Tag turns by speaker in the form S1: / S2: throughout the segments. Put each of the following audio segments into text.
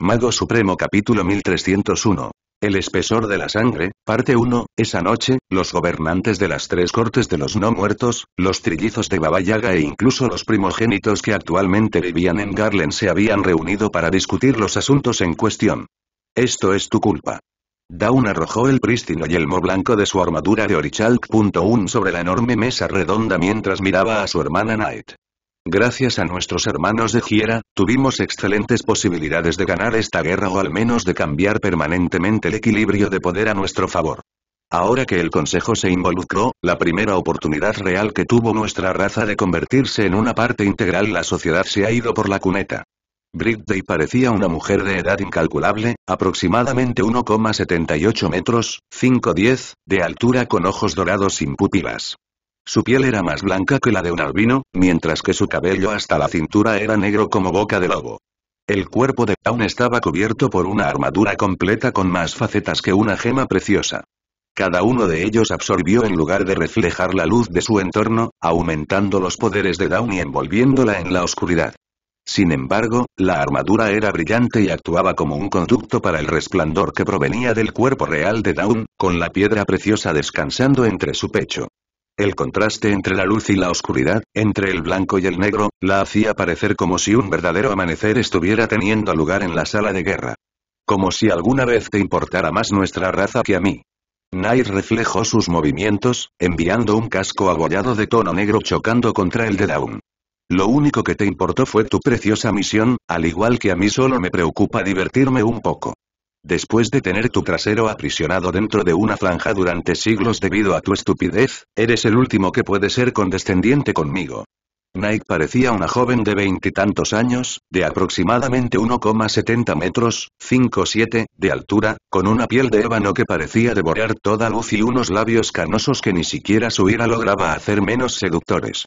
S1: Mago Supremo capítulo 1301. El espesor de la sangre, parte 1, esa noche, los gobernantes de las tres cortes de los no muertos, los trillizos de babayaga e incluso los primogénitos que actualmente vivían en Garland se habían reunido para discutir los asuntos en cuestión. Esto es tu culpa. Dawn arrojó el prístino mo blanco de su armadura de Orichalk.1 sobre la enorme mesa redonda mientras miraba a su hermana Knight. Gracias a nuestros hermanos de Giera, tuvimos excelentes posibilidades de ganar esta guerra o al menos de cambiar permanentemente el equilibrio de poder a nuestro favor. Ahora que el Consejo se involucró, la primera oportunidad real que tuvo nuestra raza de convertirse en una parte integral la sociedad se ha ido por la cuneta. britney parecía una mujer de edad incalculable, aproximadamente 1,78 metros, 5'10, de altura con ojos dorados sin pupilas. Su piel era más blanca que la de un albino, mientras que su cabello hasta la cintura era negro como boca de lobo. El cuerpo de Dawn estaba cubierto por una armadura completa con más facetas que una gema preciosa. Cada uno de ellos absorbió en lugar de reflejar la luz de su entorno, aumentando los poderes de Dawn y envolviéndola en la oscuridad. Sin embargo, la armadura era brillante y actuaba como un conducto para el resplandor que provenía del cuerpo real de Dawn, con la piedra preciosa descansando entre su pecho. El contraste entre la luz y la oscuridad, entre el blanco y el negro, la hacía parecer como si un verdadero amanecer estuviera teniendo lugar en la sala de guerra. Como si alguna vez te importara más nuestra raza que a mí. Nair reflejó sus movimientos, enviando un casco abollado de tono negro chocando contra el de Dawn. Lo único que te importó fue tu preciosa misión, al igual que a mí solo me preocupa divertirme un poco. Después de tener tu trasero aprisionado dentro de una franja durante siglos debido a tu estupidez, eres el último que puede ser condescendiente conmigo. Nike parecía una joven de veintitantos años, de aproximadamente 1,70 metros, 5'7", de altura, con una piel de ébano que parecía devorar toda luz y unos labios canosos que ni siquiera su ira lograba hacer menos seductores.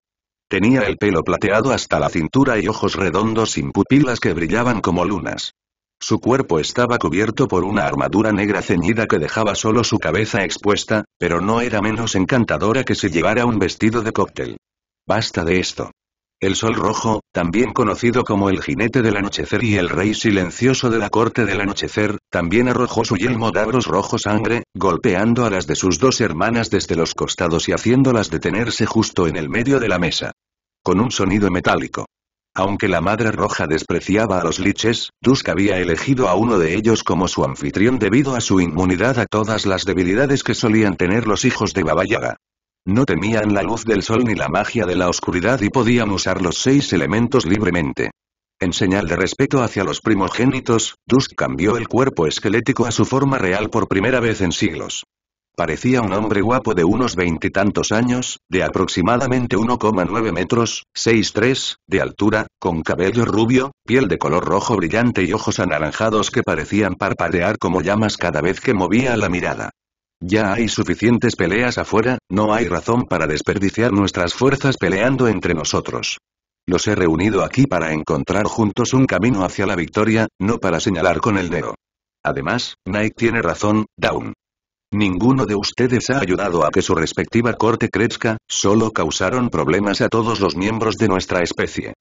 S1: Tenía el pelo plateado hasta la cintura y ojos redondos sin pupilas que brillaban como lunas. Su cuerpo estaba cubierto por una armadura negra ceñida que dejaba solo su cabeza expuesta, pero no era menos encantadora que si llevara un vestido de cóctel. Basta de esto. El sol rojo, también conocido como el jinete del anochecer y el rey silencioso de la corte del anochecer, también arrojó su yelmo de abros rojo sangre, golpeando a las de sus dos hermanas desde los costados y haciéndolas detenerse justo en el medio de la mesa. Con un sonido metálico. Aunque la Madre Roja despreciaba a los liches, Dusk había elegido a uno de ellos como su anfitrión debido a su inmunidad a todas las debilidades que solían tener los hijos de Baba Yaga. No temían la luz del sol ni la magia de la oscuridad y podían usar los seis elementos libremente. En señal de respeto hacia los primogénitos, Dusk cambió el cuerpo esquelético a su forma real por primera vez en siglos. Parecía un hombre guapo de unos veintitantos años, de aproximadamente 1,9 metros, 6'3, de altura, con cabello rubio, piel de color rojo brillante y ojos anaranjados que parecían parpadear como llamas cada vez que movía la mirada. Ya hay suficientes peleas afuera, no hay razón para desperdiciar nuestras fuerzas peleando entre nosotros. Los he reunido aquí para encontrar juntos un camino hacia la victoria, no para señalar con el dedo. Además, Nike tiene razón, Down. Ninguno de ustedes ha ayudado a que su respectiva corte crezca, solo causaron problemas a todos los miembros de nuestra especie.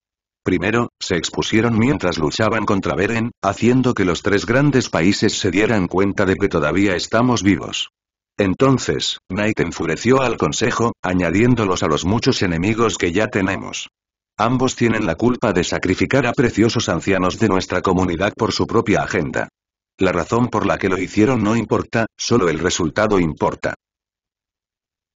S1: Primero, se expusieron mientras luchaban contra Beren, haciendo que los tres grandes países se dieran cuenta de que todavía estamos vivos. Entonces, Knight enfureció al consejo, añadiéndolos a los muchos enemigos que ya tenemos. Ambos tienen la culpa de sacrificar a preciosos ancianos de nuestra comunidad por su propia agenda. La razón por la que lo hicieron no importa, solo el resultado importa.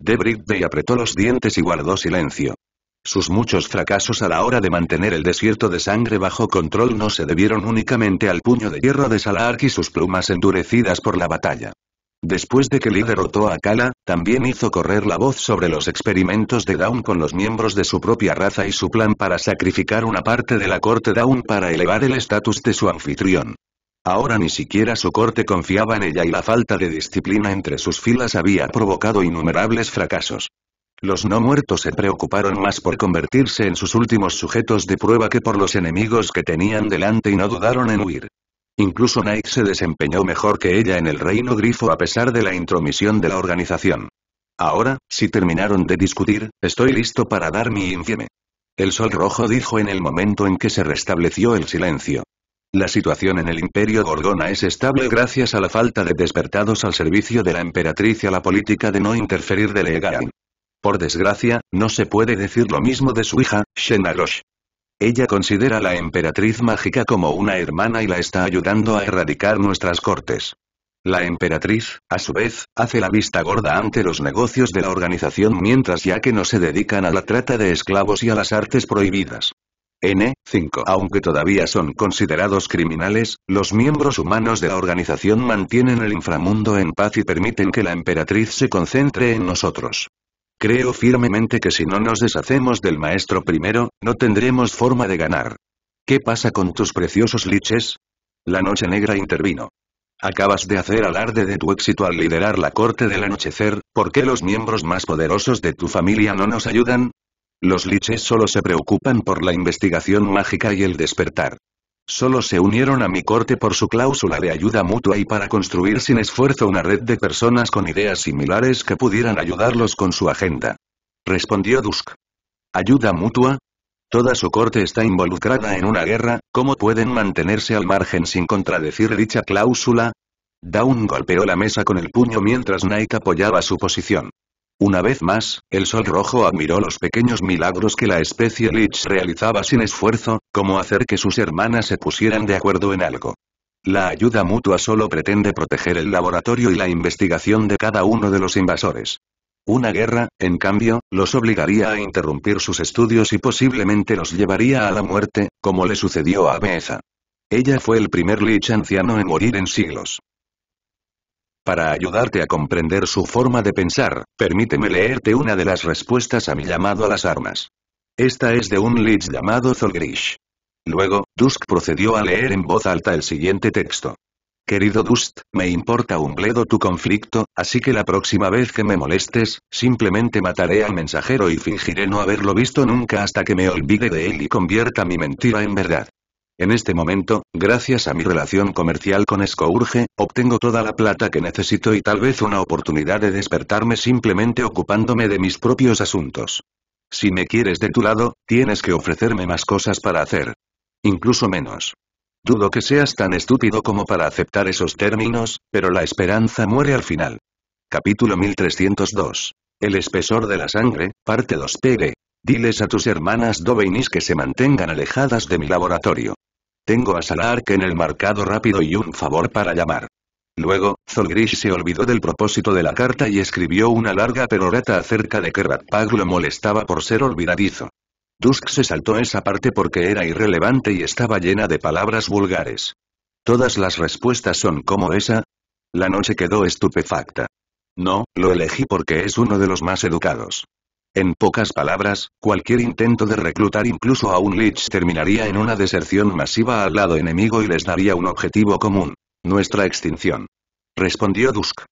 S1: De apretó los dientes y guardó silencio. Sus muchos fracasos a la hora de mantener el desierto de sangre bajo control no se debieron únicamente al puño de hierro de Salaark y sus plumas endurecidas por la batalla. Después de que Lee derrotó a Kala, también hizo correr la voz sobre los experimentos de Dawn con los miembros de su propia raza y su plan para sacrificar una parte de la corte Dawn para elevar el estatus de su anfitrión. Ahora ni siquiera su corte confiaba en ella y la falta de disciplina entre sus filas había provocado innumerables fracasos. Los no muertos se preocuparon más por convertirse en sus últimos sujetos de prueba que por los enemigos que tenían delante y no dudaron en huir. Incluso Nike se desempeñó mejor que ella en el reino grifo a pesar de la intromisión de la organización. Ahora, si terminaron de discutir, estoy listo para dar mi infieme. El sol rojo dijo en el momento en que se restableció el silencio. La situación en el Imperio Gorgona es estable gracias a la falta de despertados al servicio de la emperatriz y a la política de no interferir de Legan. Por desgracia, no se puede decir lo mismo de su hija, Shenarosh. Ella considera a la emperatriz mágica como una hermana y la está ayudando a erradicar nuestras cortes. La emperatriz, a su vez, hace la vista gorda ante los negocios de la organización mientras ya que no se dedican a la trata de esclavos y a las artes prohibidas. N, 5. Aunque todavía son considerados criminales, los miembros humanos de la organización mantienen el inframundo en paz y permiten que la emperatriz se concentre en nosotros. Creo firmemente que si no nos deshacemos del maestro primero, no tendremos forma de ganar. ¿Qué pasa con tus preciosos liches? La noche negra intervino. Acabas de hacer alarde de tu éxito al liderar la corte del anochecer, ¿por qué los miembros más poderosos de tu familia no nos ayudan? Los liches solo se preocupan por la investigación mágica y el despertar. Solo se unieron a mi corte por su cláusula de ayuda mutua y para construir sin esfuerzo una red de personas con ideas similares que pudieran ayudarlos con su agenda. Respondió Dusk. ¿Ayuda mutua? Toda su corte está involucrada en una guerra, ¿cómo pueden mantenerse al margen sin contradecir dicha cláusula? Dawn golpeó la mesa con el puño mientras Nike apoyaba su posición. Una vez más, el sol rojo admiró los pequeños milagros que la especie Lich realizaba sin esfuerzo, como hacer que sus hermanas se pusieran de acuerdo en algo. La ayuda mutua solo pretende proteger el laboratorio y la investigación de cada uno de los invasores. Una guerra, en cambio, los obligaría a interrumpir sus estudios y posiblemente los llevaría a la muerte, como le sucedió a Beza. Ella fue el primer Lich anciano en morir en siglos. Para ayudarte a comprender su forma de pensar, permíteme leerte una de las respuestas a mi llamado a las armas. Esta es de un Lich llamado Zolgrish. Luego, Dusk procedió a leer en voz alta el siguiente texto. Querido Dust, me importa un bledo tu conflicto, así que la próxima vez que me molestes, simplemente mataré al mensajero y fingiré no haberlo visto nunca hasta que me olvide de él y convierta mi mentira en verdad. En este momento, gracias a mi relación comercial con Escourge, obtengo toda la plata que necesito y tal vez una oportunidad de despertarme simplemente ocupándome de mis propios asuntos. Si me quieres de tu lado, tienes que ofrecerme más cosas para hacer. Incluso menos. Dudo que seas tan estúpido como para aceptar esos términos, pero la esperanza muere al final. Capítulo 1302. El espesor de la sangre, parte 2 p. Diles a tus hermanas Doveinis que se mantengan alejadas de mi laboratorio. Tengo a Salark en el mercado rápido y un favor para llamar. Luego, Zolgrish se olvidó del propósito de la carta y escribió una larga perorata acerca de que Ratpag lo molestaba por ser olvidadizo. Dusk se saltó esa parte porque era irrelevante y estaba llena de palabras vulgares. Todas las respuestas son como esa. La noche quedó estupefacta. No, lo elegí porque es uno de los más educados. En pocas palabras, cualquier intento de reclutar incluso a un Lich terminaría en una deserción masiva al lado enemigo y les daría un objetivo común. Nuestra extinción. Respondió Dusk.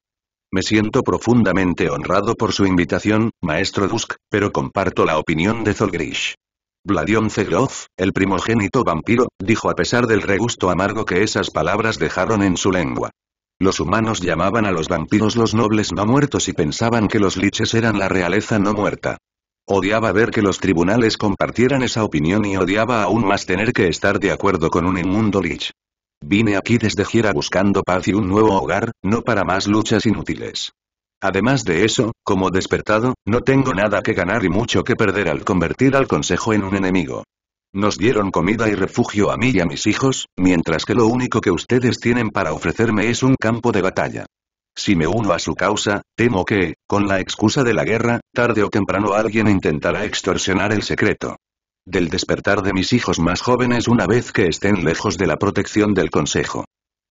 S1: Me siento profundamente honrado por su invitación, maestro Dusk, pero comparto la opinión de Zolgrish. Vladion Zeglov, el primogénito vampiro, dijo a pesar del regusto amargo que esas palabras dejaron en su lengua. Los humanos llamaban a los vampiros los nobles no muertos y pensaban que los liches eran la realeza no muerta. Odiaba ver que los tribunales compartieran esa opinión y odiaba aún más tener que estar de acuerdo con un inmundo lich. Vine aquí desde Gira buscando paz y un nuevo hogar, no para más luchas inútiles. Además de eso, como despertado, no tengo nada que ganar y mucho que perder al convertir al Consejo en un enemigo. Nos dieron comida y refugio a mí y a mis hijos, mientras que lo único que ustedes tienen para ofrecerme es un campo de batalla. Si me uno a su causa, temo que, con la excusa de la guerra, tarde o temprano alguien intentará extorsionar el secreto del despertar de mis hijos más jóvenes una vez que estén lejos de la protección del Consejo.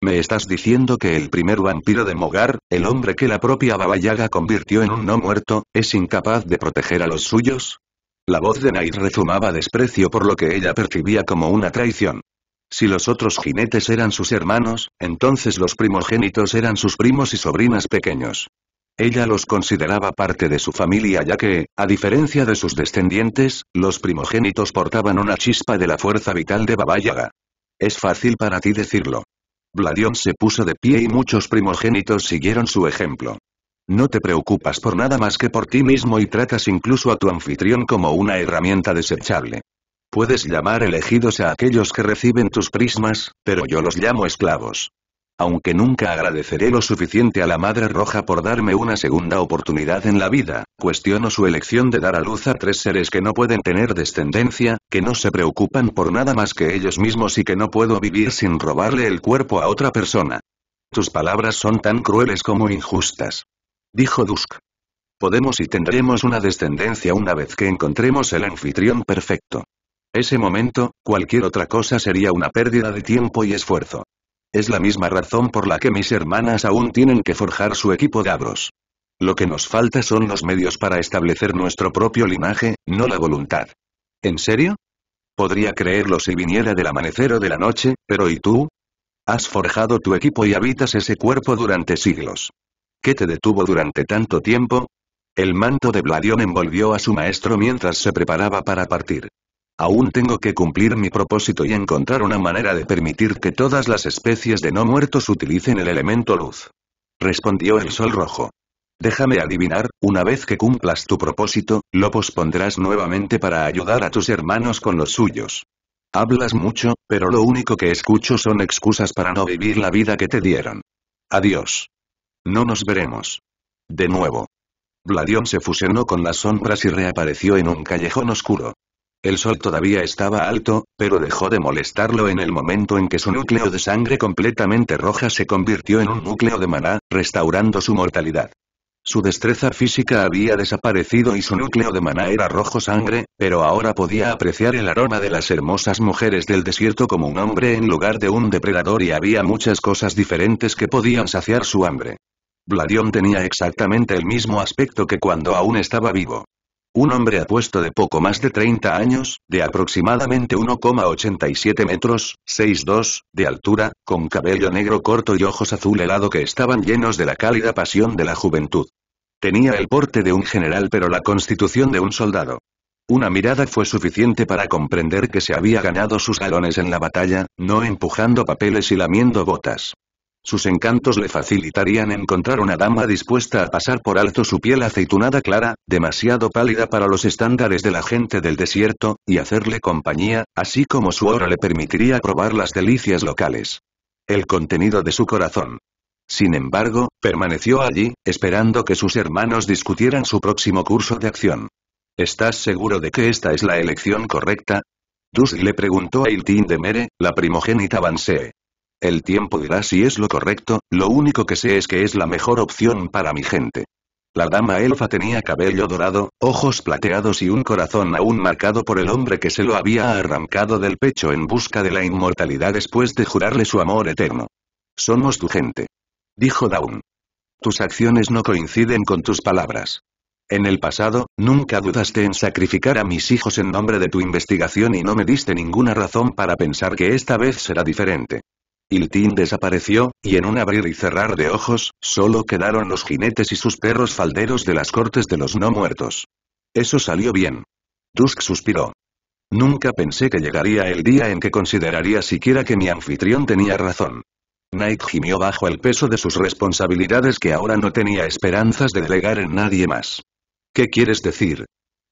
S1: ¿Me estás diciendo que el primer vampiro de Mogar, el hombre que la propia Baba Yaga convirtió en un no muerto, es incapaz de proteger a los suyos? La voz de Nair rezumaba desprecio por lo que ella percibía como una traición. Si los otros jinetes eran sus hermanos, entonces los primogénitos eran sus primos y sobrinas pequeños. Ella los consideraba parte de su familia ya que, a diferencia de sus descendientes, los primogénitos portaban una chispa de la fuerza vital de Babayaga. Es fácil para ti decirlo. bladion se puso de pie y muchos primogénitos siguieron su ejemplo. No te preocupas por nada más que por ti mismo y tratas incluso a tu anfitrión como una herramienta desechable. Puedes llamar elegidos a aquellos que reciben tus prismas, pero yo los llamo esclavos. Aunque nunca agradeceré lo suficiente a la Madre Roja por darme una segunda oportunidad en la vida, cuestiono su elección de dar a luz a tres seres que no pueden tener descendencia, que no se preocupan por nada más que ellos mismos y que no puedo vivir sin robarle el cuerpo a otra persona. Tus palabras son tan crueles como injustas. Dijo Dusk. Podemos y tendremos una descendencia una vez que encontremos el anfitrión perfecto. Ese momento, cualquier otra cosa sería una pérdida de tiempo y esfuerzo. Es la misma razón por la que mis hermanas aún tienen que forjar su equipo de abros. Lo que nos falta son los medios para establecer nuestro propio linaje, no la voluntad. ¿En serio? Podría creerlo si viniera del amanecer o de la noche, pero ¿y tú? Has forjado tu equipo y habitas ese cuerpo durante siglos. ¿Qué te detuvo durante tanto tiempo? El manto de Bladión envolvió a su maestro mientras se preparaba para partir. Aún tengo que cumplir mi propósito y encontrar una manera de permitir que todas las especies de no muertos utilicen el elemento luz. Respondió el sol rojo. Déjame adivinar, una vez que cumplas tu propósito, lo pospondrás nuevamente para ayudar a tus hermanos con los suyos. Hablas mucho, pero lo único que escucho son excusas para no vivir la vida que te dieron. Adiós. No nos veremos. De nuevo. Vladion se fusionó con las sombras y reapareció en un callejón oscuro. El sol todavía estaba alto, pero dejó de molestarlo en el momento en que su núcleo de sangre completamente roja se convirtió en un núcleo de maná, restaurando su mortalidad. Su destreza física había desaparecido y su núcleo de maná era rojo sangre, pero ahora podía apreciar el aroma de las hermosas mujeres del desierto como un hombre en lugar de un depredador y había muchas cosas diferentes que podían saciar su hambre. Vladion tenía exactamente el mismo aspecto que cuando aún estaba vivo. Un hombre apuesto de poco más de 30 años, de aproximadamente 1,87 metros, 6'2", de altura, con cabello negro corto y ojos azul helado que estaban llenos de la cálida pasión de la juventud. Tenía el porte de un general pero la constitución de un soldado. Una mirada fue suficiente para comprender que se había ganado sus galones en la batalla, no empujando papeles y lamiendo botas. Sus encantos le facilitarían encontrar una dama dispuesta a pasar por alto su piel aceitunada clara, demasiado pálida para los estándares de la gente del desierto, y hacerle compañía, así como su hora le permitiría probar las delicias locales. El contenido de su corazón. Sin embargo, permaneció allí, esperando que sus hermanos discutieran su próximo curso de acción. ¿Estás seguro de que esta es la elección correcta? Dus le preguntó a Iltin de Mere, la primogénita Bansee. El tiempo dirá si es lo correcto, lo único que sé es que es la mejor opción para mi gente. La dama elfa tenía cabello dorado, ojos plateados y un corazón aún marcado por el hombre que se lo había arrancado del pecho en busca de la inmortalidad después de jurarle su amor eterno. Somos tu gente. Dijo Daun. Tus acciones no coinciden con tus palabras. En el pasado, nunca dudaste en sacrificar a mis hijos en nombre de tu investigación y no me diste ninguna razón para pensar que esta vez será diferente team desapareció, y en un abrir y cerrar de ojos, solo quedaron los jinetes y sus perros falderos de las cortes de los no muertos. Eso salió bien. Dusk suspiró. Nunca pensé que llegaría el día en que consideraría siquiera que mi anfitrión tenía razón. Knight gimió bajo el peso de sus responsabilidades que ahora no tenía esperanzas de delegar en nadie más. ¿Qué quieres decir?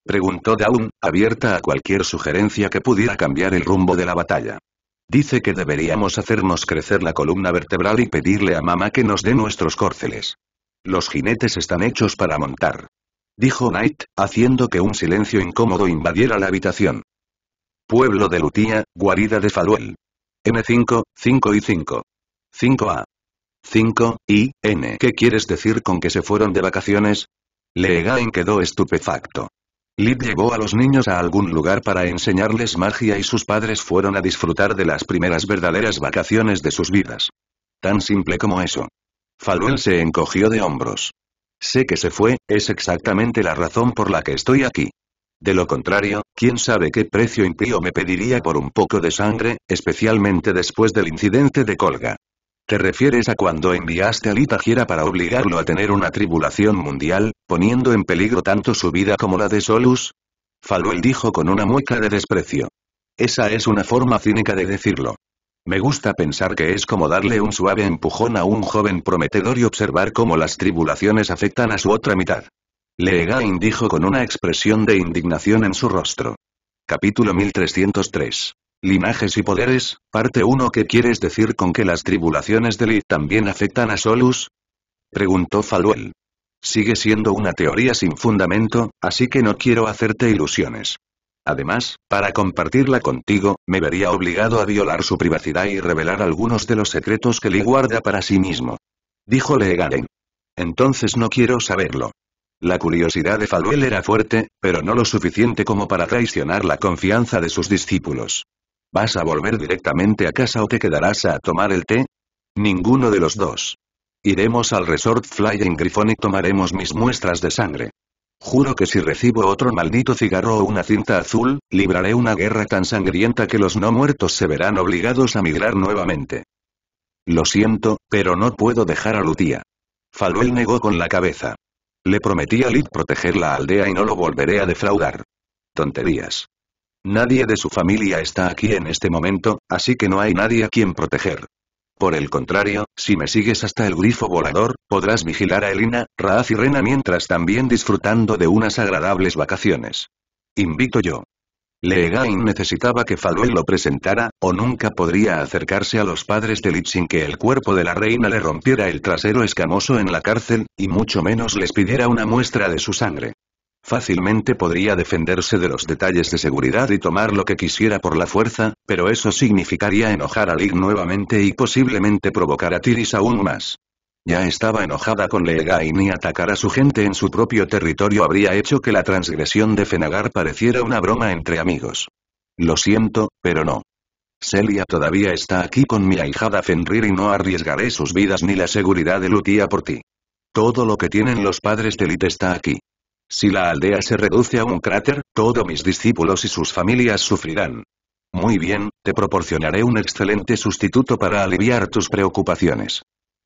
S1: Preguntó Dawn, abierta a cualquier sugerencia que pudiera cambiar el rumbo de la batalla. Dice que deberíamos hacernos crecer la columna vertebral y pedirle a mamá que nos dé nuestros córceles. Los jinetes están hechos para montar. Dijo Knight, haciendo que un silencio incómodo invadiera la habitación. Pueblo de Lutía, guarida de Faruel. M5, 5 y 5. 5A. 5, y, N. ¿Qué quieres decir con que se fueron de vacaciones? Leegain quedó estupefacto. Lid llevó a los niños a algún lugar para enseñarles magia y sus padres fueron a disfrutar de las primeras verdaderas vacaciones de sus vidas. Tan simple como eso. Faluel se encogió de hombros. Sé que se fue, es exactamente la razón por la que estoy aquí. De lo contrario, quién sabe qué precio impío me pediría por un poco de sangre, especialmente después del incidente de Colga. ¿Te refieres a cuando enviaste a Lita Gira para obligarlo a tener una tribulación mundial, poniendo en peligro tanto su vida como la de Solus? Faluel dijo con una mueca de desprecio. Esa es una forma cínica de decirlo. Me gusta pensar que es como darle un suave empujón a un joven prometedor y observar cómo las tribulaciones afectan a su otra mitad. Leegain dijo con una expresión de indignación en su rostro. Capítulo 1303 linajes y poderes, parte 1 ¿Qué quieres decir con que las tribulaciones de Lee también afectan a Solus? Preguntó Faluel. Sigue siendo una teoría sin fundamento, así que no quiero hacerte ilusiones. Además, para compartirla contigo, me vería obligado a violar su privacidad y revelar algunos de los secretos que Lee guarda para sí mismo. Dijo Galen. Entonces no quiero saberlo. La curiosidad de Faluel era fuerte, pero no lo suficiente como para traicionar la confianza de sus discípulos. ¿Vas a volver directamente a casa o te quedarás a tomar el té? Ninguno de los dos. Iremos al Resort Flying Griffon y tomaremos mis muestras de sangre. Juro que si recibo otro maldito cigarro o una cinta azul, libraré una guerra tan sangrienta que los no muertos se verán obligados a migrar nuevamente. Lo siento, pero no puedo dejar a Lutía. Falwell negó con la cabeza. Le prometí a Lid proteger la aldea y no lo volveré a defraudar. Tonterías. Nadie de su familia está aquí en este momento, así que no hay nadie a quien proteger. Por el contrario, si me sigues hasta el grifo volador, podrás vigilar a Elina, Raaz y Rena mientras también disfrutando de unas agradables vacaciones. Invito yo. Leegain necesitaba que Falwell lo presentara, o nunca podría acercarse a los padres de Lich sin que el cuerpo de la reina le rompiera el trasero escamoso en la cárcel, y mucho menos les pidiera una muestra de su sangre. Fácilmente podría defenderse de los detalles de seguridad y tomar lo que quisiera por la fuerza, pero eso significaría enojar a Lig nuevamente y posiblemente provocar a Tiris aún más. Ya estaba enojada con lega y ni atacar a su gente en su propio territorio habría hecho que la transgresión de Fenagar pareciera una broma entre amigos. Lo siento, pero no. Celia todavía está aquí con mi ahijada Fenrir y no arriesgaré sus vidas ni la seguridad de Lutia por ti. Todo lo que tienen los padres de Lit está aquí. Si la aldea se reduce a un cráter, todos mis discípulos y sus familias sufrirán. Muy bien, te proporcionaré un excelente sustituto para aliviar tus preocupaciones.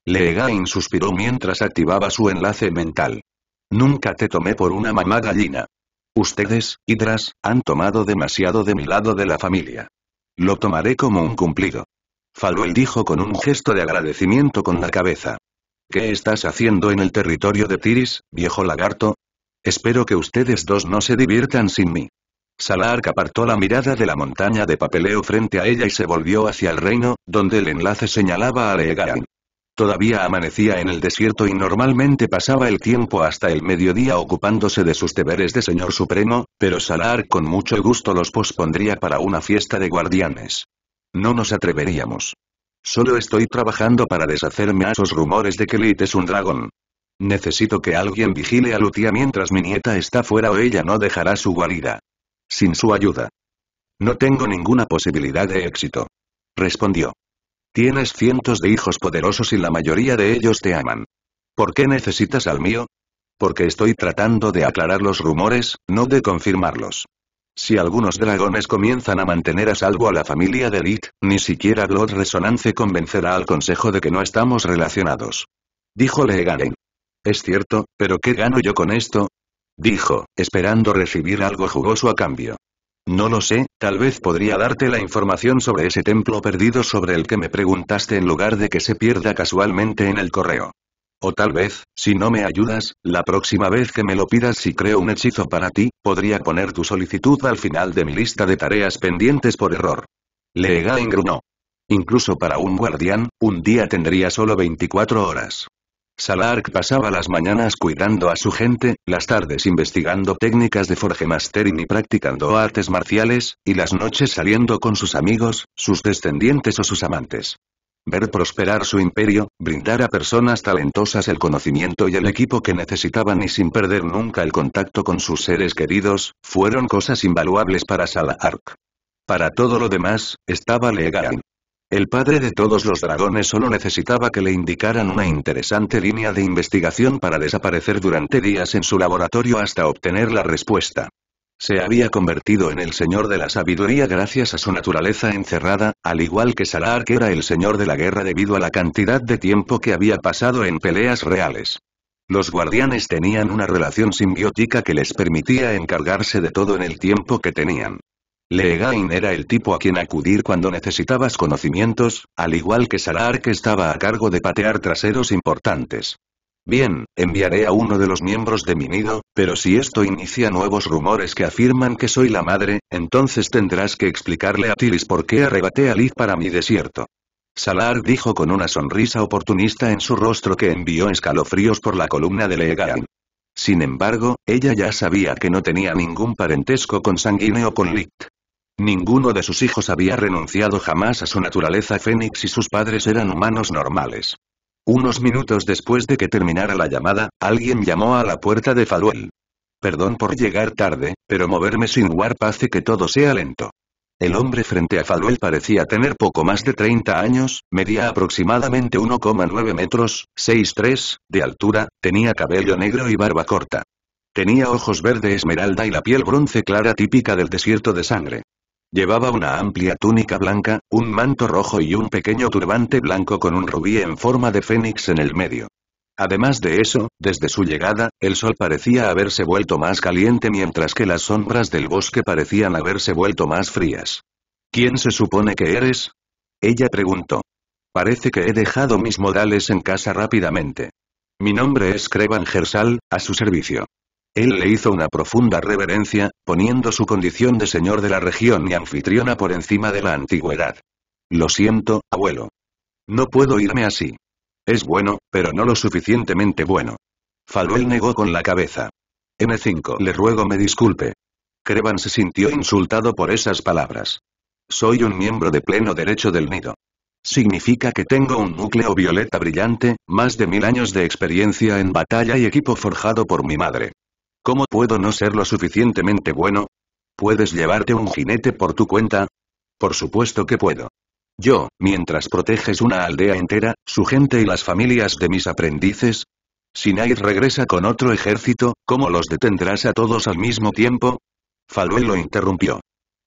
S1: Leegain suspiró mientras activaba su enlace mental. Nunca te tomé por una mamá gallina. Ustedes, hidras, han tomado demasiado de mi lado de la familia. Lo tomaré como un cumplido. Falwell dijo con un gesto de agradecimiento con la cabeza. ¿Qué estás haciendo en el territorio de Tiris, viejo lagarto? Espero que ustedes dos no se diviertan sin mí. Salark apartó la mirada de la montaña de papeleo frente a ella y se volvió hacia el reino, donde el enlace señalaba a Regan. Todavía amanecía en el desierto y normalmente pasaba el tiempo hasta el mediodía ocupándose de sus deberes de señor supremo, pero Salar con mucho gusto los pospondría para una fiesta de guardianes. No nos atreveríamos. Solo estoy trabajando para deshacerme a esos rumores de que Lit es un dragón. Necesito que alguien vigile a Lutia mientras mi nieta está fuera o ella no dejará su guarida. Sin su ayuda. No tengo ninguna posibilidad de éxito. Respondió. Tienes cientos de hijos poderosos y la mayoría de ellos te aman. ¿Por qué necesitas al mío? Porque estoy tratando de aclarar los rumores, no de confirmarlos. Si algunos dragones comienzan a mantener a salvo a la familia de Lit, ni siquiera Glod Resonance convencerá al consejo de que no estamos relacionados. Dijo Leegaren. Es cierto, pero ¿qué gano yo con esto? Dijo, esperando recibir algo jugoso a cambio. No lo sé, tal vez podría darte la información sobre ese templo perdido sobre el que me preguntaste en lugar de que se pierda casualmente en el correo. O tal vez, si no me ayudas, la próxima vez que me lo pidas si creo un hechizo para ti, podría poner tu solicitud al final de mi lista de tareas pendientes por error. Leega gruno. Incluso para un guardián, un día tendría solo 24 horas. Salark pasaba las mañanas cuidando a su gente, las tardes investigando técnicas de forge mastering y practicando artes marciales, y las noches saliendo con sus amigos, sus descendientes o sus amantes. Ver prosperar su imperio, brindar a personas talentosas el conocimiento y el equipo que necesitaban y sin perder nunca el contacto con sus seres queridos, fueron cosas invaluables para Salark. Para todo lo demás, estaba Legan. El padre de todos los dragones solo necesitaba que le indicaran una interesante línea de investigación para desaparecer durante días en su laboratorio hasta obtener la respuesta. Se había convertido en el señor de la sabiduría gracias a su naturaleza encerrada, al igual que Salar que era el señor de la guerra debido a la cantidad de tiempo que había pasado en peleas reales. Los guardianes tenían una relación simbiótica que les permitía encargarse de todo en el tiempo que tenían. Leegain era el tipo a quien acudir cuando necesitabas conocimientos, al igual que Salar que estaba a cargo de patear traseros importantes. Bien, enviaré a uno de los miembros de mi nido, pero si esto inicia nuevos rumores que afirman que soy la madre, entonces tendrás que explicarle a Tiris por qué arrebaté a Liz para mi desierto. Salar dijo con una sonrisa oportunista en su rostro que envió escalofríos por la columna de Leegain. Sin embargo, ella ya sabía que no tenía ningún parentesco con consanguíneo con Licht. Ninguno de sus hijos había renunciado jamás a su naturaleza fénix y sus padres eran humanos normales. Unos minutos después de que terminara la llamada, alguien llamó a la puerta de faluel Perdón por llegar tarde, pero moverme sin warp hace que todo sea lento. El hombre frente a Faluel parecía tener poco más de 30 años, medía aproximadamente 1,9 metros, 6,3, de altura, tenía cabello negro y barba corta. Tenía ojos verde esmeralda y la piel bronce clara típica del desierto de sangre. Llevaba una amplia túnica blanca, un manto rojo y un pequeño turbante blanco con un rubí en forma de fénix en el medio. Además de eso, desde su llegada, el sol parecía haberse vuelto más caliente mientras que las sombras del bosque parecían haberse vuelto más frías. ¿Quién se supone que eres? Ella preguntó. Parece que he dejado mis modales en casa rápidamente. Mi nombre es Crevan Gersal, a su servicio. Él le hizo una profunda reverencia, poniendo su condición de señor de la región y anfitriona por encima de la antigüedad. Lo siento, abuelo. No puedo irme así. Es bueno, pero no lo suficientemente bueno. Falwell negó con la cabeza. m 5 le ruego me disculpe. Crevan se sintió insultado por esas palabras. Soy un miembro de pleno derecho del nido. Significa que tengo un núcleo violeta brillante, más de mil años de experiencia en batalla y equipo forjado por mi madre. ¿Cómo puedo no ser lo suficientemente bueno? ¿Puedes llevarte un jinete por tu cuenta? Por supuesto que puedo. Yo, mientras proteges una aldea entera, su gente y las familias de mis aprendices. Si Nair regresa con otro ejército, ¿cómo los detendrás a todos al mismo tiempo? Falwell lo interrumpió.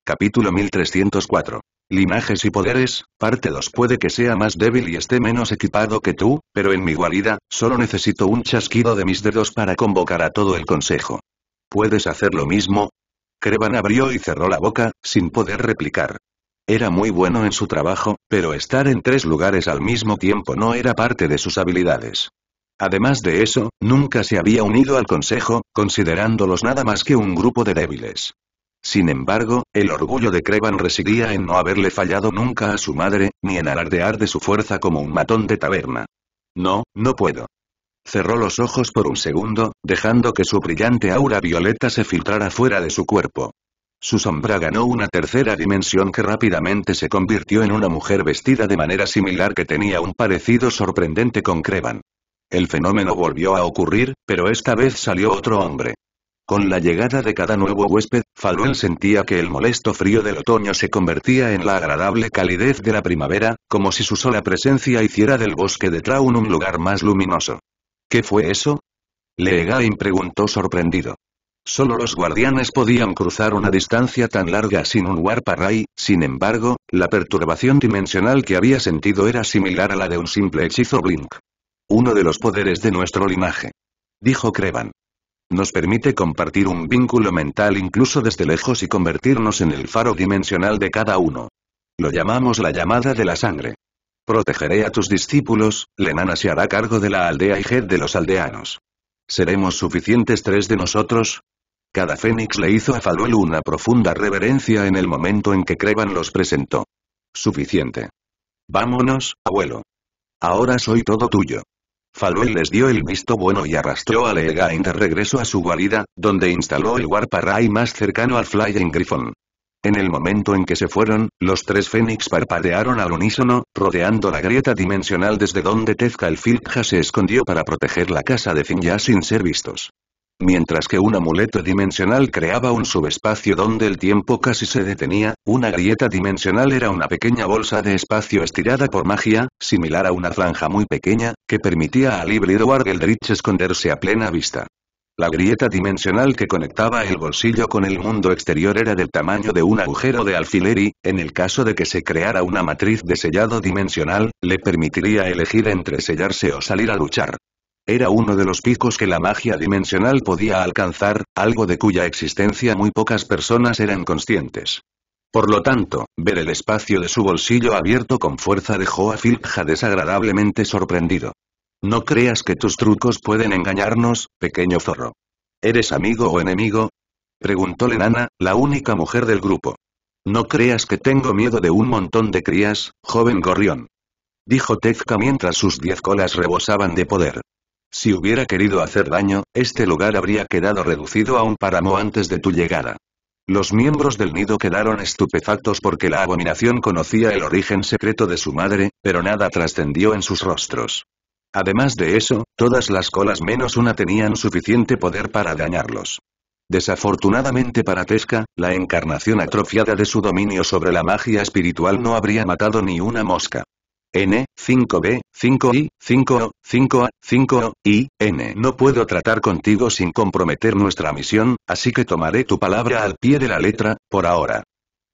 S1: Capítulo 1304 Linajes y poderes, parte 2 puede que sea más débil y esté menos equipado que tú, pero en mi guarida, solo necesito un chasquido de mis dedos para convocar a todo el consejo. ¿Puedes hacer lo mismo? Crevan abrió y cerró la boca, sin poder replicar. Era muy bueno en su trabajo, pero estar en tres lugares al mismo tiempo no era parte de sus habilidades. Además de eso, nunca se había unido al consejo, considerándolos nada más que un grupo de débiles. Sin embargo, el orgullo de Crevan residía en no haberle fallado nunca a su madre, ni en alardear de su fuerza como un matón de taberna. No, no puedo. Cerró los ojos por un segundo, dejando que su brillante aura violeta se filtrara fuera de su cuerpo. Su sombra ganó una tercera dimensión que rápidamente se convirtió en una mujer vestida de manera similar que tenía un parecido sorprendente con Crevan. El fenómeno volvió a ocurrir, pero esta vez salió otro hombre. Con la llegada de cada nuevo huésped, Falwell sentía que el molesto frío del otoño se convertía en la agradable calidez de la primavera, como si su sola presencia hiciera del bosque de Traun un lugar más luminoso. ¿Qué fue eso? Leegain preguntó sorprendido. Solo los guardianes podían cruzar una distancia tan larga sin un Ray. sin embargo, la perturbación dimensional que había sentido era similar a la de un simple hechizo Blink. Uno de los poderes de nuestro linaje. Dijo Crevan. Nos permite compartir un vínculo mental incluso desde lejos y convertirnos en el faro dimensional de cada uno. Lo llamamos la llamada de la sangre. Protegeré a tus discípulos, Lenana se hará cargo de la aldea y Jed de los aldeanos. ¿Seremos suficientes tres de nosotros? Cada fénix le hizo a Faluel una profunda reverencia en el momento en que Crevan los presentó. Suficiente. Vámonos, abuelo. Ahora soy todo tuyo. Falwell les dio el visto bueno y arrastró a Leegain de regreso a su guarida, donde instaló el Warparay más cercano al Flying Griffon. En el momento en que se fueron, los tres Fénix parpadearon al unísono, rodeando la grieta dimensional desde donde Tezcal el se escondió para proteger la casa de Finja sin ser vistos mientras que un amuleto dimensional creaba un subespacio donde el tiempo casi se detenía, una grieta dimensional era una pequeña bolsa de espacio estirada por magia, similar a una franja muy pequeña, que permitía al híbrido Wargeldrich esconderse a plena vista. La grieta dimensional que conectaba el bolsillo con el mundo exterior era del tamaño de un agujero de alfiler y, en el caso de que se creara una matriz de sellado dimensional, le permitiría elegir entre sellarse o salir a luchar. Era uno de los picos que la magia dimensional podía alcanzar, algo de cuya existencia muy pocas personas eran conscientes. Por lo tanto, ver el espacio de su bolsillo abierto con fuerza dejó a Filja desagradablemente sorprendido. No creas que tus trucos pueden engañarnos, pequeño zorro. ¿Eres amigo o enemigo? Preguntó Lenana, la única mujer del grupo. No creas que tengo miedo de un montón de crías, joven gorrión. Dijo Tezca mientras sus diez colas rebosaban de poder. Si hubiera querido hacer daño, este lugar habría quedado reducido a un páramo antes de tu llegada. Los miembros del nido quedaron estupefactos porque la abominación conocía el origen secreto de su madre, pero nada trascendió en sus rostros. Además de eso, todas las colas menos una tenían suficiente poder para dañarlos. Desafortunadamente para Tesca, la encarnación atrofiada de su dominio sobre la magia espiritual no habría matado ni una mosca. N, 5B, 5I, 5O, 5A, 5O, I, N. No puedo tratar contigo sin comprometer nuestra misión, así que tomaré tu palabra al pie de la letra, por ahora.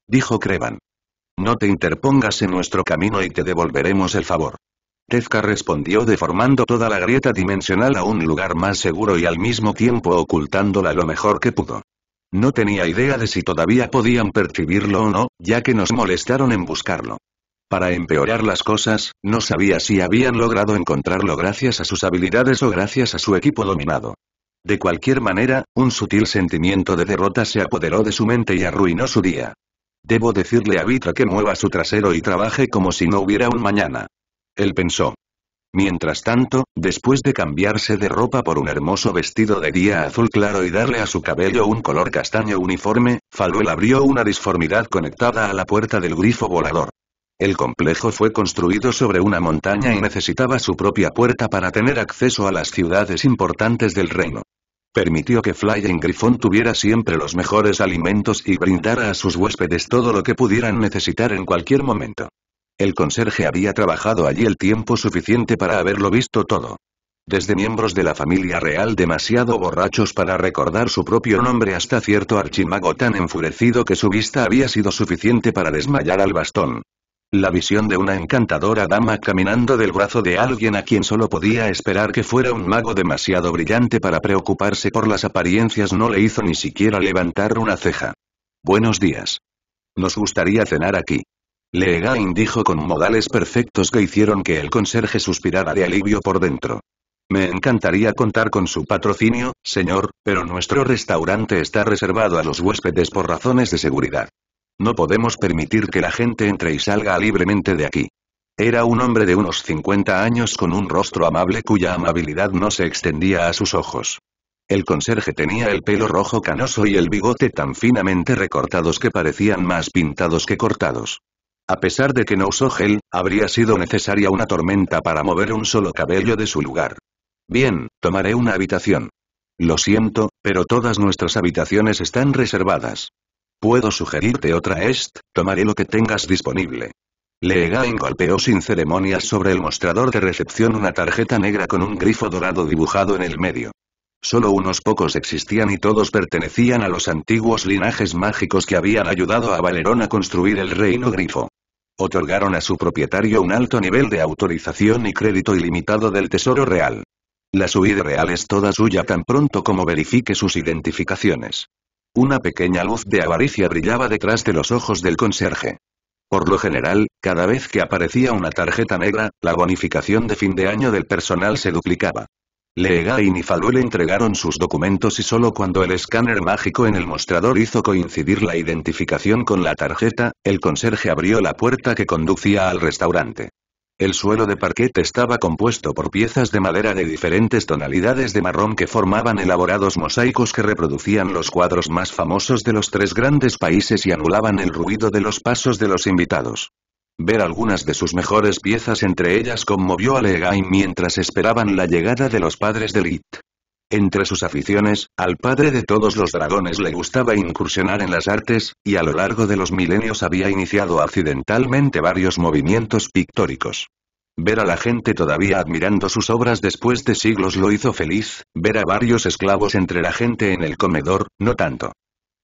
S1: Dijo Crevan. No te interpongas en nuestro camino y te devolveremos el favor. Tezka respondió deformando toda la grieta dimensional a un lugar más seguro y al mismo tiempo ocultándola lo mejor que pudo. No tenía idea de si todavía podían percibirlo o no, ya que nos molestaron en buscarlo. Para empeorar las cosas, no sabía si habían logrado encontrarlo gracias a sus habilidades o gracias a su equipo dominado. De cualquier manera, un sutil sentimiento de derrota se apoderó de su mente y arruinó su día. Debo decirle a Vitra que mueva su trasero y trabaje como si no hubiera un mañana. Él pensó. Mientras tanto, después de cambiarse de ropa por un hermoso vestido de día azul claro y darle a su cabello un color castaño uniforme, Faluel abrió una disformidad conectada a la puerta del grifo volador. El complejo fue construido sobre una montaña y necesitaba su propia puerta para tener acceso a las ciudades importantes del reino. Permitió que Flying Griffon tuviera siempre los mejores alimentos y brindara a sus huéspedes todo lo que pudieran necesitar en cualquier momento. El conserje había trabajado allí el tiempo suficiente para haberlo visto todo. Desde miembros de la familia real demasiado borrachos para recordar su propio nombre hasta cierto archimago tan enfurecido que su vista había sido suficiente para desmayar al bastón. La visión de una encantadora dama caminando del brazo de alguien a quien solo podía esperar que fuera un mago demasiado brillante para preocuparse por las apariencias no le hizo ni siquiera levantar una ceja. Buenos días. Nos gustaría cenar aquí. Leegain dijo con modales perfectos que hicieron que el conserje suspirara de alivio por dentro. Me encantaría contar con su patrocinio, señor, pero nuestro restaurante está reservado a los huéspedes por razones de seguridad. No podemos permitir que la gente entre y salga libremente de aquí. Era un hombre de unos 50 años con un rostro amable cuya amabilidad no se extendía a sus ojos. El conserje tenía el pelo rojo canoso y el bigote tan finamente recortados que parecían más pintados que cortados. A pesar de que no usó gel, habría sido necesaria una tormenta para mover un solo cabello de su lugar. Bien, tomaré una habitación. Lo siento, pero todas nuestras habitaciones están reservadas. Puedo sugerirte otra est, tomaré lo que tengas disponible. Leegain golpeó sin ceremonias sobre el mostrador de recepción una tarjeta negra con un grifo dorado dibujado en el medio. Solo unos pocos existían y todos pertenecían a los antiguos linajes mágicos que habían ayudado a Valerón a construir el reino grifo. Otorgaron a su propietario un alto nivel de autorización y crédito ilimitado del Tesoro Real. La suide real es toda suya tan pronto como verifique sus identificaciones. Una pequeña luz de avaricia brillaba detrás de los ojos del conserje. Por lo general, cada vez que aparecía una tarjeta negra, la bonificación de fin de año del personal se duplicaba. Leegain y Faluel entregaron sus documentos y solo cuando el escáner mágico en el mostrador hizo coincidir la identificación con la tarjeta, el conserje abrió la puerta que conducía al restaurante. El suelo de parquet estaba compuesto por piezas de madera de diferentes tonalidades de marrón que formaban elaborados mosaicos que reproducían los cuadros más famosos de los tres grandes países y anulaban el ruido de los pasos de los invitados. Ver algunas de sus mejores piezas entre ellas conmovió a Legain mientras esperaban la llegada de los padres de Lit. Entre sus aficiones, al padre de todos los dragones le gustaba incursionar en las artes, y a lo largo de los milenios había iniciado accidentalmente varios movimientos pictóricos. Ver a la gente todavía admirando sus obras después de siglos lo hizo feliz, ver a varios esclavos entre la gente en el comedor, no tanto.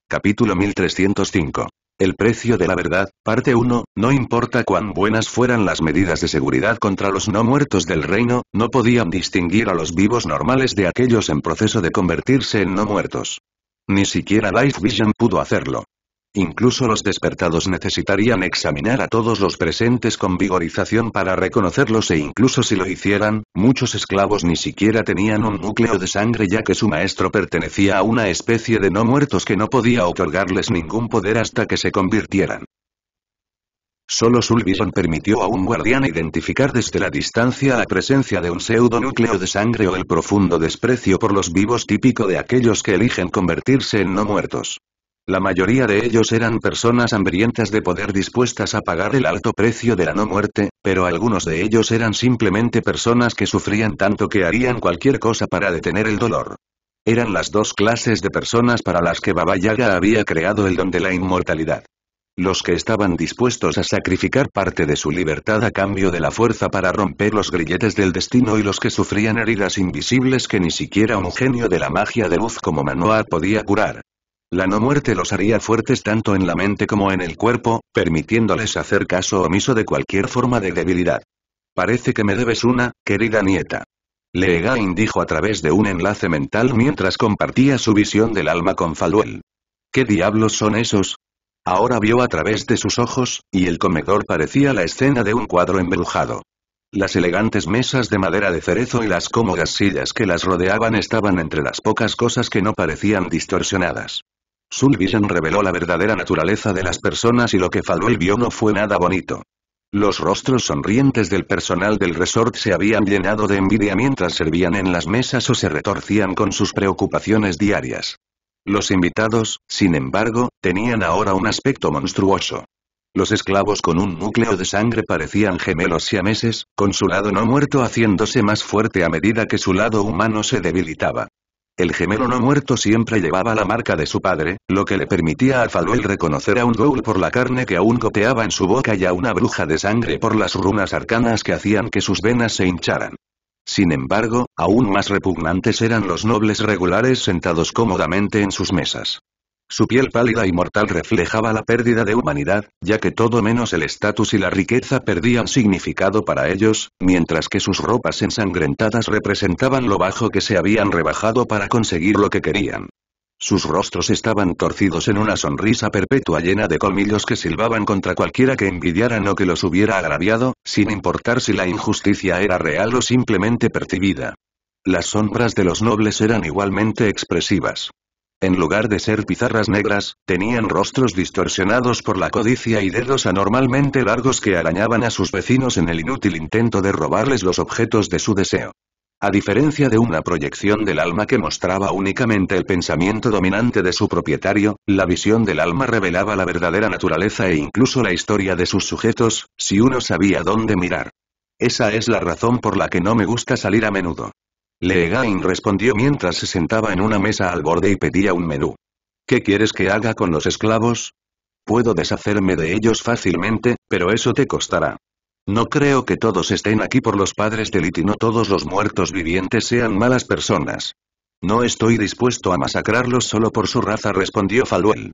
S1: Capítulo 1305 el precio de la verdad, parte 1, no importa cuán buenas fueran las medidas de seguridad contra los no muertos del reino, no podían distinguir a los vivos normales de aquellos en proceso de convertirse en no muertos. Ni siquiera Life Vision pudo hacerlo. Incluso los despertados necesitarían examinar a todos los presentes con vigorización para reconocerlos e incluso si lo hicieran, muchos esclavos ni siquiera tenían un núcleo de sangre ya que su maestro pertenecía a una especie de no muertos que no podía otorgarles ningún poder hasta que se convirtieran. Solo Sulvison permitió a un guardián identificar desde la distancia la presencia de un pseudo núcleo de sangre o el profundo desprecio por los vivos típico de aquellos que eligen convertirse en no muertos. La mayoría de ellos eran personas hambrientas de poder dispuestas a pagar el alto precio de la no muerte, pero algunos de ellos eran simplemente personas que sufrían tanto que harían cualquier cosa para detener el dolor. Eran las dos clases de personas para las que Baba Yaga había creado el don de la inmortalidad. Los que estaban dispuestos a sacrificar parte de su libertad a cambio de la fuerza para romper los grilletes del destino y los que sufrían heridas invisibles que ni siquiera un genio de la magia de luz como Manoa podía curar. La no muerte los haría fuertes tanto en la mente como en el cuerpo, permitiéndoles hacer caso omiso de cualquier forma de debilidad. Parece que me debes una, querida nieta. Leegain dijo a través de un enlace mental mientras compartía su visión del alma con Faluel. ¿Qué diablos son esos? Ahora vio a través de sus ojos, y el comedor parecía la escena de un cuadro embrujado. Las elegantes mesas de madera de cerezo y las cómodas sillas que las rodeaban estaban entre las pocas cosas que no parecían distorsionadas. Sun reveló la verdadera naturaleza de las personas y lo que Falwell vio no fue nada bonito. Los rostros sonrientes del personal del resort se habían llenado de envidia mientras servían en las mesas o se retorcían con sus preocupaciones diarias. Los invitados, sin embargo, tenían ahora un aspecto monstruoso. Los esclavos con un núcleo de sangre parecían gemelos siameses, con su lado no muerto haciéndose más fuerte a medida que su lado humano se debilitaba. El gemelo no muerto siempre llevaba la marca de su padre, lo que le permitía a Faluel reconocer a un ghoul por la carne que aún goteaba en su boca y a una bruja de sangre por las runas arcanas que hacían que sus venas se hincharan. Sin embargo, aún más repugnantes eran los nobles regulares sentados cómodamente en sus mesas. Su piel pálida y mortal reflejaba la pérdida de humanidad, ya que todo menos el estatus y la riqueza perdían significado para ellos, mientras que sus ropas ensangrentadas representaban lo bajo que se habían rebajado para conseguir lo que querían. Sus rostros estaban torcidos en una sonrisa perpetua llena de colmillos que silbaban contra cualquiera que envidiara o que los hubiera agraviado, sin importar si la injusticia era real o simplemente percibida. Las sombras de los nobles eran igualmente expresivas en lugar de ser pizarras negras, tenían rostros distorsionados por la codicia y dedos anormalmente largos que arañaban a sus vecinos en el inútil intento de robarles los objetos de su deseo. A diferencia de una proyección del alma que mostraba únicamente el pensamiento dominante de su propietario, la visión del alma revelaba la verdadera naturaleza e incluso la historia de sus sujetos, si uno sabía dónde mirar. Esa es la razón por la que no me gusta salir a menudo. Leegain respondió mientras se sentaba en una mesa al borde y pedía un menú. ¿Qué quieres que haga con los esclavos? Puedo deshacerme de ellos fácilmente, pero eso te costará. No creo que todos estén aquí por los padres de Lit y no todos los muertos vivientes sean malas personas. No estoy dispuesto a masacrarlos solo por su raza respondió Faluel.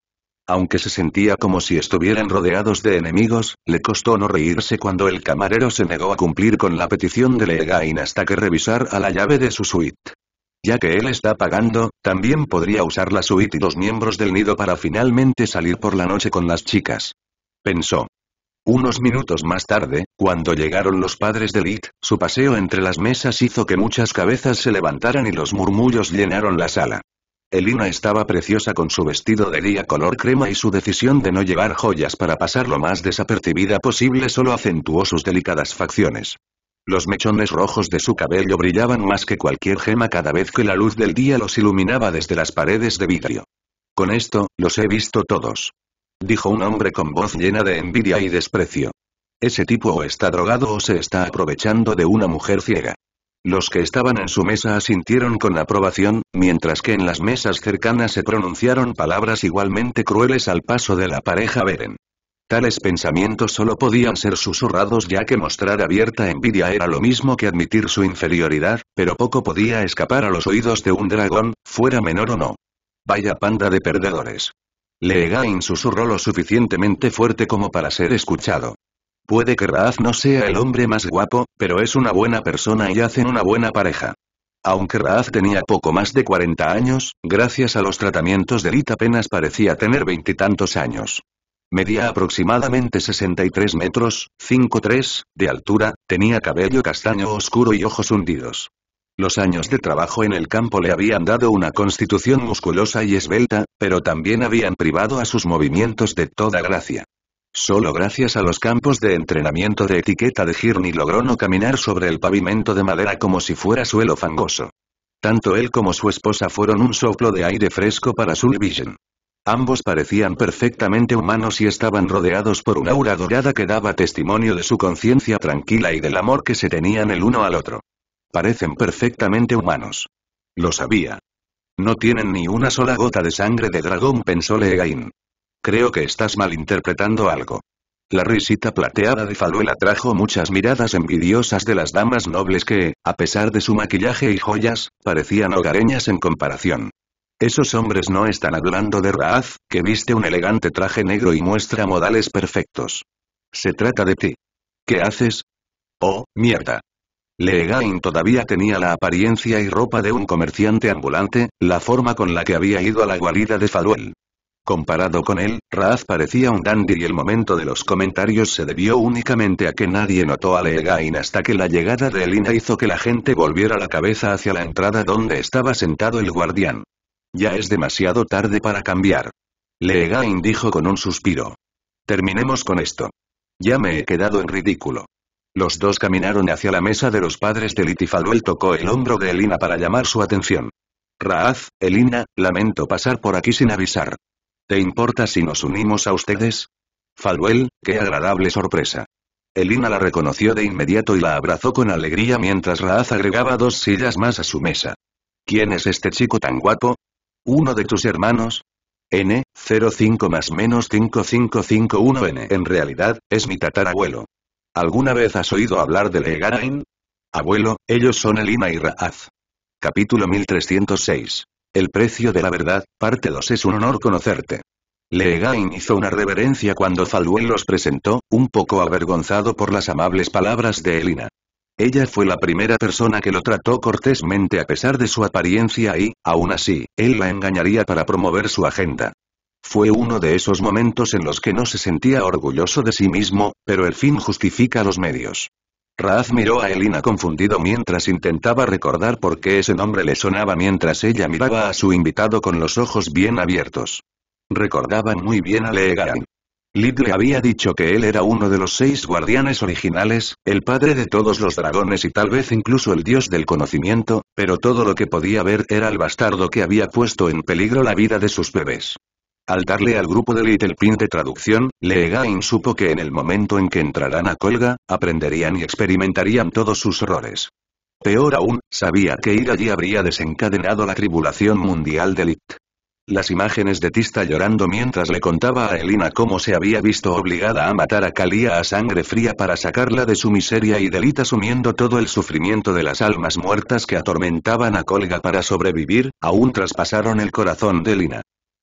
S1: Aunque se sentía como si estuvieran rodeados de enemigos, le costó no reírse cuando el camarero se negó a cumplir con la petición de Legain hasta que revisar a la llave de su suite. Ya que él está pagando, también podría usar la suite y los miembros del nido para finalmente salir por la noche con las chicas. Pensó. Unos minutos más tarde, cuando llegaron los padres de Lit, su paseo entre las mesas hizo que muchas cabezas se levantaran y los murmullos llenaron la sala. Elina estaba preciosa con su vestido de día color crema y su decisión de no llevar joyas para pasar lo más desapercibida posible solo acentuó sus delicadas facciones. Los mechones rojos de su cabello brillaban más que cualquier gema cada vez que la luz del día los iluminaba desde las paredes de vidrio. Con esto, los he visto todos. Dijo un hombre con voz llena de envidia y desprecio. Ese tipo o está drogado o se está aprovechando de una mujer ciega. Los que estaban en su mesa asintieron con aprobación, mientras que en las mesas cercanas se pronunciaron palabras igualmente crueles al paso de la pareja Beren. Tales pensamientos solo podían ser susurrados ya que mostrar abierta envidia era lo mismo que admitir su inferioridad, pero poco podía escapar a los oídos de un dragón, fuera menor o no. Vaya panda de perdedores. Leegain susurró lo suficientemente fuerte como para ser escuchado. Puede que Raaf no sea el hombre más guapo, pero es una buena persona y hacen una buena pareja. Aunque Raaf tenía poco más de 40 años, gracias a los tratamientos de Lit apenas parecía tener veintitantos años. Medía aproximadamente 63 metros, 5'3", de altura, tenía cabello castaño oscuro y ojos hundidos. Los años de trabajo en el campo le habían dado una constitución musculosa y esbelta, pero también habían privado a sus movimientos de toda gracia. Solo gracias a los campos de entrenamiento de etiqueta de Girny logró no caminar sobre el pavimento de madera como si fuera suelo fangoso. Tanto él como su esposa fueron un soplo de aire fresco para Sulvision. Ambos parecían perfectamente humanos y estaban rodeados por un aura dorada que daba testimonio de su conciencia tranquila y del amor que se tenían el uno al otro. Parecen perfectamente humanos. Lo sabía. No tienen ni una sola gota de sangre de dragón pensó Legain. Creo que estás malinterpretando algo. La risita plateada de Faluel atrajo muchas miradas envidiosas de las damas nobles que, a pesar de su maquillaje y joyas, parecían hogareñas en comparación. Esos hombres no están hablando de Raaz, que viste un elegante traje negro y muestra modales perfectos. Se trata de ti. ¿Qué haces? Oh, mierda. Leegain todavía tenía la apariencia y ropa de un comerciante ambulante, la forma con la que había ido a la guarida de Faluel. Comparado con él, Raaz parecía un dandy y el momento de los comentarios se debió únicamente a que nadie notó a Leegain hasta que la llegada de Elina hizo que la gente volviera la cabeza hacia la entrada donde estaba sentado el guardián. Ya es demasiado tarde para cambiar. Leegain dijo con un suspiro. Terminemos con esto. Ya me he quedado en ridículo. Los dos caminaron hacia la mesa de los padres de Litifaluel tocó el hombro de Elina para llamar su atención. Raaz, Elina, lamento pasar por aquí sin avisar. ¿Te importa si nos unimos a ustedes? Falwell, qué agradable sorpresa. Elina la reconoció de inmediato y la abrazó con alegría mientras Raaz agregaba dos sillas más a su mesa. ¿Quién es este chico tan guapo? ¿Uno de tus hermanos? N, 05 5551N. En realidad, es mi tatarabuelo. ¿Alguna vez has oído hablar de Legarain? Abuelo, ellos son Elina y Raaz. Capítulo 1306. El precio de la verdad, parte 2 es un honor conocerte. Leegain hizo una reverencia cuando Falwell los presentó, un poco avergonzado por las amables palabras de Elina. Ella fue la primera persona que lo trató cortésmente a pesar de su apariencia y, aún así, él la engañaría para promover su agenda. Fue uno de esos momentos en los que no se sentía orgulloso de sí mismo, pero el fin justifica los medios. Raaz miró a Elina confundido mientras intentaba recordar por qué ese nombre le sonaba mientras ella miraba a su invitado con los ojos bien abiertos. Recordaban muy bien a Legan. Lid le había dicho que él era uno de los seis guardianes originales, el padre de todos los dragones y tal vez incluso el dios del conocimiento, pero todo lo que podía ver era el bastardo que había puesto en peligro la vida de sus bebés. Al darle al grupo de Little pin de traducción, Gain supo que en el momento en que entraran a Colga, aprenderían y experimentarían todos sus errores. Peor aún, sabía que ir allí habría desencadenado la tribulación mundial de Lit. Las imágenes de Tista llorando mientras le contaba a Elina cómo se había visto obligada a matar a Kalia a sangre fría para sacarla de su miseria y delita asumiendo todo el sufrimiento de las almas muertas que atormentaban a Colga para sobrevivir, aún traspasaron el corazón de Elina.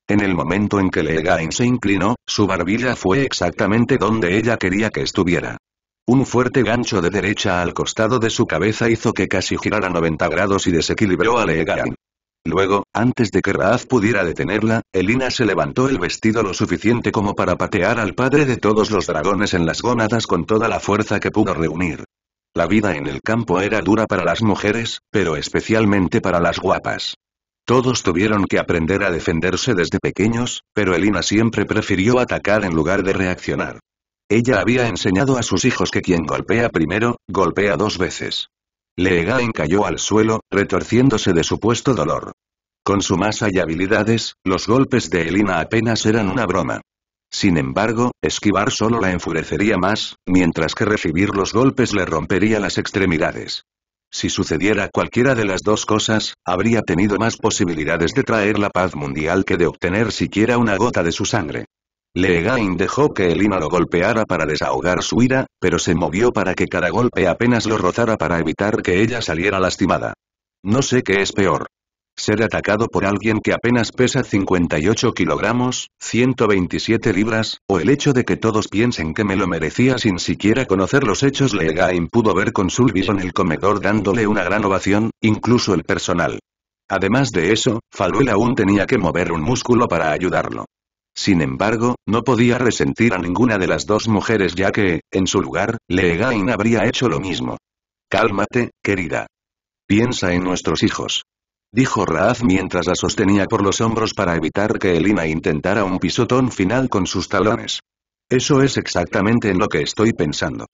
S1: En el momento en que Legain se inclinó, su barbilla fue exactamente donde ella quería que estuviera. Un fuerte gancho de derecha al costado de su cabeza hizo que casi girara 90 grados y desequilibró a Legain. Luego, antes de que Raaz pudiera detenerla, Elina se levantó el vestido lo suficiente como para patear al padre de todos los dragones en las gónadas con toda la fuerza que pudo reunir. La vida en el campo era dura para las mujeres, pero especialmente para las guapas. Todos tuvieron que aprender a defenderse desde pequeños, pero Elina siempre prefirió atacar en lugar de reaccionar. Ella había enseñado a sus hijos que quien golpea primero, golpea dos veces. Leegain cayó al suelo, retorciéndose de supuesto dolor. Con su masa y habilidades, los golpes de Elina apenas eran una broma. Sin embargo, esquivar solo la enfurecería más, mientras que recibir los golpes le rompería las extremidades. Si sucediera cualquiera de las dos cosas, habría tenido más posibilidades de traer la paz mundial que de obtener siquiera una gota de su sangre. Leegain dejó que Elina lo golpeara para desahogar su ira, pero se movió para que cada golpe apenas lo rozara para evitar que ella saliera lastimada. No sé qué es peor. Ser atacado por alguien que apenas pesa 58 kilogramos, 127 libras, o el hecho de que todos piensen que me lo merecía sin siquiera conocer los hechos Legain pudo ver con Sulvis en el comedor dándole una gran ovación, incluso el personal. Además de eso, Faluel aún tenía que mover un músculo para ayudarlo. Sin embargo, no podía resentir a ninguna de las dos mujeres ya que, en su lugar, Legain habría hecho lo mismo. Cálmate, querida. Piensa en nuestros hijos dijo Raaz mientras la sostenía por los hombros para evitar que Elina intentara un pisotón final con sus talones. Eso es exactamente en lo que estoy pensando.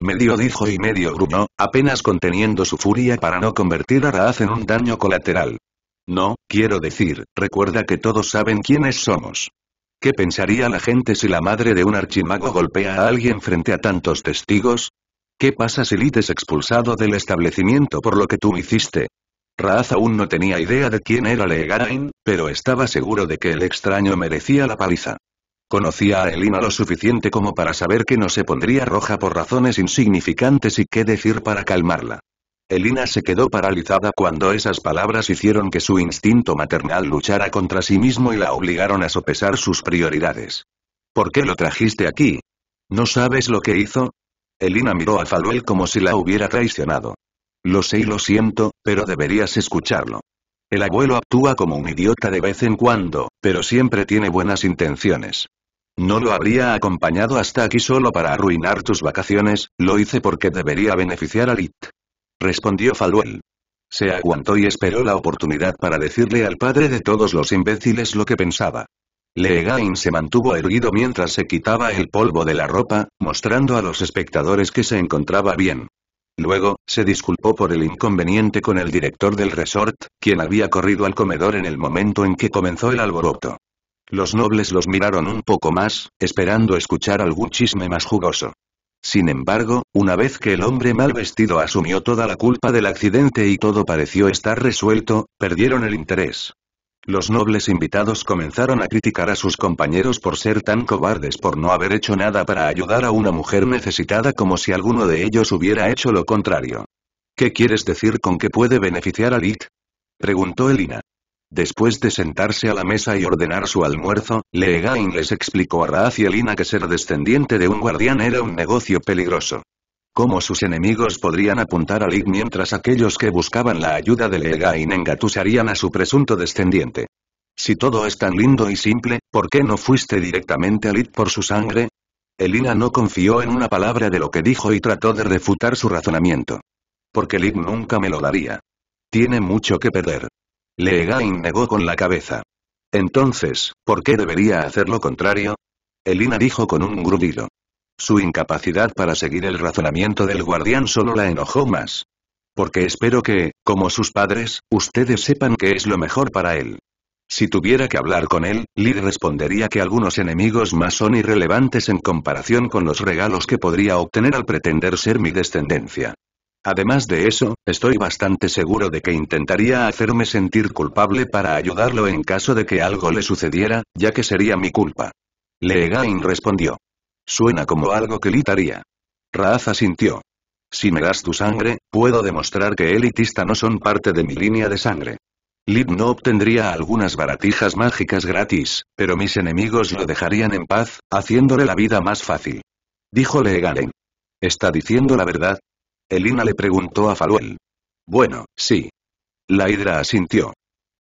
S1: Medio dijo y medio gruñó, apenas conteniendo su furia para no convertir a Raaz en un daño colateral. No, quiero decir, recuerda que todos saben quiénes somos. ¿Qué pensaría la gente si la madre de un archimago golpea a alguien frente a tantos testigos? ¿Qué pasa si Lit es expulsado del establecimiento por lo que tú hiciste? Raaz aún no tenía idea de quién era Legarain, pero estaba seguro de que el extraño merecía la paliza. Conocía a Elina lo suficiente como para saber que no se pondría roja por razones insignificantes y qué decir para calmarla. Elina se quedó paralizada cuando esas palabras hicieron que su instinto maternal luchara contra sí mismo y la obligaron a sopesar sus prioridades. ¿Por qué lo trajiste aquí? ¿No sabes lo que hizo? Elina miró a Faluel como si la hubiera traicionado. Lo sé y lo siento, pero deberías escucharlo. El abuelo actúa como un idiota de vez en cuando, pero siempre tiene buenas intenciones. No lo habría acompañado hasta aquí solo para arruinar tus vacaciones, lo hice porque debería beneficiar a Lit. Respondió Falwell. Se aguantó y esperó la oportunidad para decirle al padre de todos los imbéciles lo que pensaba. Leegain se mantuvo erguido mientras se quitaba el polvo de la ropa, mostrando a los espectadores que se encontraba bien. Luego, se disculpó por el inconveniente con el director del resort, quien había corrido al comedor en el momento en que comenzó el alboroto. Los nobles los miraron un poco más, esperando escuchar algún chisme más jugoso. Sin embargo, una vez que el hombre mal vestido asumió toda la culpa del accidente y todo pareció estar resuelto, perdieron el interés. Los nobles invitados comenzaron a criticar a sus compañeros por ser tan cobardes por no haber hecho nada para ayudar a una mujer necesitada como si alguno de ellos hubiera hecho lo contrario. ¿Qué quieres decir con que puede beneficiar a Lit? preguntó Elina. Después de sentarse a la mesa y ordenar su almuerzo, Leegain les explicó a Raaz y Elina que ser descendiente de un guardián era un negocio peligroso. ¿Cómo sus enemigos podrían apuntar a Lid mientras aquellos que buscaban la ayuda de Legain engatusarían a su presunto descendiente? Si todo es tan lindo y simple, ¿por qué no fuiste directamente a Lid por su sangre? Elina no confió en una palabra de lo que dijo y trató de refutar su razonamiento. Porque Lid nunca me lo daría. Tiene mucho que perder. Leegain negó con la cabeza. Entonces, ¿por qué debería hacer lo contrario? Elina dijo con un grudido. Su incapacidad para seguir el razonamiento del guardián solo la enojó más. Porque espero que, como sus padres, ustedes sepan que es lo mejor para él. Si tuviera que hablar con él, Lee respondería que algunos enemigos más son irrelevantes en comparación con los regalos que podría obtener al pretender ser mi descendencia. Además de eso, estoy bastante seguro de que intentaría hacerme sentir culpable para ayudarlo en caso de que algo le sucediera, ya que sería mi culpa. Gain respondió. Suena como algo que Lit haría. Raaz asintió. Si me das tu sangre, puedo demostrar que elitista no son parte de mi línea de sangre. Lid no obtendría algunas baratijas mágicas gratis, pero mis enemigos lo dejarían en paz, haciéndole la vida más fácil. Díjole Galen. ¿Está diciendo la verdad? Elina le preguntó a Faluel. Bueno, sí. La hidra asintió.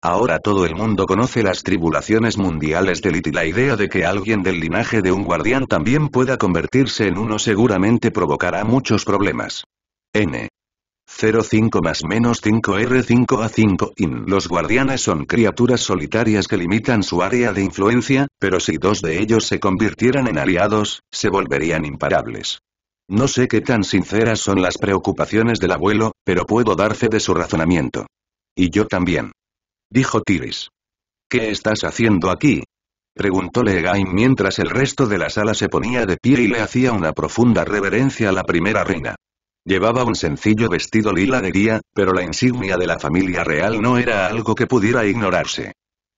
S1: Ahora todo el mundo conoce las tribulaciones mundiales de IT y la idea de que alguien del linaje de un guardián también pueda convertirse en uno seguramente provocará muchos problemas. N. 05 más menos 5R5A5 IN Los guardianes son criaturas solitarias que limitan su área de influencia, pero si dos de ellos se convirtieran en aliados, se volverían imparables. No sé qué tan sinceras son las preocupaciones del abuelo, pero puedo dar fe de su razonamiento. Y yo también dijo Tiris. ¿Qué estás haciendo aquí? Preguntó Legain mientras el resto de la sala se ponía de pie y le hacía una profunda reverencia a la primera reina. Llevaba un sencillo vestido lila de guía, pero la insignia de la familia real no era algo que pudiera ignorarse.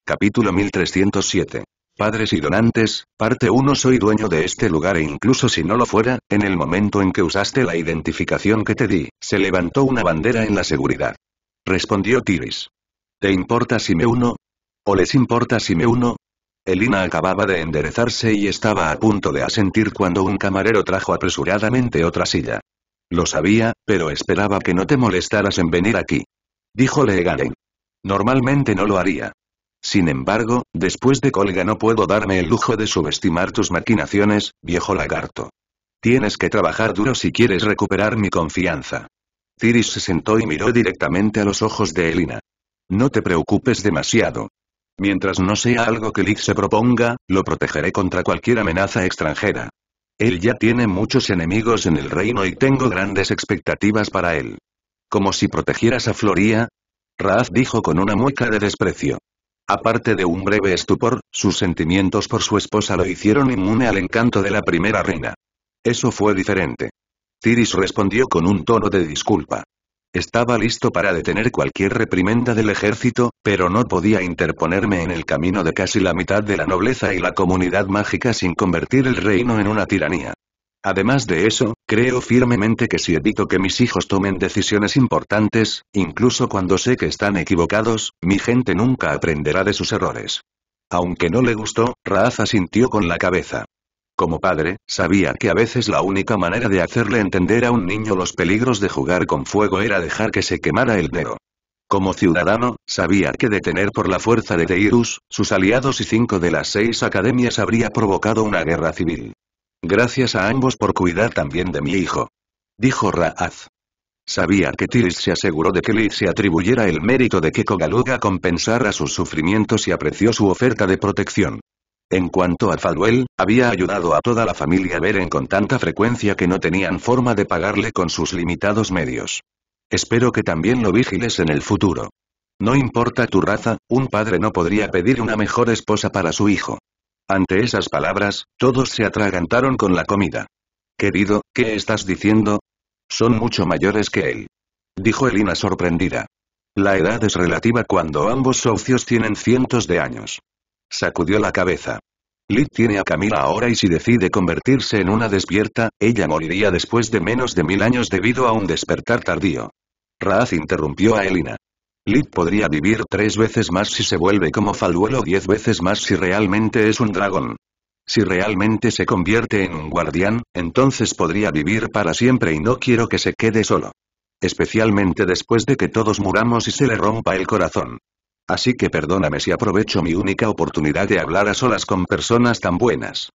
S1: Capítulo 1307. Padres y donantes, parte 1 Soy dueño de este lugar e incluso si no lo fuera, en el momento en que usaste la identificación que te di, se levantó una bandera en la seguridad. Respondió Tiris. ¿Te importa si me uno? ¿O les importa si me uno? Elina acababa de enderezarse y estaba a punto de asentir cuando un camarero trajo apresuradamente otra silla. Lo sabía, pero esperaba que no te molestaras en venir aquí. Díjole Galen. Normalmente no lo haría. Sin embargo, después de Colga no puedo darme el lujo de subestimar tus maquinaciones, viejo lagarto. Tienes que trabajar duro si quieres recuperar mi confianza. Tiris se sentó y miró directamente a los ojos de Elina. No te preocupes demasiado. Mientras no sea algo que Lick se proponga, lo protegeré contra cualquier amenaza extranjera. Él ya tiene muchos enemigos en el reino y tengo grandes expectativas para él. Como si protegieras a Floría. Raaz dijo con una mueca de desprecio. Aparte de un breve estupor, sus sentimientos por su esposa lo hicieron inmune al encanto de la primera reina. Eso fue diferente. Tiris respondió con un tono de disculpa. Estaba listo para detener cualquier reprimenda del ejército, pero no podía interponerme en el camino de casi la mitad de la nobleza y la comunidad mágica sin convertir el reino en una tiranía. Además de eso, creo firmemente que si evito que mis hijos tomen decisiones importantes, incluso cuando sé que están equivocados, mi gente nunca aprenderá de sus errores. Aunque no le gustó, Raaz asintió con la cabeza. Como padre, sabía que a veces la única manera de hacerle entender a un niño los peligros de jugar con fuego era dejar que se quemara el dedo. Como ciudadano, sabía que detener por la fuerza de Teirus, sus aliados y cinco de las seis academias habría provocado una guerra civil. Gracias a ambos por cuidar también de mi hijo. Dijo Raaz. Sabía que Tiris se aseguró de que Liz se atribuyera el mérito de que Kogaluga compensara sus sufrimientos y apreció su oferta de protección. En cuanto a Falwell, había ayudado a toda la familia Beren con tanta frecuencia que no tenían forma de pagarle con sus limitados medios. Espero que también lo vigiles en el futuro. No importa tu raza, un padre no podría pedir una mejor esposa para su hijo. Ante esas palabras, todos se atragantaron con la comida. Querido, ¿qué estás diciendo? Son mucho mayores que él. Dijo Elina sorprendida. La edad es relativa cuando ambos socios tienen cientos de años. Sacudió la cabeza. Lid tiene a Camila ahora y si decide convertirse en una despierta, ella moriría después de menos de mil años debido a un despertar tardío. Raaz interrumpió a Elina. Lid podría vivir tres veces más si se vuelve como Falduelo diez veces más si realmente es un dragón. Si realmente se convierte en un guardián, entonces podría vivir para siempre y no quiero que se quede solo. Especialmente después de que todos muramos y se le rompa el corazón. Así que perdóname si aprovecho mi única oportunidad de hablar a solas con personas tan buenas.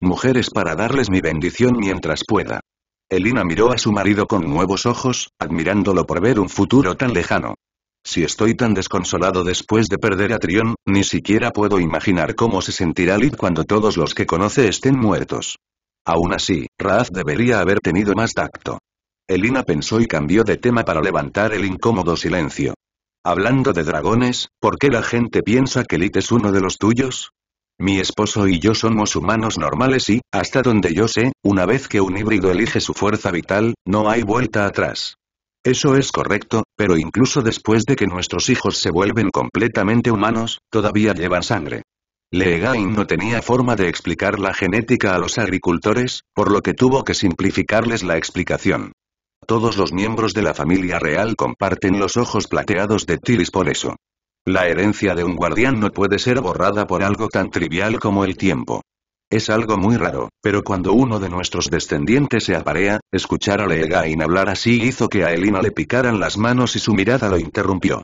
S1: Mujeres para darles mi bendición mientras pueda. Elina miró a su marido con nuevos ojos, admirándolo por ver un futuro tan lejano. Si estoy tan desconsolado después de perder a Trión, ni siquiera puedo imaginar cómo se sentirá Lid cuando todos los que conoce estén muertos. Aún así, Raz debería haber tenido más tacto. Elina pensó y cambió de tema para levantar el incómodo silencio. Hablando de dragones, ¿por qué la gente piensa que Lit es uno de los tuyos? Mi esposo y yo somos humanos normales y, hasta donde yo sé, una vez que un híbrido elige su fuerza vital, no hay vuelta atrás. Eso es correcto, pero incluso después de que nuestros hijos se vuelven completamente humanos, todavía llevan sangre. Leegain no tenía forma de explicar la genética a los agricultores, por lo que tuvo que simplificarles la explicación. Todos los miembros de la familia real comparten los ojos plateados de Tiris por eso. La herencia de un guardián no puede ser borrada por algo tan trivial como el tiempo. Es algo muy raro, pero cuando uno de nuestros descendientes se aparea, escuchar a Leegain hablar así hizo que a Elina le picaran las manos y su mirada lo interrumpió.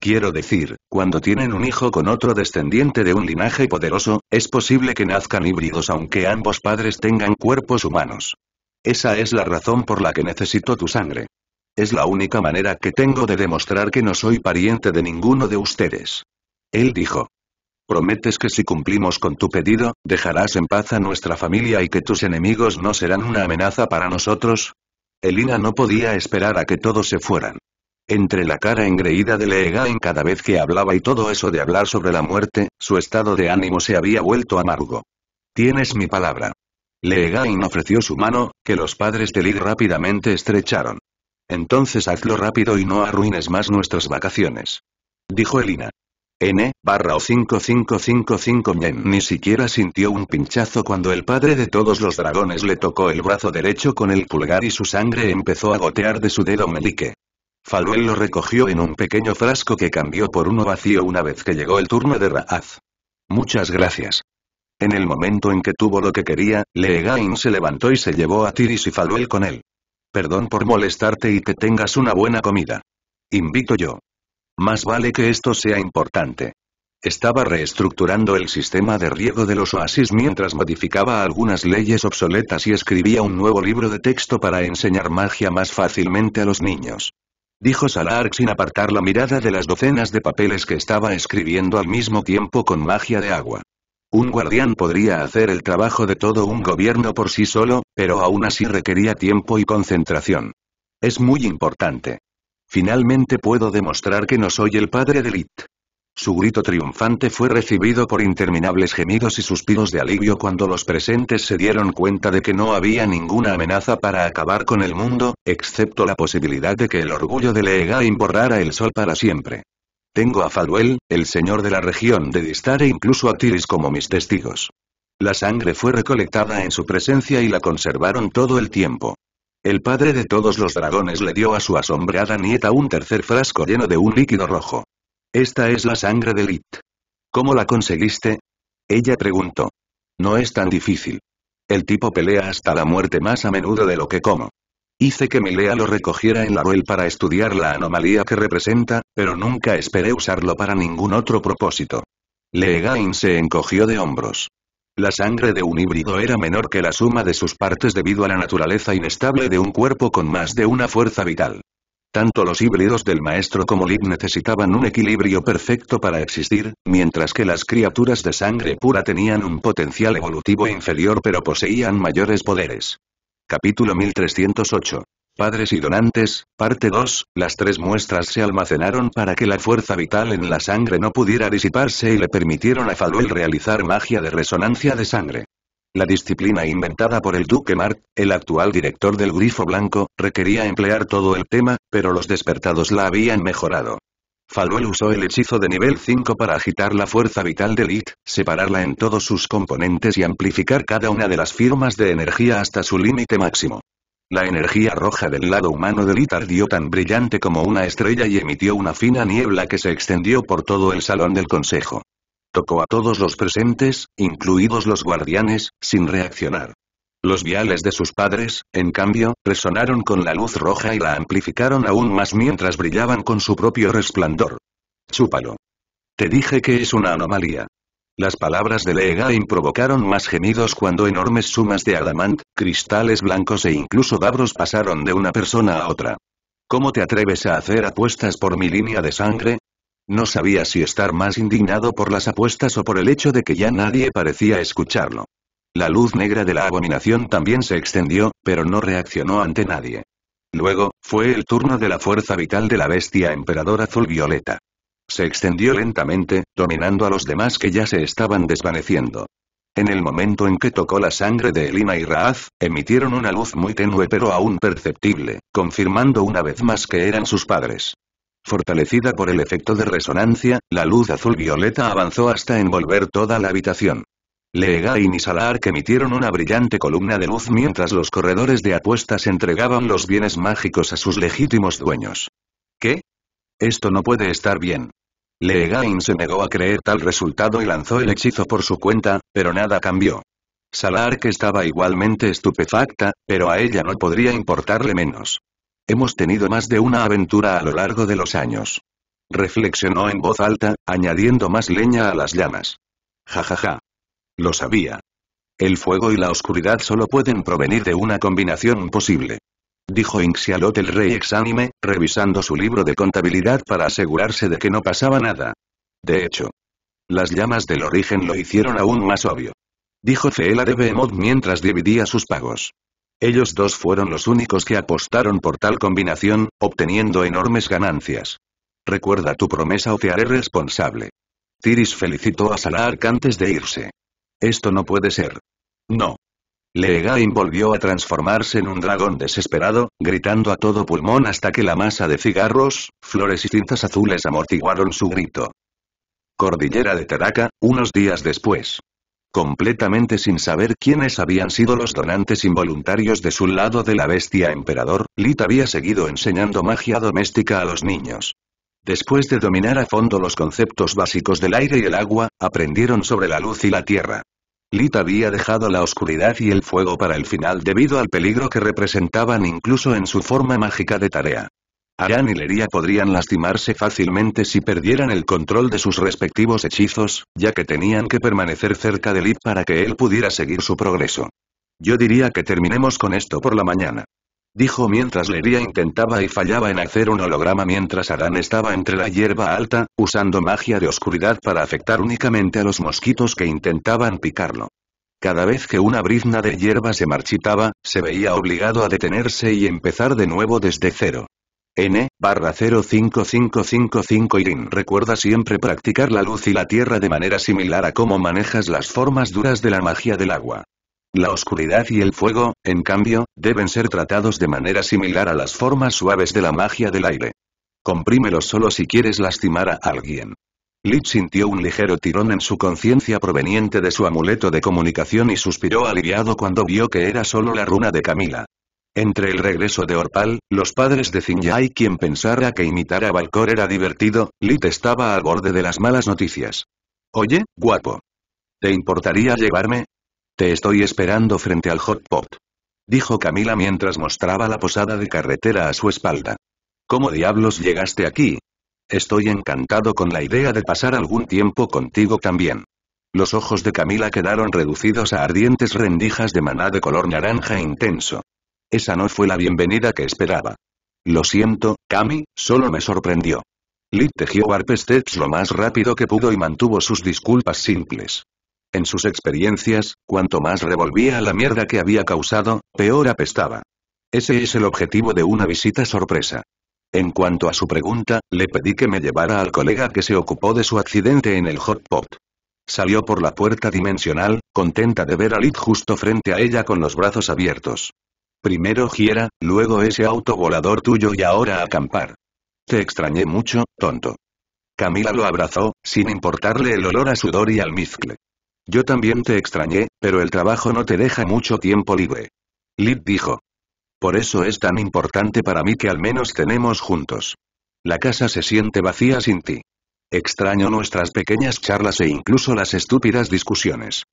S1: Quiero decir, cuando tienen un hijo con otro descendiente de un linaje poderoso, es posible que nazcan híbridos aunque ambos padres tengan cuerpos humanos. Esa es la razón por la que necesito tu sangre. Es la única manera que tengo de demostrar que no soy pariente de ninguno de ustedes. Él dijo. Prometes que si cumplimos con tu pedido, dejarás en paz a nuestra familia y que tus enemigos no serán una amenaza para nosotros. Elina no podía esperar a que todos se fueran. Entre la cara engreída de en cada vez que hablaba y todo eso de hablar sobre la muerte, su estado de ánimo se había vuelto amargo. Tienes mi palabra. Leegain ofreció su mano, que los padres de Lee rápidamente estrecharon. Entonces hazlo rápido y no arruines más nuestras vacaciones. Dijo Elina. N, barra o 5555 n ni siquiera sintió un pinchazo cuando el padre de todos los dragones le tocó el brazo derecho con el pulgar y su sangre empezó a gotear de su dedo melique. Faluel lo recogió en un pequeño frasco que cambió por uno vacío una vez que llegó el turno de Raaz. Muchas gracias. En el momento en que tuvo lo que quería, Gain se levantó y se llevó a Tiris y Faluel con él. Perdón por molestarte y que tengas una buena comida. Invito yo. Más vale que esto sea importante. Estaba reestructurando el sistema de riego de los oasis mientras modificaba algunas leyes obsoletas y escribía un nuevo libro de texto para enseñar magia más fácilmente a los niños. Dijo Salark sin apartar la mirada de las docenas de papeles que estaba escribiendo al mismo tiempo con magia de agua. Un guardián podría hacer el trabajo de todo un gobierno por sí solo, pero aún así requería tiempo y concentración. Es muy importante. Finalmente puedo demostrar que no soy el padre de Lit. Su grito triunfante fue recibido por interminables gemidos y suspiros de alivio cuando los presentes se dieron cuenta de que no había ninguna amenaza para acabar con el mundo, excepto la posibilidad de que el orgullo de Leega borrara el sol para siempre. Tengo a Faluel, el señor de la región de Distar e incluso a Tiris como mis testigos. La sangre fue recolectada en su presencia y la conservaron todo el tiempo. El padre de todos los dragones le dio a su asombrada nieta un tercer frasco lleno de un líquido rojo. Esta es la sangre de Lit. ¿Cómo la conseguiste? Ella preguntó. No es tan difícil. El tipo pelea hasta la muerte más a menudo de lo que como. Hice que Milea lo recogiera en la Ruel para estudiar la anomalía que representa, pero nunca esperé usarlo para ningún otro propósito. Leegain se encogió de hombros. La sangre de un híbrido era menor que la suma de sus partes debido a la naturaleza inestable de un cuerpo con más de una fuerza vital. Tanto los híbridos del maestro como Lib necesitaban un equilibrio perfecto para existir, mientras que las criaturas de sangre pura tenían un potencial evolutivo inferior pero poseían mayores poderes. Capítulo 1308. Padres y donantes, parte 2, las tres muestras se almacenaron para que la fuerza vital en la sangre no pudiera disiparse y le permitieron a Faluel realizar magia de resonancia de sangre. La disciplina inventada por el Duque Mark, el actual director del Grifo Blanco, requería emplear todo el tema, pero los despertados la habían mejorado. Falwell usó el hechizo de nivel 5 para agitar la fuerza vital de Lit, separarla en todos sus componentes y amplificar cada una de las firmas de energía hasta su límite máximo. La energía roja del lado humano de Lit ardió tan brillante como una estrella y emitió una fina niebla que se extendió por todo el salón del consejo. Tocó a todos los presentes, incluidos los guardianes, sin reaccionar. Los viales de sus padres, en cambio, resonaron con la luz roja y la amplificaron aún más mientras brillaban con su propio resplandor. Chúpalo. Te dije que es una anomalía. Las palabras de Leegain provocaron más gemidos cuando enormes sumas de adamant, cristales blancos e incluso dabros pasaron de una persona a otra. ¿Cómo te atreves a hacer apuestas por mi línea de sangre? No sabía si estar más indignado por las apuestas o por el hecho de que ya nadie parecía escucharlo. La luz negra de la abominación también se extendió, pero no reaccionó ante nadie. Luego, fue el turno de la fuerza vital de la bestia emperador azul-violeta. Se extendió lentamente, dominando a los demás que ya se estaban desvaneciendo. En el momento en que tocó la sangre de Elina y Raaz, emitieron una luz muy tenue pero aún perceptible, confirmando una vez más que eran sus padres. Fortalecida por el efecto de resonancia, la luz azul-violeta avanzó hasta envolver toda la habitación. Leegain y que emitieron una brillante columna de luz mientras los corredores de apuestas entregaban los bienes mágicos a sus legítimos dueños. ¿Qué? Esto no puede estar bien. Leegain se negó a creer tal resultado y lanzó el hechizo por su cuenta, pero nada cambió. que estaba igualmente estupefacta, pero a ella no podría importarle menos. Hemos tenido más de una aventura a lo largo de los años. Reflexionó en voz alta, añadiendo más leña a las llamas. Ja ja ja. Lo sabía. El fuego y la oscuridad solo pueden provenir de una combinación posible. Dijo Inxialot el rey exánime, revisando su libro de contabilidad para asegurarse de que no pasaba nada. De hecho, las llamas del origen lo hicieron aún más obvio. Dijo Ceela de Behemoth mientras dividía sus pagos. Ellos dos fueron los únicos que apostaron por tal combinación, obteniendo enormes ganancias. Recuerda tu promesa o te haré responsable. Tiris felicitó a Salah antes de irse. Esto no puede ser. No. Leegain volvió a transformarse en un dragón desesperado, gritando a todo pulmón hasta que la masa de cigarros, flores y cintas azules amortiguaron su grito. Cordillera de Taraka, unos días después. Completamente sin saber quiénes habían sido los donantes involuntarios de su lado de la bestia emperador, Lit había seguido enseñando magia doméstica a los niños. Después de dominar a fondo los conceptos básicos del aire y el agua, aprendieron sobre la luz y la tierra. Lit había dejado la oscuridad y el fuego para el final debido al peligro que representaban incluso en su forma mágica de tarea. Aran y Leria podrían lastimarse fácilmente si perdieran el control de sus respectivos hechizos, ya que tenían que permanecer cerca de Lit para que él pudiera seguir su progreso. Yo diría que terminemos con esto por la mañana. Dijo mientras Leria intentaba y fallaba en hacer un holograma mientras Adán estaba entre la hierba alta, usando magia de oscuridad para afectar únicamente a los mosquitos que intentaban picarlo. Cada vez que una brizna de hierba se marchitaba, se veía obligado a detenerse y empezar de nuevo desde cero. N, barra 05555 Irin recuerda siempre practicar la luz y la tierra de manera similar a cómo manejas las formas duras de la magia del agua. La oscuridad y el fuego, en cambio, deben ser tratados de manera similar a las formas suaves de la magia del aire. Comprímelos solo si quieres lastimar a alguien. Lid sintió un ligero tirón en su conciencia proveniente de su amuleto de comunicación y suspiró aliviado cuando vio que era solo la runa de Camila. Entre el regreso de Orpal, los padres de y quien pensara que imitar a Valcor era divertido, Lit estaba al borde de las malas noticias. Oye, guapo. ¿Te importaría llevarme? Te estoy esperando frente al hot pot", Dijo Camila mientras mostraba la posada de carretera a su espalda. ¿Cómo diablos llegaste aquí? Estoy encantado con la idea de pasar algún tiempo contigo también. Los ojos de Camila quedaron reducidos a ardientes rendijas de maná de color naranja intenso. Esa no fue la bienvenida que esperaba. Lo siento, Cami, solo me sorprendió. Lee tejió Warp Steps lo más rápido que pudo y mantuvo sus disculpas simples. En sus experiencias, cuanto más revolvía la mierda que había causado, peor apestaba. Ese es el objetivo de una visita sorpresa. En cuanto a su pregunta, le pedí que me llevara al colega que se ocupó de su accidente en el hotpot. Salió por la puerta dimensional, contenta de ver a Lid justo frente a ella con los brazos abiertos. Primero gira, luego ese auto volador tuyo y ahora acampar. Te extrañé mucho, tonto. Camila lo abrazó, sin importarle el olor a sudor y al almizcle. Yo también te extrañé, pero el trabajo no te deja mucho tiempo libre. Lid dijo. Por eso es tan importante para mí que al menos tenemos juntos. La casa se siente vacía sin ti. Extraño nuestras pequeñas charlas e incluso las estúpidas discusiones.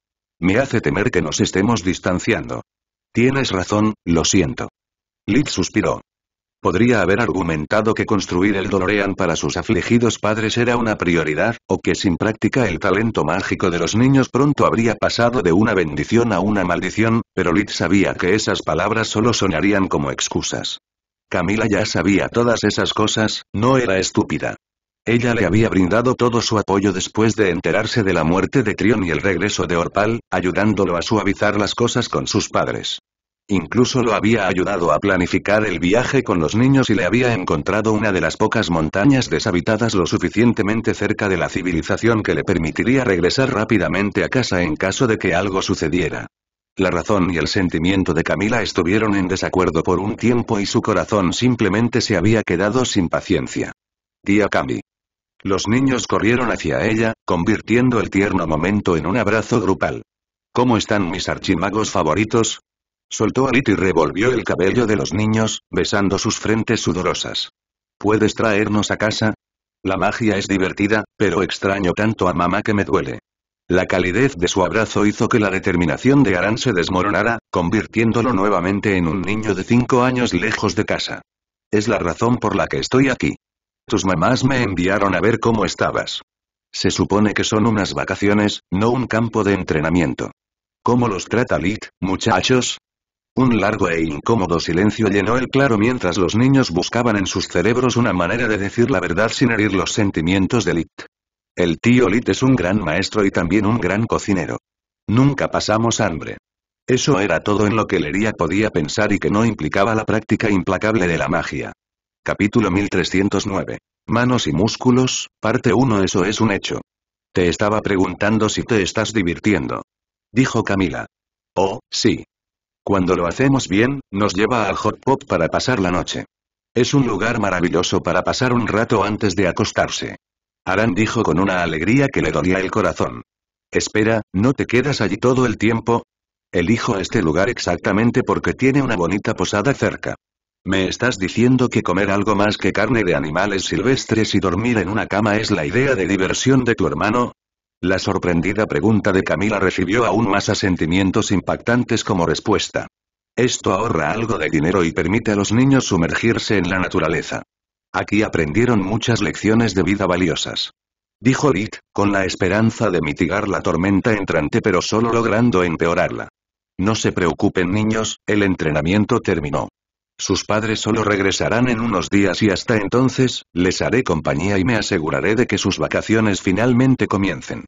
S1: Me hace temer que nos estemos distanciando. Tienes razón, lo siento. Lid suspiró. Podría haber argumentado que construir el Dolorean para sus afligidos padres era una prioridad, o que sin práctica el talento mágico de los niños pronto habría pasado de una bendición a una maldición, pero Lid sabía que esas palabras solo sonarían como excusas. Camila ya sabía todas esas cosas, no era estúpida. Ella le había brindado todo su apoyo después de enterarse de la muerte de Trion y el regreso de Orpal, ayudándolo a suavizar las cosas con sus padres. Incluso lo había ayudado a planificar el viaje con los niños y le había encontrado una de las pocas montañas deshabitadas lo suficientemente cerca de la civilización que le permitiría regresar rápidamente a casa en caso de que algo sucediera. La razón y el sentimiento de Camila estuvieron en desacuerdo por un tiempo y su corazón simplemente se había quedado sin paciencia. Tía Cami. Los niños corrieron hacia ella, convirtiendo el tierno momento en un abrazo grupal. ¿Cómo están mis archimagos favoritos? Soltó a Lit y revolvió el cabello de los niños, besando sus frentes sudorosas. ¿Puedes traernos a casa? La magia es divertida, pero extraño tanto a mamá que me duele. La calidez de su abrazo hizo que la determinación de Aran se desmoronara, convirtiéndolo nuevamente en un niño de cinco años lejos de casa. Es la razón por la que estoy aquí. Tus mamás me enviaron a ver cómo estabas. Se supone que son unas vacaciones, no un campo de entrenamiento. ¿Cómo los trata Lit, muchachos? Un largo e incómodo silencio llenó el claro mientras los niños buscaban en sus cerebros una manera de decir la verdad sin herir los sentimientos de Lit. El tío Lit es un gran maestro y también un gran cocinero. Nunca pasamos hambre. Eso era todo en lo que Lería podía pensar y que no implicaba la práctica implacable de la magia. Capítulo 1309. Manos y músculos, parte 1 Eso es un hecho. Te estaba preguntando si te estás divirtiendo. Dijo Camila. Oh, sí. Cuando lo hacemos bien, nos lleva al hot pot para pasar la noche. Es un lugar maravilloso para pasar un rato antes de acostarse. Aran dijo con una alegría que le dolía el corazón. Espera, ¿no te quedas allí todo el tiempo? Elijo este lugar exactamente porque tiene una bonita posada cerca. ¿Me estás diciendo que comer algo más que carne de animales silvestres y dormir en una cama es la idea de diversión de tu hermano? La sorprendida pregunta de Camila recibió aún más asentimientos impactantes como respuesta. Esto ahorra algo de dinero y permite a los niños sumergirse en la naturaleza. Aquí aprendieron muchas lecciones de vida valiosas. Dijo Rick, con la esperanza de mitigar la tormenta entrante pero solo logrando empeorarla. No se preocupen niños, el entrenamiento terminó. Sus padres solo regresarán en unos días y hasta entonces, les haré compañía y me aseguraré de que sus vacaciones finalmente comiencen.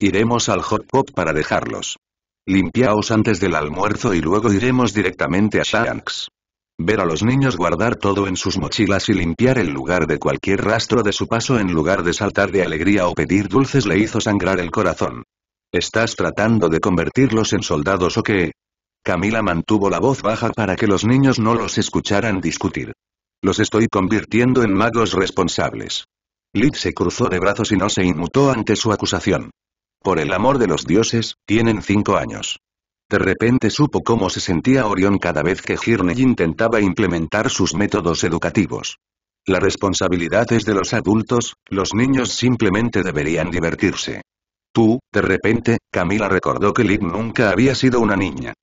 S1: Iremos al hot pop para dejarlos. Limpiaos antes del almuerzo y luego iremos directamente a Shanks. Ver a los niños guardar todo en sus mochilas y limpiar el lugar de cualquier rastro de su paso en lugar de saltar de alegría o pedir dulces le hizo sangrar el corazón. ¿Estás tratando de convertirlos en soldados o qué? Camila mantuvo la voz baja para que los niños no los escucharan discutir. Los estoy convirtiendo en magos responsables. Lid se cruzó de brazos y no se inmutó ante su acusación. Por el amor de los dioses, tienen cinco años. De repente supo cómo se sentía Orión cada vez que Hirney intentaba implementar sus métodos educativos. La responsabilidad es de los adultos, los niños simplemente deberían divertirse. Tú, de repente, Camila recordó que Lid nunca había sido una niña.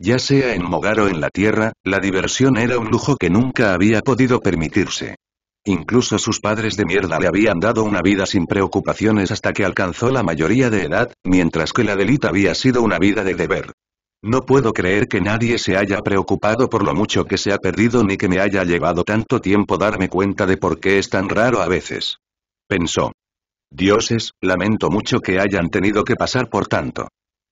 S1: Ya sea en Mogar o en la Tierra, la diversión era un lujo que nunca había podido permitirse. Incluso sus padres de mierda le habían dado una vida sin preocupaciones hasta que alcanzó la mayoría de edad, mientras que la delita había sido una vida de deber. No puedo creer que nadie se haya preocupado por lo mucho que se ha perdido ni que me haya llevado tanto tiempo darme cuenta de por qué es tan raro a veces. Pensó. Dioses, lamento mucho que hayan tenido que pasar por tanto.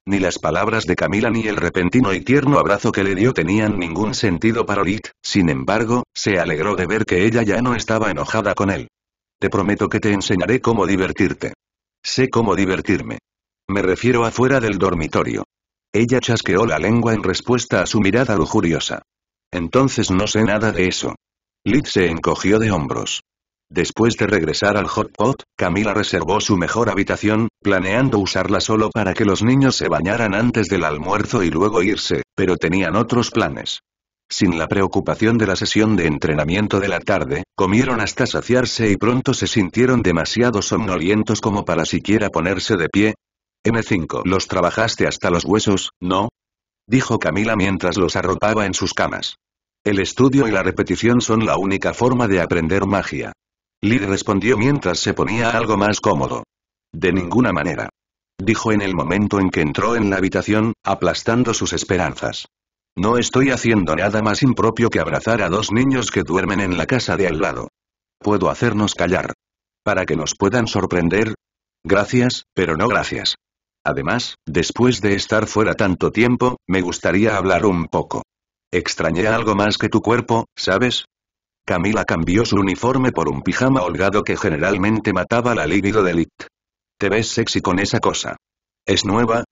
S1: Ni las palabras de Camila ni el repentino y tierno abrazo que le dio tenían ningún sentido para Lit, sin embargo, se alegró de ver que ella ya no estaba enojada con él. Te prometo que te enseñaré cómo divertirte. Sé cómo divertirme. Me refiero afuera del dormitorio. Ella chasqueó la lengua en respuesta a su mirada lujuriosa. Entonces no sé nada de eso. Lit se encogió de hombros. Después de regresar al hot pot, Camila reservó su mejor habitación, planeando usarla solo para que los niños se bañaran antes del almuerzo y luego irse, pero tenían otros planes. Sin la preocupación de la sesión de entrenamiento de la tarde, comieron hasta saciarse y pronto se sintieron demasiado somnolientos como para siquiera ponerse de pie. M5. ¿Los trabajaste hasta los huesos, no? Dijo Camila mientras los arropaba en sus camas. El estudio y la repetición son la única forma de aprender magia. Lee respondió mientras se ponía algo más cómodo. De ninguna manera. Dijo en el momento en que entró en la habitación, aplastando sus esperanzas. No estoy haciendo nada más impropio que abrazar a dos niños que duermen en la casa de al lado. Puedo hacernos callar. Para que nos puedan sorprender. Gracias, pero no gracias. Además, después de estar fuera tanto tiempo, me gustaría hablar un poco. Extrañé algo más que tu cuerpo, ¿sabes? Camila cambió su uniforme por un pijama holgado que generalmente mataba la libido de Lit. Te ves sexy con esa cosa. ¿Es nueva?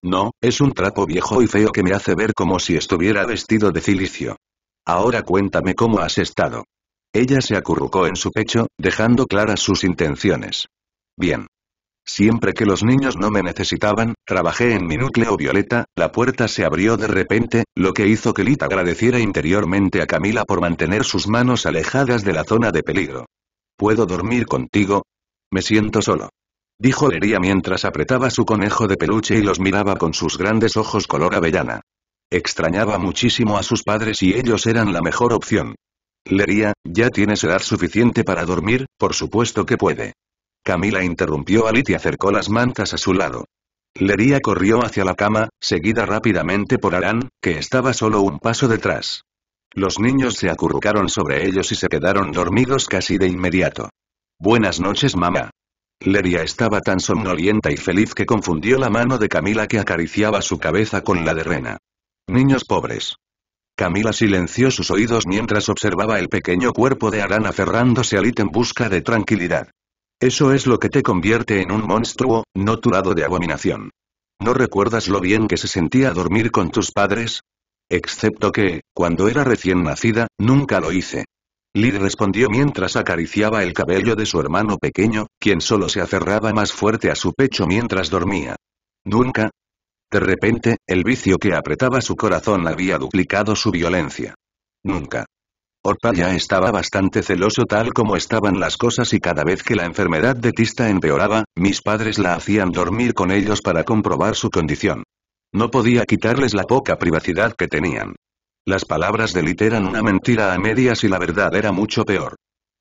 S1: No, es un trapo viejo y feo que me hace ver como si estuviera vestido de cilicio. Ahora cuéntame cómo has estado. Ella se acurrucó en su pecho, dejando claras sus intenciones. Bien. Siempre que los niños no me necesitaban, trabajé en mi núcleo violeta, la puerta se abrió de repente, lo que hizo que Lita agradeciera interiormente a Camila por mantener sus manos alejadas de la zona de peligro. ¿Puedo dormir contigo? Me siento solo. Dijo Lería mientras apretaba su conejo de peluche y los miraba con sus grandes ojos color avellana. Extrañaba muchísimo a sus padres y ellos eran la mejor opción. Lería, ya tienes edad suficiente para dormir, por supuesto que puede. Camila interrumpió a Lit y acercó las mantas a su lado. Lería corrió hacia la cama, seguida rápidamente por Arán, que estaba solo un paso detrás. Los niños se acurrucaron sobre ellos y se quedaron dormidos casi de inmediato. Buenas noches mamá. Leria estaba tan somnolienta y feliz que confundió la mano de Camila que acariciaba su cabeza con la de Rena. Niños pobres. Camila silenció sus oídos mientras observaba el pequeño cuerpo de Arán aferrándose a Lit en busca de tranquilidad. Eso es lo que te convierte en un monstruo, no turado de abominación. ¿No recuerdas lo bien que se sentía dormir con tus padres? Excepto que, cuando era recién nacida, nunca lo hice. Lee respondió mientras acariciaba el cabello de su hermano pequeño, quien solo se aferraba más fuerte a su pecho mientras dormía. Nunca. De repente, el vicio que apretaba su corazón había duplicado su violencia. Nunca. Orpa ya estaba bastante celoso tal como estaban las cosas y cada vez que la enfermedad de Tista empeoraba, mis padres la hacían dormir con ellos para comprobar su condición. No podía quitarles la poca privacidad que tenían. Las palabras de Lit eran una mentira a medias y la verdad era mucho peor.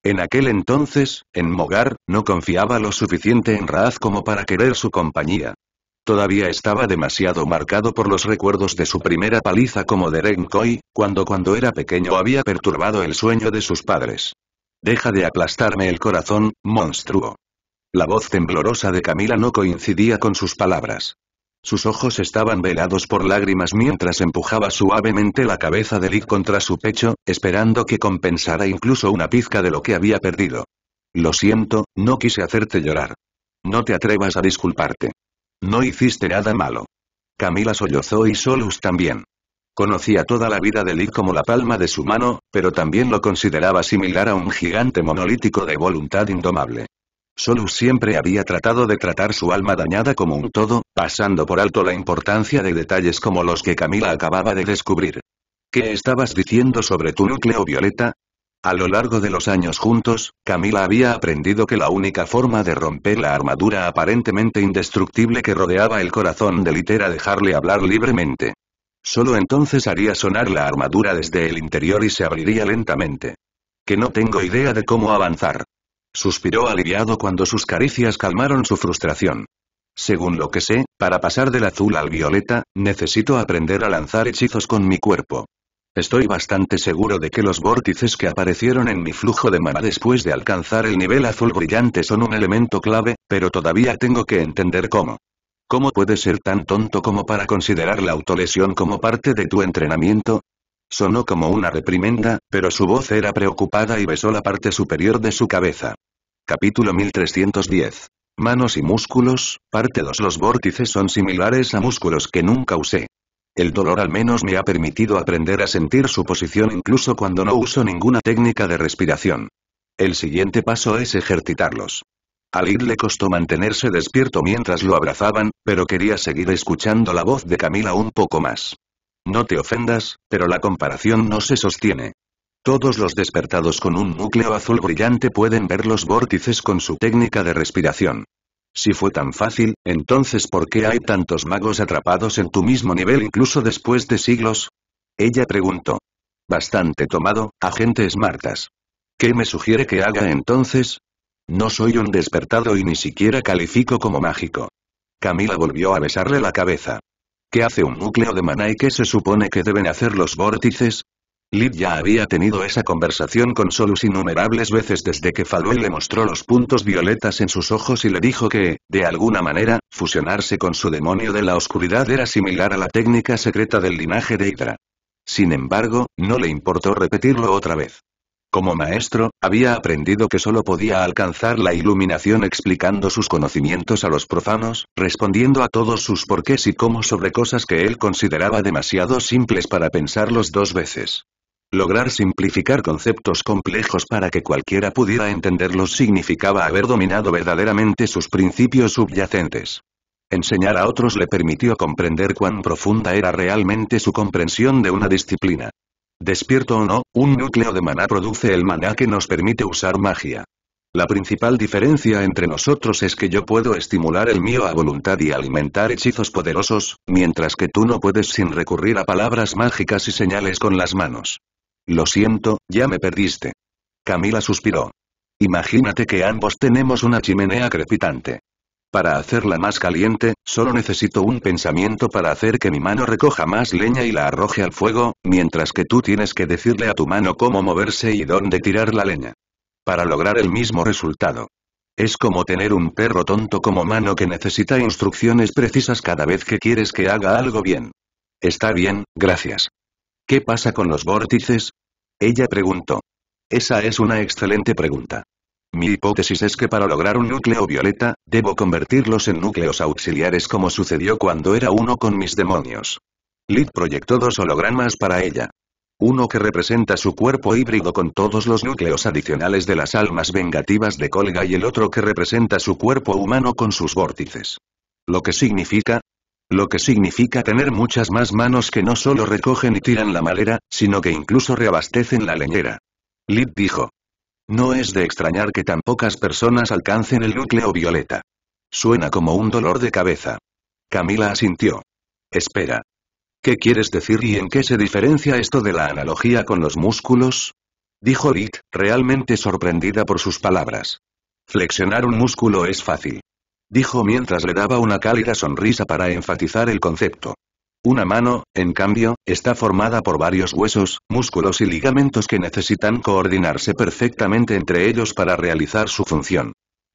S1: En aquel entonces, en Mogar, no confiaba lo suficiente en Raz como para querer su compañía. Todavía estaba demasiado marcado por los recuerdos de su primera paliza como de cuando cuando era pequeño había perturbado el sueño de sus padres. Deja de aplastarme el corazón, monstruo. La voz temblorosa de Camila no coincidía con sus palabras. Sus ojos estaban velados por lágrimas mientras empujaba suavemente la cabeza de Lick contra su pecho, esperando que compensara incluso una pizca de lo que había perdido. Lo siento, no quise hacerte llorar. No te atrevas a disculparte. No hiciste nada malo. Camila sollozó y Solus también. Conocía toda la vida de Lee como la palma de su mano, pero también lo consideraba similar a un gigante monolítico de voluntad indomable. Solus siempre había tratado de tratar su alma dañada como un todo, pasando por alto la importancia de detalles como los que Camila acababa de descubrir. ¿Qué estabas diciendo sobre tu núcleo violeta? A lo largo de los años juntos, Camila había aprendido que la única forma de romper la armadura aparentemente indestructible que rodeaba el corazón de Lit era dejarle hablar libremente. Solo entonces haría sonar la armadura desde el interior y se abriría lentamente. Que no tengo idea de cómo avanzar. Suspiró aliviado cuando sus caricias calmaron su frustración. Según lo que sé, para pasar del azul al violeta, necesito aprender a lanzar hechizos con mi cuerpo. Estoy bastante seguro de que los vórtices que aparecieron en mi flujo de mana después de alcanzar el nivel azul brillante son un elemento clave, pero todavía tengo que entender cómo. ¿Cómo puedes ser tan tonto como para considerar la autolesión como parte de tu entrenamiento? Sonó como una reprimenda, pero su voz era preocupada y besó la parte superior de su cabeza. Capítulo 1310. Manos y músculos, parte 2. Los vórtices son similares a músculos que nunca usé. El dolor al menos me ha permitido aprender a sentir su posición incluso cuando no uso ninguna técnica de respiración. El siguiente paso es ejercitarlos. Al ir le costó mantenerse despierto mientras lo abrazaban, pero quería seguir escuchando la voz de Camila un poco más. No te ofendas, pero la comparación no se sostiene. Todos los despertados con un núcleo azul brillante pueden ver los vórtices con su técnica de respiración. Si fue tan fácil, entonces ¿por qué hay tantos magos atrapados en tu mismo nivel incluso después de siglos? Ella preguntó. Bastante tomado, agentes martas. ¿Qué me sugiere que haga entonces? No soy un despertado y ni siquiera califico como mágico. Camila volvió a besarle la cabeza. ¿Qué hace un núcleo de maná y qué se supone que deben hacer los vórtices? Lid ya había tenido esa conversación con Solus innumerables veces desde que Falwell le mostró los puntos violetas en sus ojos y le dijo que, de alguna manera, fusionarse con su demonio de la oscuridad era similar a la técnica secreta del linaje de Hydra. Sin embargo, no le importó repetirlo otra vez. Como maestro, había aprendido que solo podía alcanzar la iluminación explicando sus conocimientos a los profanos, respondiendo a todos sus porqués y cómo sobre cosas que él consideraba demasiado simples para pensarlos dos veces. Lograr simplificar conceptos complejos para que cualquiera pudiera entenderlos significaba haber dominado verdaderamente sus principios subyacentes. Enseñar a otros le permitió comprender cuán profunda era realmente su comprensión de una disciplina. Despierto o no, un núcleo de maná produce el maná que nos permite usar magia. La principal diferencia entre nosotros es que yo puedo estimular el mío a voluntad y alimentar hechizos poderosos, mientras que tú no puedes sin recurrir a palabras mágicas y señales con las manos. Lo siento, ya me perdiste. Camila suspiró. Imagínate que ambos tenemos una chimenea crepitante. Para hacerla más caliente, solo necesito un pensamiento para hacer que mi mano recoja más leña y la arroje al fuego, mientras que tú tienes que decirle a tu mano cómo moverse y dónde tirar la leña. Para lograr el mismo resultado. Es como tener un perro tonto como mano que necesita instrucciones precisas cada vez que quieres que haga algo bien. Está bien, gracias. ¿Qué pasa con los vórtices? Ella preguntó. Esa es una excelente pregunta. Mi hipótesis es que para lograr un núcleo violeta, debo convertirlos en núcleos auxiliares como sucedió cuando era uno con mis demonios. Lid proyectó dos hologramas para ella. Uno que representa su cuerpo híbrido con todos los núcleos adicionales de las almas vengativas de Colga y el otro que representa su cuerpo humano con sus vórtices. Lo que significa, lo que significa tener muchas más manos que no solo recogen y tiran la madera, sino que incluso reabastecen la leñera. Lid dijo. No es de extrañar que tan pocas personas alcancen el núcleo violeta. Suena como un dolor de cabeza. Camila asintió. Espera. ¿Qué quieres decir y en qué se diferencia esto de la analogía con los músculos? Dijo Rick, realmente sorprendida por sus palabras. Flexionar un músculo es fácil. Dijo mientras le daba una cálida sonrisa para enfatizar el concepto. Una mano, en cambio, está formada por varios huesos, músculos y ligamentos que necesitan coordinarse perfectamente entre ellos para realizar su función.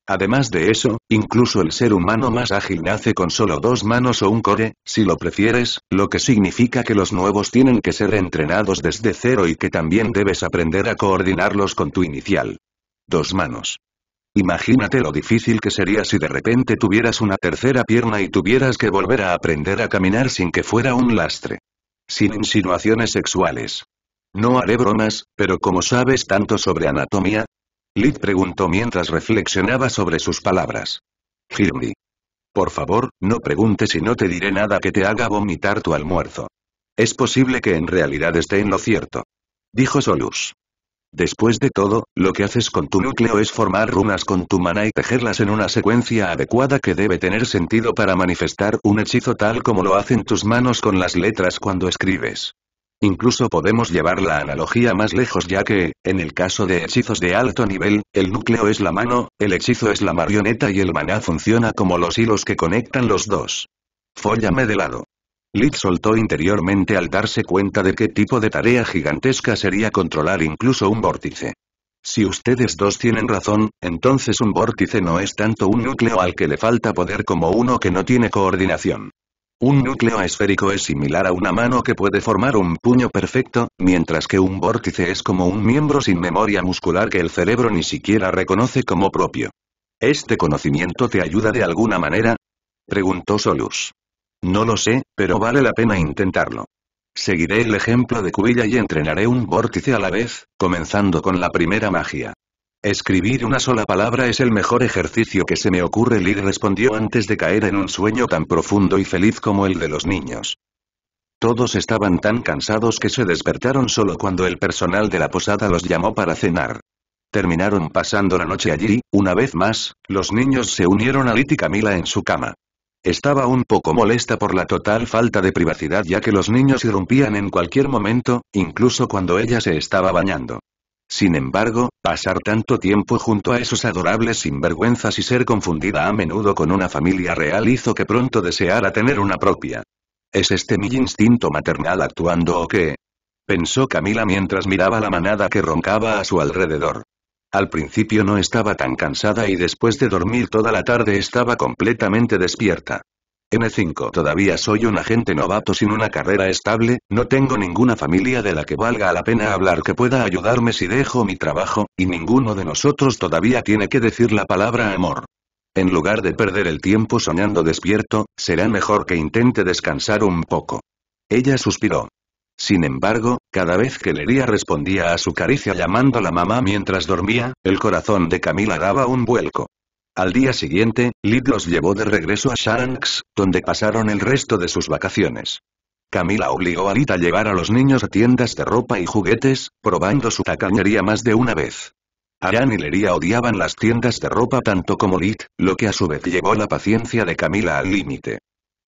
S1: Además de eso, incluso el ser humano más ágil nace con solo dos manos o un core, si lo prefieres, lo que significa que los nuevos tienen que ser entrenados desde cero y que también debes aprender a coordinarlos con tu inicial. Dos manos. Imagínate lo difícil que sería si de repente tuvieras una tercera pierna y tuvieras que volver a aprender a caminar sin que fuera un lastre. Sin insinuaciones sexuales. No haré bromas, pero como sabes tanto sobre anatomía? Lid preguntó mientras reflexionaba sobre sus palabras. Hirmi. Por favor, no preguntes y no te diré nada que te haga vomitar tu almuerzo. Es posible que en realidad esté en lo cierto. Dijo Solus. Después de todo, lo que haces con tu núcleo es formar runas con tu mana y tejerlas en una secuencia adecuada que debe tener sentido para manifestar un hechizo tal como lo hacen tus manos con las letras cuando escribes. Incluso podemos llevar la analogía más lejos ya que, en el caso de hechizos de alto nivel, el núcleo es la mano, el hechizo es la marioneta y el maná funciona como los hilos que conectan los dos. Fóllame de lado. Lid soltó interiormente al darse cuenta de qué tipo de tarea gigantesca sería controlar incluso un vórtice. Si ustedes dos tienen razón, entonces un vórtice no es tanto un núcleo al que le falta poder como uno que no tiene coordinación. Un núcleo esférico es similar a una mano que puede formar un puño perfecto, mientras que un vórtice es como un miembro sin memoria muscular que el cerebro ni siquiera reconoce como propio. ¿Este conocimiento te ayuda de alguna manera? Preguntó Solus. No lo sé, pero vale la pena intentarlo. Seguiré el ejemplo de Cuilla y entrenaré un vórtice a la vez, comenzando con la primera magia. Escribir una sola palabra es el mejor ejercicio que se me ocurre, Lee respondió antes de caer en un sueño tan profundo y feliz como el de los niños. Todos estaban tan cansados que se despertaron solo cuando el personal de la posada los llamó para cenar. Terminaron pasando la noche allí, una vez más, los niños se unieron a Lit y Camila en su cama. Estaba un poco molesta por la total falta de privacidad ya que los niños irrumpían en cualquier momento, incluso cuando ella se estaba bañando. Sin embargo, pasar tanto tiempo junto a esos adorables sinvergüenzas y ser confundida a menudo con una familia real hizo que pronto deseara tener una propia. ¿Es este mi instinto maternal actuando o qué? Pensó Camila mientras miraba la manada que roncaba a su alrededor. Al principio no estaba tan cansada y después de dormir toda la tarde estaba completamente despierta. m 5 Todavía soy un agente novato sin una carrera estable, no tengo ninguna familia de la que valga la pena hablar que pueda ayudarme si dejo mi trabajo, y ninguno de nosotros todavía tiene que decir la palabra amor. En lugar de perder el tiempo soñando despierto, será mejor que intente descansar un poco. Ella suspiró. Sin embargo, cada vez que Lería respondía a su caricia llamando a la mamá mientras dormía, el corazón de Camila daba un vuelco. Al día siguiente, Lid los llevó de regreso a Shanks, donde pasaron el resto de sus vacaciones. Camila obligó a Lid a llevar a los niños a tiendas de ropa y juguetes, probando su tacañería más de una vez. Aran y Lería odiaban las tiendas de ropa tanto como Lid, lo que a su vez llevó la paciencia de Camila al límite.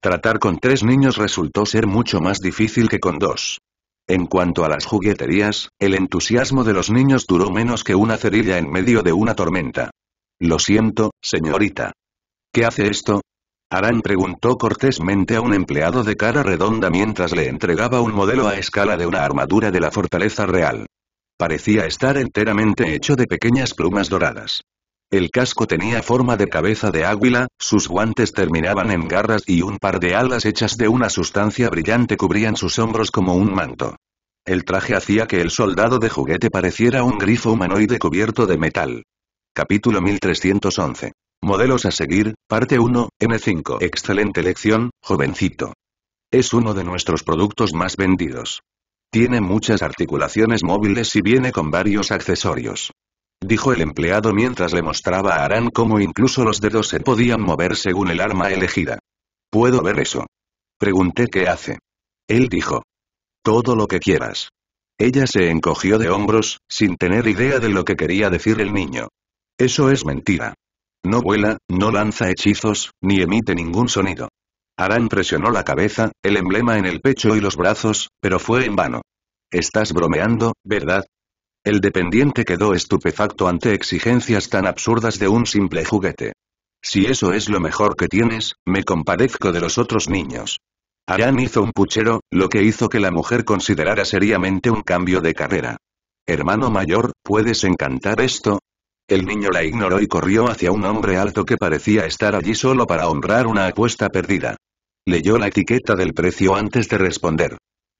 S1: Tratar con tres niños resultó ser mucho más difícil que con dos. En cuanto a las jugueterías, el entusiasmo de los niños duró menos que una cerilla en medio de una tormenta. Lo siento, señorita. ¿Qué hace esto? Aran preguntó cortésmente a un empleado de cara redonda mientras le entregaba un modelo a escala de una armadura de la fortaleza real. Parecía estar enteramente hecho de pequeñas plumas doradas. El casco tenía forma de cabeza de águila, sus guantes terminaban en garras y un par de alas hechas de una sustancia brillante cubrían sus hombros como un manto. El traje hacía que el soldado de juguete pareciera un grifo humanoide cubierto de metal. Capítulo 1311. Modelos a seguir, parte 1, M5. Excelente lección, jovencito. Es uno de nuestros productos más vendidos. Tiene muchas articulaciones móviles y viene con varios accesorios dijo el empleado mientras le mostraba a Aran cómo incluso los dedos se podían mover según el arma elegida. ¿Puedo ver eso? Pregunté qué hace. Él dijo. Todo lo que quieras. Ella se encogió de hombros, sin tener idea de lo que quería decir el niño. Eso es mentira. No vuela, no lanza hechizos, ni emite ningún sonido. Aran presionó la cabeza, el emblema en el pecho y los brazos, pero fue en vano. Estás bromeando, ¿verdad? El dependiente quedó estupefacto ante exigencias tan absurdas de un simple juguete. Si eso es lo mejor que tienes, me compadezco de los otros niños. Aran hizo un puchero, lo que hizo que la mujer considerara seriamente un cambio de carrera. Hermano mayor, ¿puedes encantar esto? El niño la ignoró y corrió hacia un hombre alto que parecía estar allí solo para honrar una apuesta perdida. Leyó la etiqueta del precio antes de responder.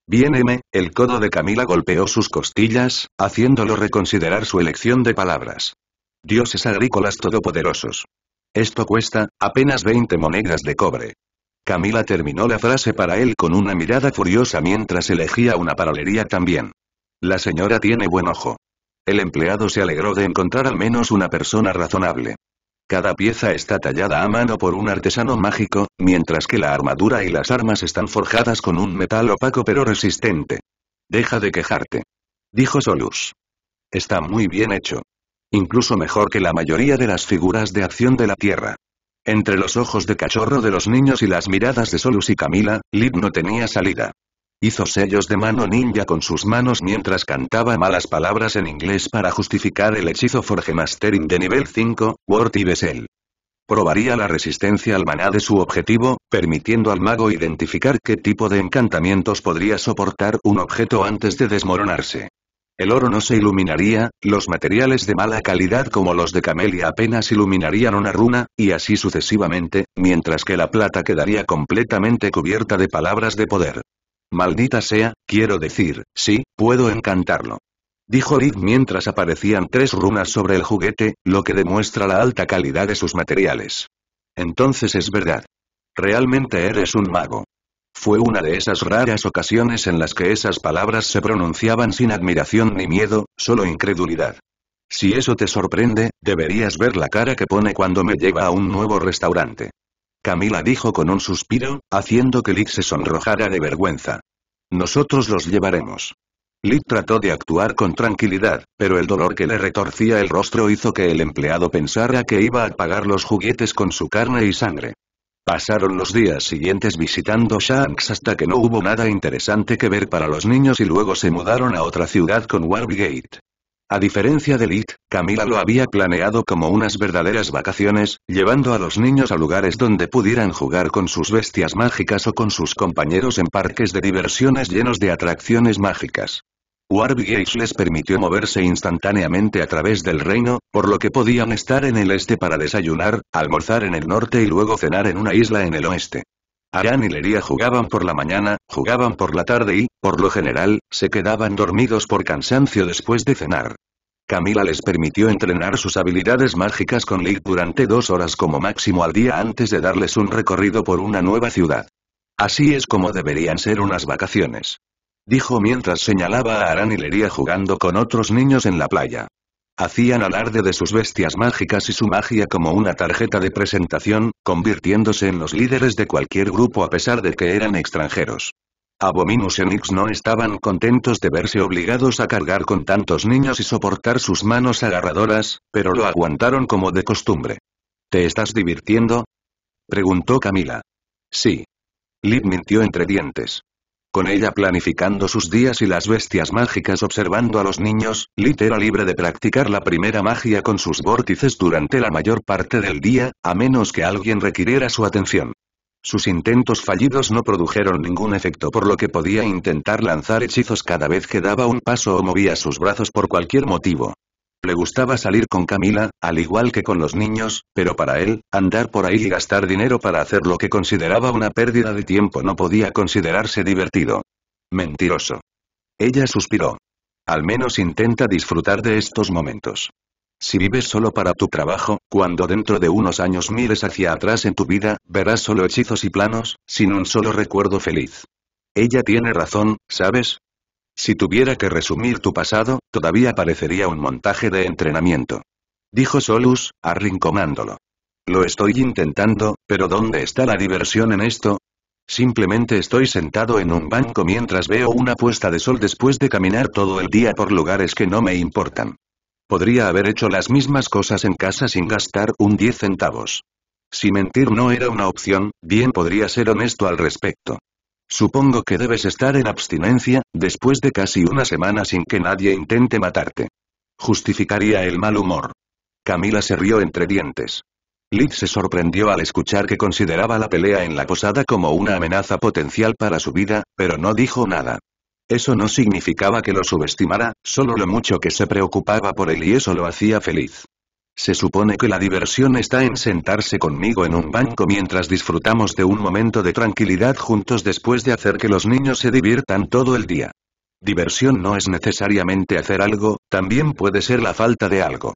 S1: Bien M, el codo de Camila golpeó sus costillas, haciéndolo reconsiderar su elección de palabras. Dioses agrícolas todopoderosos. Esto cuesta, apenas 20 monedas de cobre. Camila terminó la frase para él con una mirada furiosa mientras elegía una paralería también. La señora tiene buen ojo. El empleado se alegró de encontrar al menos una persona razonable. Cada pieza está tallada a mano por un artesano mágico, mientras que la armadura y las armas están forjadas con un metal opaco pero resistente. Deja de quejarte. Dijo Solus. Está muy bien hecho. Incluso mejor que la mayoría de las figuras de acción de la Tierra. Entre los ojos de cachorro de los niños y las miradas de Solus y Camila, Lid no tenía salida. Hizo sellos de mano ninja con sus manos mientras cantaba malas palabras en inglés para justificar el hechizo Forge Mastering de nivel 5, Word y Bessel. Probaría la resistencia al maná de su objetivo, permitiendo al mago identificar qué tipo de encantamientos podría soportar un objeto antes de desmoronarse. El oro no se iluminaría, los materiales de mala calidad como los de camelia apenas iluminarían una runa, y así sucesivamente, mientras que la plata quedaría completamente cubierta de palabras de poder. Maldita sea, quiero decir, sí, puedo encantarlo. Dijo Rick mientras aparecían tres runas sobre el juguete, lo que demuestra la alta calidad de sus materiales. Entonces es verdad. Realmente eres un mago. Fue una de esas raras ocasiones en las que esas palabras se pronunciaban sin admiración ni miedo, solo incredulidad. Si eso te sorprende, deberías ver la cara que pone cuando me lleva a un nuevo restaurante. Camila dijo con un suspiro, haciendo que Lick se sonrojara de vergüenza. Nosotros los llevaremos. Lick trató de actuar con tranquilidad, pero el dolor que le retorcía el rostro hizo que el empleado pensara que iba a pagar los juguetes con su carne y sangre. Pasaron los días siguientes visitando Shanks hasta que no hubo nada interesante que ver para los niños y luego se mudaron a otra ciudad con Wargate. A diferencia de Lit, Camila lo había planeado como unas verdaderas vacaciones, llevando a los niños a lugares donde pudieran jugar con sus bestias mágicas o con sus compañeros en parques de diversiones llenos de atracciones mágicas. Warby Gates les permitió moverse instantáneamente a través del reino, por lo que podían estar en el este para desayunar, almorzar en el norte y luego cenar en una isla en el oeste. Aran y Lería jugaban por la mañana, jugaban por la tarde y, por lo general, se quedaban dormidos por cansancio después de cenar. Camila les permitió entrenar sus habilidades mágicas con Lee durante dos horas como máximo al día antes de darles un recorrido por una nueva ciudad. Así es como deberían ser unas vacaciones. Dijo mientras señalaba a Aran y Lería jugando con otros niños en la playa. Hacían alarde de sus bestias mágicas y su magia como una tarjeta de presentación, convirtiéndose en los líderes de cualquier grupo a pesar de que eran extranjeros. Abominus Enix no estaban contentos de verse obligados a cargar con tantos niños y soportar sus manos agarradoras, pero lo aguantaron como de costumbre. ¿Te estás divirtiendo? Preguntó Camila. Sí. Lid mintió entre dientes con ella planificando sus días y las bestias mágicas observando a los niños, Lit era libre de practicar la primera magia con sus vórtices durante la mayor parte del día, a menos que alguien requiriera su atención. Sus intentos fallidos no produjeron ningún efecto por lo que podía intentar lanzar hechizos cada vez que daba un paso o movía sus brazos por cualquier motivo. Le gustaba salir con Camila, al igual que con los niños, pero para él, andar por ahí y gastar dinero para hacer lo que consideraba una pérdida de tiempo no podía considerarse divertido. Mentiroso. Ella suspiró. Al menos intenta disfrutar de estos momentos. Si vives solo para tu trabajo, cuando dentro de unos años mires hacia atrás en tu vida, verás solo hechizos y planos, sin un solo recuerdo feliz. Ella tiene razón, ¿sabes? Si tuviera que resumir tu pasado, todavía parecería un montaje de entrenamiento. Dijo Solus, arrinconándolo. Lo estoy intentando, pero ¿dónde está la diversión en esto? Simplemente estoy sentado en un banco mientras veo una puesta de sol después de caminar todo el día por lugares que no me importan. Podría haber hecho las mismas cosas en casa sin gastar un 10 centavos. Si mentir no era una opción, bien podría ser honesto al respecto. Supongo que debes estar en abstinencia, después de casi una semana sin que nadie intente matarte. Justificaría el mal humor. Camila se rió entre dientes. Liz se sorprendió al escuchar que consideraba la pelea en la posada como una amenaza potencial para su vida, pero no dijo nada. Eso no significaba que lo subestimara, solo lo mucho que se preocupaba por él y eso lo hacía feliz. Se supone que la diversión está en sentarse conmigo en un banco mientras disfrutamos de un momento de tranquilidad juntos después de hacer que los niños se diviertan todo el día. Diversión no es necesariamente hacer algo, también puede ser la falta de algo.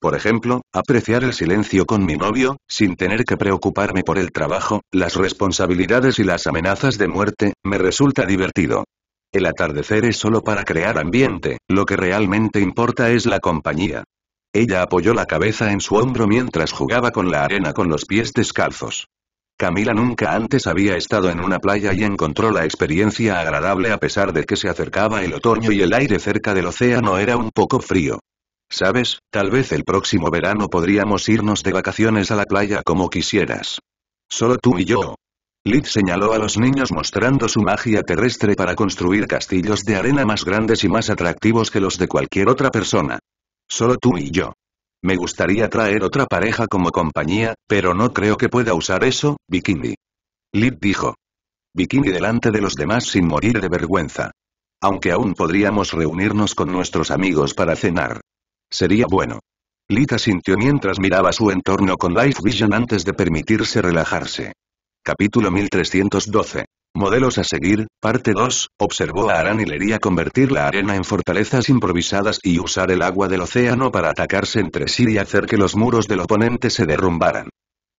S1: Por ejemplo, apreciar el silencio con mi novio, sin tener que preocuparme por el trabajo, las responsabilidades y las amenazas de muerte, me resulta divertido. El atardecer es solo para crear ambiente, lo que realmente importa es la compañía. Ella apoyó la cabeza en su hombro mientras jugaba con la arena con los pies descalzos. Camila nunca antes había estado en una playa y encontró la experiencia agradable a pesar de que se acercaba el otoño y el aire cerca del océano era un poco frío. Sabes, tal vez el próximo verano podríamos irnos de vacaciones a la playa como quisieras. Solo tú y yo. Lid señaló a los niños mostrando su magia terrestre para construir castillos de arena más grandes y más atractivos que los de cualquier otra persona. Solo tú y yo. Me gustaría traer otra pareja como compañía, pero no creo que pueda usar eso, Bikini. Lid dijo. Bikini delante de los demás sin morir de vergüenza. Aunque aún podríamos reunirnos con nuestros amigos para cenar. Sería bueno. Lid asintió mientras miraba su entorno con Life Vision antes de permitirse relajarse. Capítulo 1312 Modelos a seguir, parte 2, observó a Aran y convertir la arena en fortalezas improvisadas y usar el agua del océano para atacarse entre sí y hacer que los muros del oponente se derrumbaran.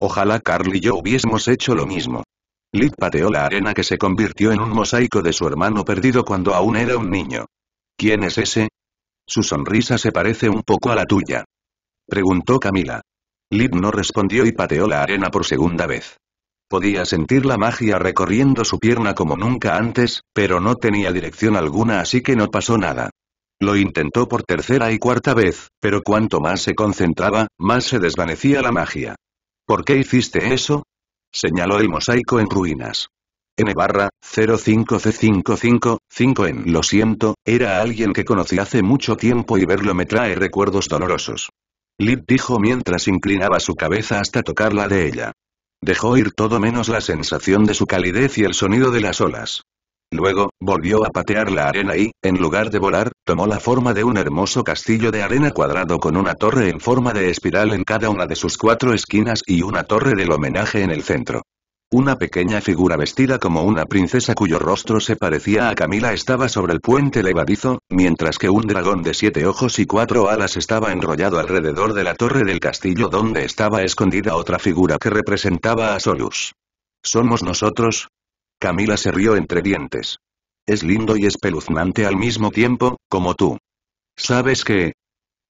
S1: Ojalá Carl y yo hubiésemos hecho lo mismo. Lid pateó la arena que se convirtió en un mosaico de su hermano perdido cuando aún era un niño. ¿Quién es ese? Su sonrisa se parece un poco a la tuya. Preguntó Camila. Lid no respondió y pateó la arena por segunda vez. Podía sentir la magia recorriendo su pierna como nunca antes, pero no tenía dirección alguna así que no pasó nada. Lo intentó por tercera y cuarta vez, pero cuanto más se concentraba, más se desvanecía la magia. ¿Por qué hiciste eso? Señaló el mosaico en ruinas. N barra, 05C555, en Lo siento, era alguien que conocí hace mucho tiempo y verlo me trae recuerdos dolorosos. Lid dijo mientras inclinaba su cabeza hasta tocar la de ella. Dejó ir todo menos la sensación de su calidez y el sonido de las olas. Luego, volvió a patear la arena y, en lugar de volar, tomó la forma de un hermoso castillo de arena cuadrado con una torre en forma de espiral en cada una de sus cuatro esquinas y una torre del homenaje en el centro. Una pequeña figura vestida como una princesa cuyo rostro se parecía a Camila estaba sobre el puente levadizo, mientras que un dragón de siete ojos y cuatro alas estaba enrollado alrededor de la torre del castillo donde estaba escondida otra figura que representaba a Solus. ¿Somos nosotros? Camila se rió entre dientes. Es lindo y espeluznante al mismo tiempo, como tú. ¿Sabes que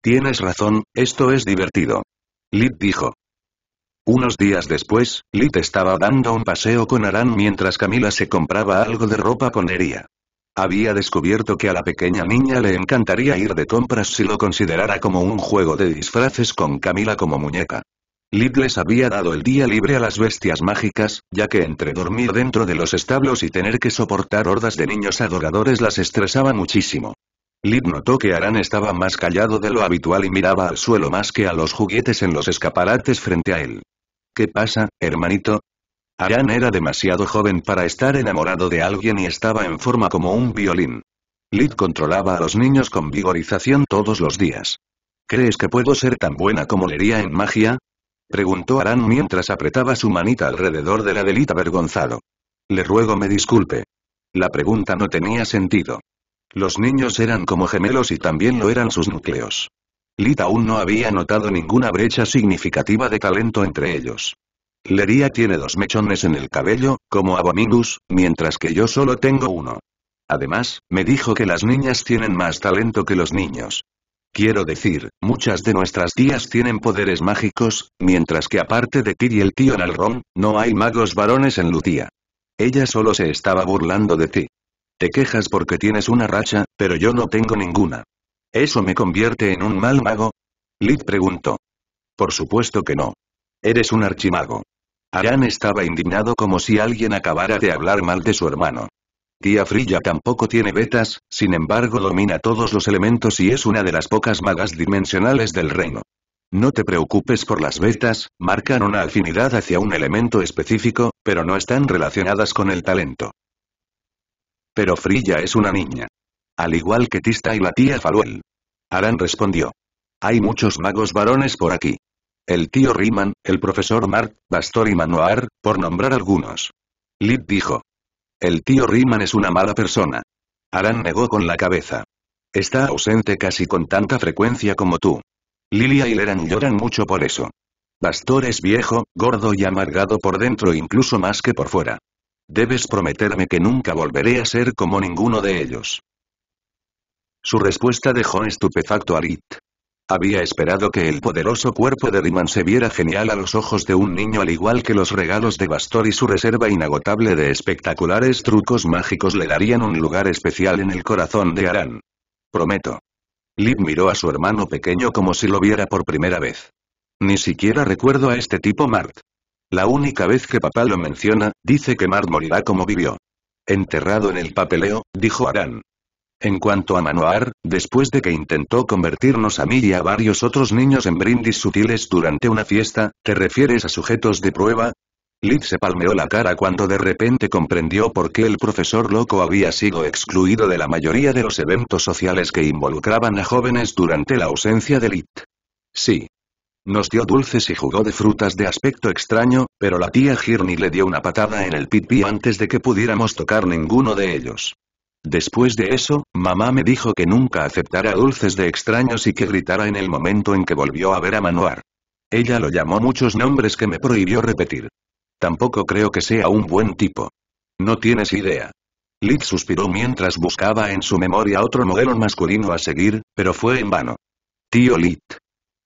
S1: Tienes razón, esto es divertido. Lid dijo. Unos días después, Lit estaba dando un paseo con Arán mientras Camila se compraba algo de ropa ponería. Había descubierto que a la pequeña niña le encantaría ir de compras si lo considerara como un juego de disfraces con Camila como muñeca. Lid les había dado el día libre a las bestias mágicas, ya que entre dormir dentro de los establos y tener que soportar hordas de niños adoradores las estresaba muchísimo. Lid notó que Aran estaba más callado de lo habitual y miraba al suelo más que a los juguetes en los escaparates frente a él. ¿Qué pasa, hermanito? Aran era demasiado joven para estar enamorado de alguien y estaba en forma como un violín. Lid controlaba a los niños con vigorización todos los días. ¿Crees que puedo ser tan buena como Lería en magia? Preguntó Arán mientras apretaba su manita alrededor de la delita avergonzado. Le ruego me disculpe. La pregunta no tenía sentido. Los niños eran como gemelos y también lo eran sus núcleos. Lita aún no había notado ninguna brecha significativa de talento entre ellos. Lería tiene dos mechones en el cabello, como Abominus, mientras que yo solo tengo uno. Además, me dijo que las niñas tienen más talento que los niños. Quiero decir, muchas de nuestras tías tienen poderes mágicos, mientras que aparte de ti y el tío Nalrón, no hay magos varones en Lutía. Ella solo se estaba burlando de ti. Te quejas porque tienes una racha, pero yo no tengo ninguna. ¿Eso me convierte en un mal mago? Lid preguntó. Por supuesto que no. Eres un archimago. Aran estaba indignado como si alguien acabara de hablar mal de su hermano. Tía Frilla tampoco tiene vetas, sin embargo domina todos los elementos y es una de las pocas magas dimensionales del reino. No te preocupes por las vetas, marcan una afinidad hacia un elemento específico, pero no están relacionadas con el talento. Pero Frilla es una niña. Al igual que Tista y la tía Faluel. Aran respondió. Hay muchos magos varones por aquí. El tío Riemann, el profesor Mark, Bastor y Manoar, por nombrar algunos. Lid dijo. El tío Riemann es una mala persona. Aran negó con la cabeza. Está ausente casi con tanta frecuencia como tú. Lilia y Leran lloran mucho por eso. Bastor es viejo, gordo y amargado por dentro incluso más que por fuera. Debes prometerme que nunca volveré a ser como ninguno de ellos. Su respuesta dejó estupefacto a Rit. Había esperado que el poderoso cuerpo de Riman se viera genial a los ojos de un niño al igual que los regalos de Bastor y su reserva inagotable de espectaculares trucos mágicos le darían un lugar especial en el corazón de Aran. Prometo. Lip miró a su hermano pequeño como si lo viera por primera vez. Ni siquiera recuerdo a este tipo Mart. La única vez que papá lo menciona, dice que Mart morirá como vivió. Enterrado en el papeleo, dijo Aran. En cuanto a Manoar, después de que intentó convertirnos a mí y a varios otros niños en brindis sutiles durante una fiesta, ¿te refieres a sujetos de prueba? lit se palmeó la cara cuando de repente comprendió por qué el profesor loco había sido excluido de la mayoría de los eventos sociales que involucraban a jóvenes durante la ausencia de Lit. Sí. Nos dio dulces y jugó de frutas de aspecto extraño, pero la tía Girny le dio una patada en el pipí antes de que pudiéramos tocar ninguno de ellos. Después de eso, mamá me dijo que nunca aceptara dulces de extraños y que gritara en el momento en que volvió a ver a Manuar. Ella lo llamó muchos nombres que me prohibió repetir. Tampoco creo que sea un buen tipo. No tienes idea. Lit suspiró mientras buscaba en su memoria otro modelo masculino a seguir, pero fue en vano. Tío Lit.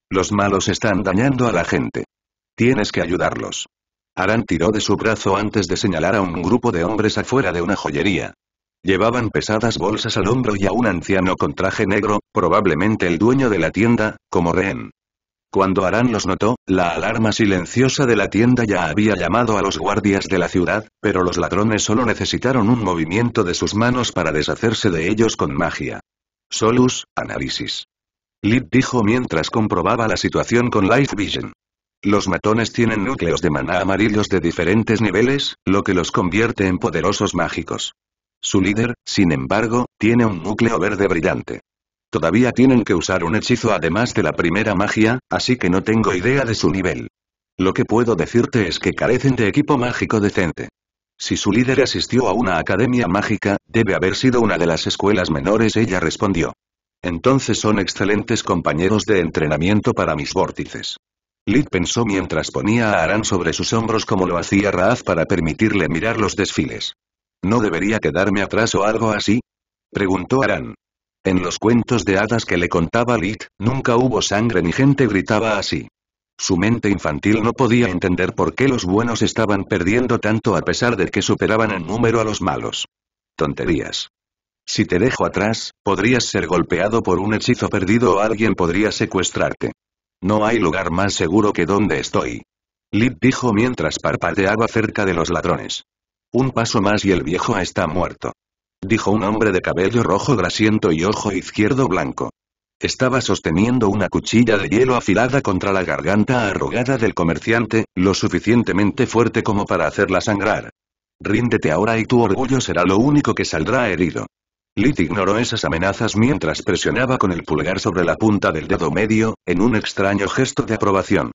S1: Los malos están dañando a la gente. Tienes que ayudarlos. Aran tiró de su brazo antes de señalar a un grupo de hombres afuera de una joyería. Llevaban pesadas bolsas al hombro y a un anciano con traje negro, probablemente el dueño de la tienda, como rehén. Cuando Aran los notó, la alarma silenciosa de la tienda ya había llamado a los guardias de la ciudad, pero los ladrones solo necesitaron un movimiento de sus manos para deshacerse de ellos con magia. Solus, análisis. Lip dijo mientras comprobaba la situación con Life Vision. Los matones tienen núcleos de maná amarillos de diferentes niveles, lo que los convierte en poderosos mágicos. Su líder, sin embargo, tiene un núcleo verde brillante. Todavía tienen que usar un hechizo además de la primera magia, así que no tengo idea de su nivel. Lo que puedo decirte es que carecen de equipo mágico decente. Si su líder asistió a una academia mágica, debe haber sido una de las escuelas menores, ella respondió. Entonces son excelentes compañeros de entrenamiento para mis vórtices. Lid pensó mientras ponía a Aran sobre sus hombros como lo hacía Raaz para permitirle mirar los desfiles. ¿No debería quedarme atrás o algo así? Preguntó Aran. En los cuentos de hadas que le contaba Lit, nunca hubo sangre ni gente gritaba así. Su mente infantil no podía entender por qué los buenos estaban perdiendo tanto a pesar de que superaban en número a los malos. Tonterías. Si te dejo atrás, podrías ser golpeado por un hechizo perdido o alguien podría secuestrarte. No hay lugar más seguro que donde estoy. Lit dijo mientras parpadeaba cerca de los ladrones. Un paso más y el viejo está muerto. Dijo un hombre de cabello rojo grasiento y ojo izquierdo blanco. Estaba sosteniendo una cuchilla de hielo afilada contra la garganta arrugada del comerciante, lo suficientemente fuerte como para hacerla sangrar. Ríndete ahora y tu orgullo será lo único que saldrá herido. Lit ignoró esas amenazas mientras presionaba con el pulgar sobre la punta del dedo medio, en un extraño gesto de aprobación.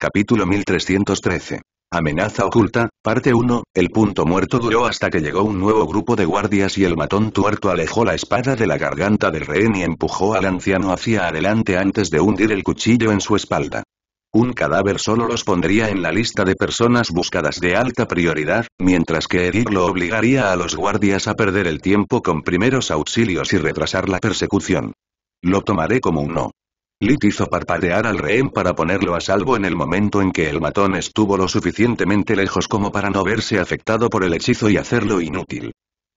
S1: Capítulo 1313 Amenaza oculta, parte 1, el punto muerto duró hasta que llegó un nuevo grupo de guardias y el matón tuerto alejó la espada de la garganta del rehén y empujó al anciano hacia adelante antes de hundir el cuchillo en su espalda. Un cadáver solo los pondría en la lista de personas buscadas de alta prioridad, mientras que lo obligaría a los guardias a perder el tiempo con primeros auxilios y retrasar la persecución. Lo tomaré como un no. Lit hizo parpadear al rehén para ponerlo a salvo en el momento en que el matón estuvo lo suficientemente lejos como para no verse afectado por el hechizo y hacerlo inútil.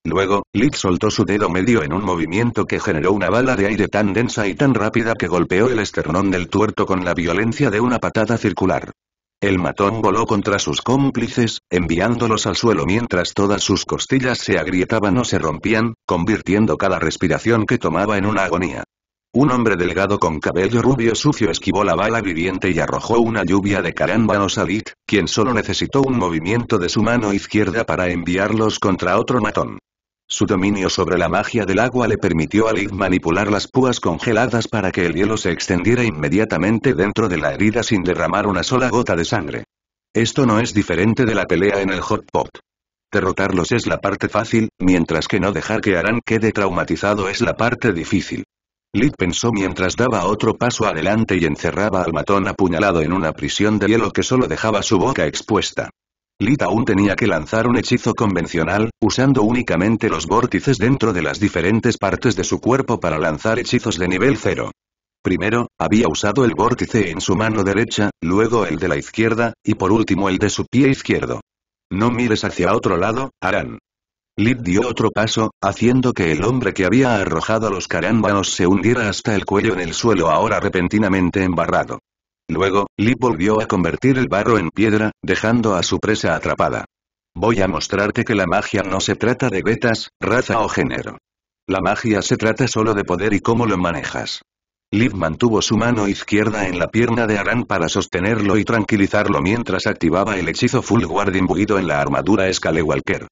S1: Luego, Lit soltó su dedo medio en un movimiento que generó una bala de aire tan densa y tan rápida que golpeó el esternón del tuerto con la violencia de una patada circular. El matón voló contra sus cómplices, enviándolos al suelo mientras todas sus costillas se agrietaban o se rompían, convirtiendo cada respiración que tomaba en una agonía. Un hombre delgado con cabello rubio sucio esquivó la bala viviente y arrojó una lluvia de carámbanos a Lit, quien solo necesitó un movimiento de su mano izquierda para enviarlos contra otro matón. Su dominio sobre la magia del agua le permitió a Lit manipular las púas congeladas para que el hielo se extendiera inmediatamente dentro de la herida sin derramar una sola gota de sangre. Esto no es diferente de la pelea en el Hot Pot. Derrotarlos es la parte fácil, mientras que no dejar que Aran quede traumatizado es la parte difícil. Lit pensó mientras daba otro paso adelante y encerraba al matón apuñalado en una prisión de hielo que solo dejaba su boca expuesta. Lit aún tenía que lanzar un hechizo convencional, usando únicamente los vórtices dentro de las diferentes partes de su cuerpo para lanzar hechizos de nivel cero. Primero, había usado el vórtice en su mano derecha, luego el de la izquierda, y por último el de su pie izquierdo. No mires hacia otro lado, Aran. Liv dio otro paso, haciendo que el hombre que había arrojado los carámbanos se hundiera hasta el cuello en el suelo ahora repentinamente embarrado. Luego, Lip volvió a convertir el barro en piedra, dejando a su presa atrapada. Voy a mostrarte que la magia no se trata de vetas, raza o género. La magia se trata solo de poder y cómo lo manejas. Liv mantuvo su mano izquierda en la pierna de Aran para sostenerlo y tranquilizarlo mientras activaba el hechizo Full Guard imbuido en la armadura Scalewalker.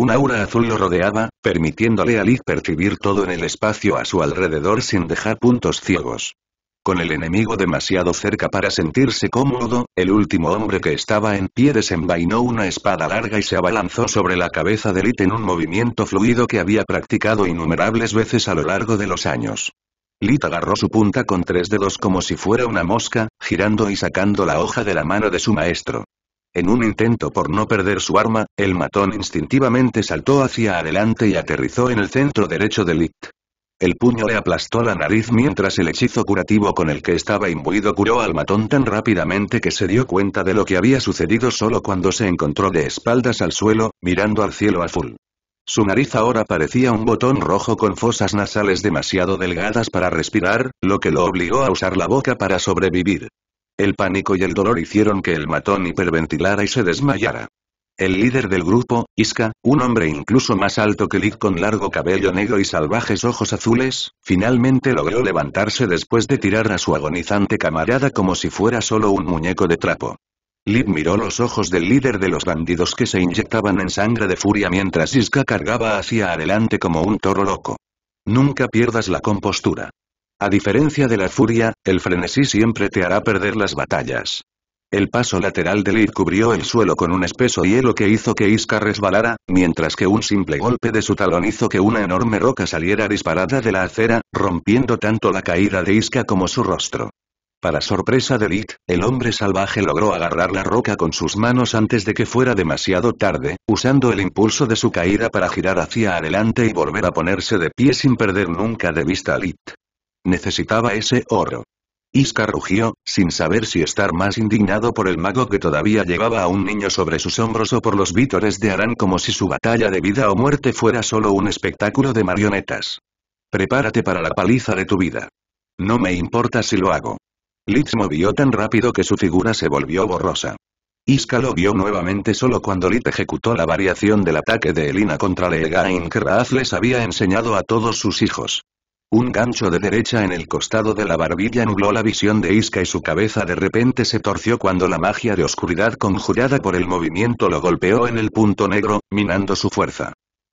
S1: Un aura azul lo rodeaba, permitiéndole a Lit percibir todo en el espacio a su alrededor sin dejar puntos ciegos. Con el enemigo demasiado cerca para sentirse cómodo, el último hombre que estaba en pie desenvainó una espada larga y se abalanzó sobre la cabeza de Lit en un movimiento fluido que había practicado innumerables veces a lo largo de los años. Lit agarró su punta con tres dedos como si fuera una mosca, girando y sacando la hoja de la mano de su maestro. En un intento por no perder su arma, el matón instintivamente saltó hacia adelante y aterrizó en el centro derecho de Lit. El puño le aplastó la nariz mientras el hechizo curativo con el que estaba imbuido curó al matón tan rápidamente que se dio cuenta de lo que había sucedido solo cuando se encontró de espaldas al suelo, mirando al cielo azul. Su nariz ahora parecía un botón rojo con fosas nasales demasiado delgadas para respirar, lo que lo obligó a usar la boca para sobrevivir. El pánico y el dolor hicieron que el matón hiperventilara y se desmayara. El líder del grupo, Iska, un hombre incluso más alto que Lid con largo cabello negro y salvajes ojos azules, finalmente logró levantarse después de tirar a su agonizante camarada como si fuera solo un muñeco de trapo. Lid miró los ojos del líder de los bandidos que se inyectaban en sangre de furia mientras Iska cargaba hacia adelante como un toro loco. Nunca pierdas la compostura. A diferencia de la furia, el frenesí siempre te hará perder las batallas. El paso lateral de Lit cubrió el suelo con un espeso hielo que hizo que Iska resbalara, mientras que un simple golpe de su talón hizo que una enorme roca saliera disparada de la acera, rompiendo tanto la caída de Iska como su rostro. Para sorpresa de Lit, el hombre salvaje logró agarrar la roca con sus manos antes de que fuera demasiado tarde, usando el impulso de su caída para girar hacia adelante y volver a ponerse de pie sin perder nunca de vista a Lit. Necesitaba ese oro. Iska rugió, sin saber si estar más indignado por el mago que todavía llevaba a un niño sobre sus hombros o por los vítores de Arán como si su batalla de vida o muerte fuera solo un espectáculo de marionetas. Prepárate para la paliza de tu vida. No me importa si lo hago. Litz movió tan rápido que su figura se volvió borrosa. Iska lo vio nuevamente solo cuando litz ejecutó la variación del ataque de Elina contra Legain que les había enseñado a todos sus hijos. Un gancho de derecha en el costado de la barbilla nubló la visión de Iska y su cabeza de repente se torció cuando la magia de oscuridad conjurada por el movimiento lo golpeó en el punto negro, minando su fuerza.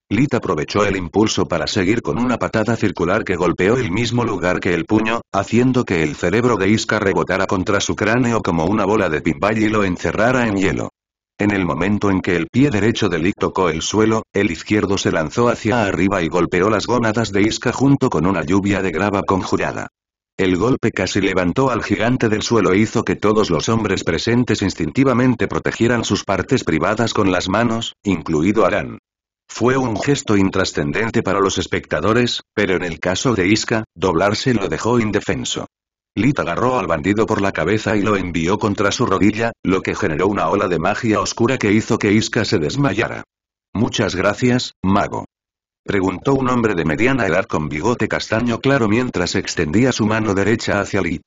S1: Lita aprovechó el impulso para seguir con una patada circular que golpeó el mismo lugar que el puño, haciendo que el cerebro de Iska rebotara contra su cráneo como una bola de pinball y lo encerrara en hielo. En el momento en que el pie derecho de Lick tocó el suelo, el izquierdo se lanzó hacia arriba y golpeó las gónadas de Isca junto con una lluvia de grava conjurada. El golpe casi levantó al gigante del suelo e hizo que todos los hombres presentes instintivamente protegieran sus partes privadas con las manos, incluido Arán. Fue un gesto intrascendente para los espectadores, pero en el caso de Iska, doblarse lo dejó indefenso. Lit agarró al bandido por la cabeza y lo envió contra su rodilla, lo que generó una ola de magia oscura que hizo que Iska se desmayara. Muchas gracias, mago. Preguntó un hombre de mediana edad con bigote castaño claro mientras extendía su mano derecha hacia Lit.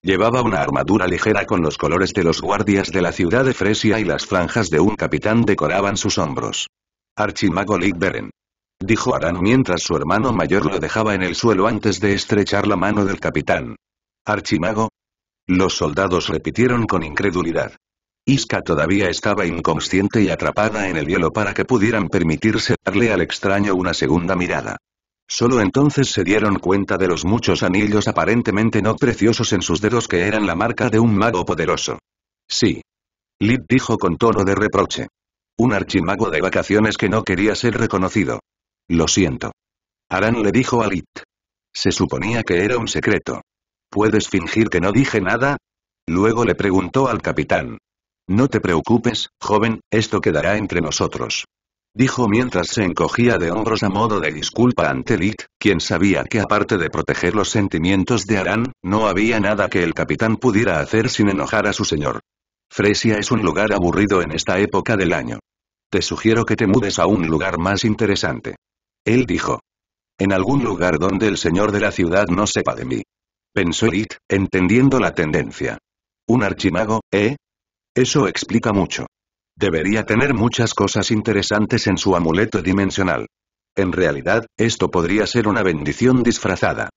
S1: Llevaba una armadura ligera con los colores de los guardias de la ciudad de Fresia y las franjas de un capitán decoraban sus hombros. Archimago Lit Beren. Dijo Aran mientras su hermano mayor lo dejaba en el suelo antes de estrechar la mano del capitán. Archimago. Los soldados repitieron con incredulidad. Iska todavía estaba inconsciente y atrapada en el hielo para que pudieran permitirse darle al extraño una segunda mirada. Solo entonces se dieron cuenta de los muchos anillos aparentemente no preciosos en sus dedos que eran la marca de un mago poderoso. Sí. Lid dijo con tono de reproche. Un archimago de vacaciones que no quería ser reconocido. Lo siento. Aran le dijo a Lid. Se suponía que era un secreto. ¿Puedes fingir que no dije nada? Luego le preguntó al capitán. No te preocupes, joven, esto quedará entre nosotros. Dijo mientras se encogía de hombros a modo de disculpa ante Lit, quien sabía que aparte de proteger los sentimientos de Arán, no había nada que el capitán pudiera hacer sin enojar a su señor. Fresia es un lugar aburrido en esta época del año. Te sugiero que te mudes a un lugar más interesante. Él dijo. En algún lugar donde el señor de la ciudad no sepa de mí pensó It, entendiendo la tendencia. ¿Un archimago, eh? Eso explica mucho. Debería tener muchas cosas interesantes en su amuleto dimensional. En realidad, esto podría ser una bendición disfrazada.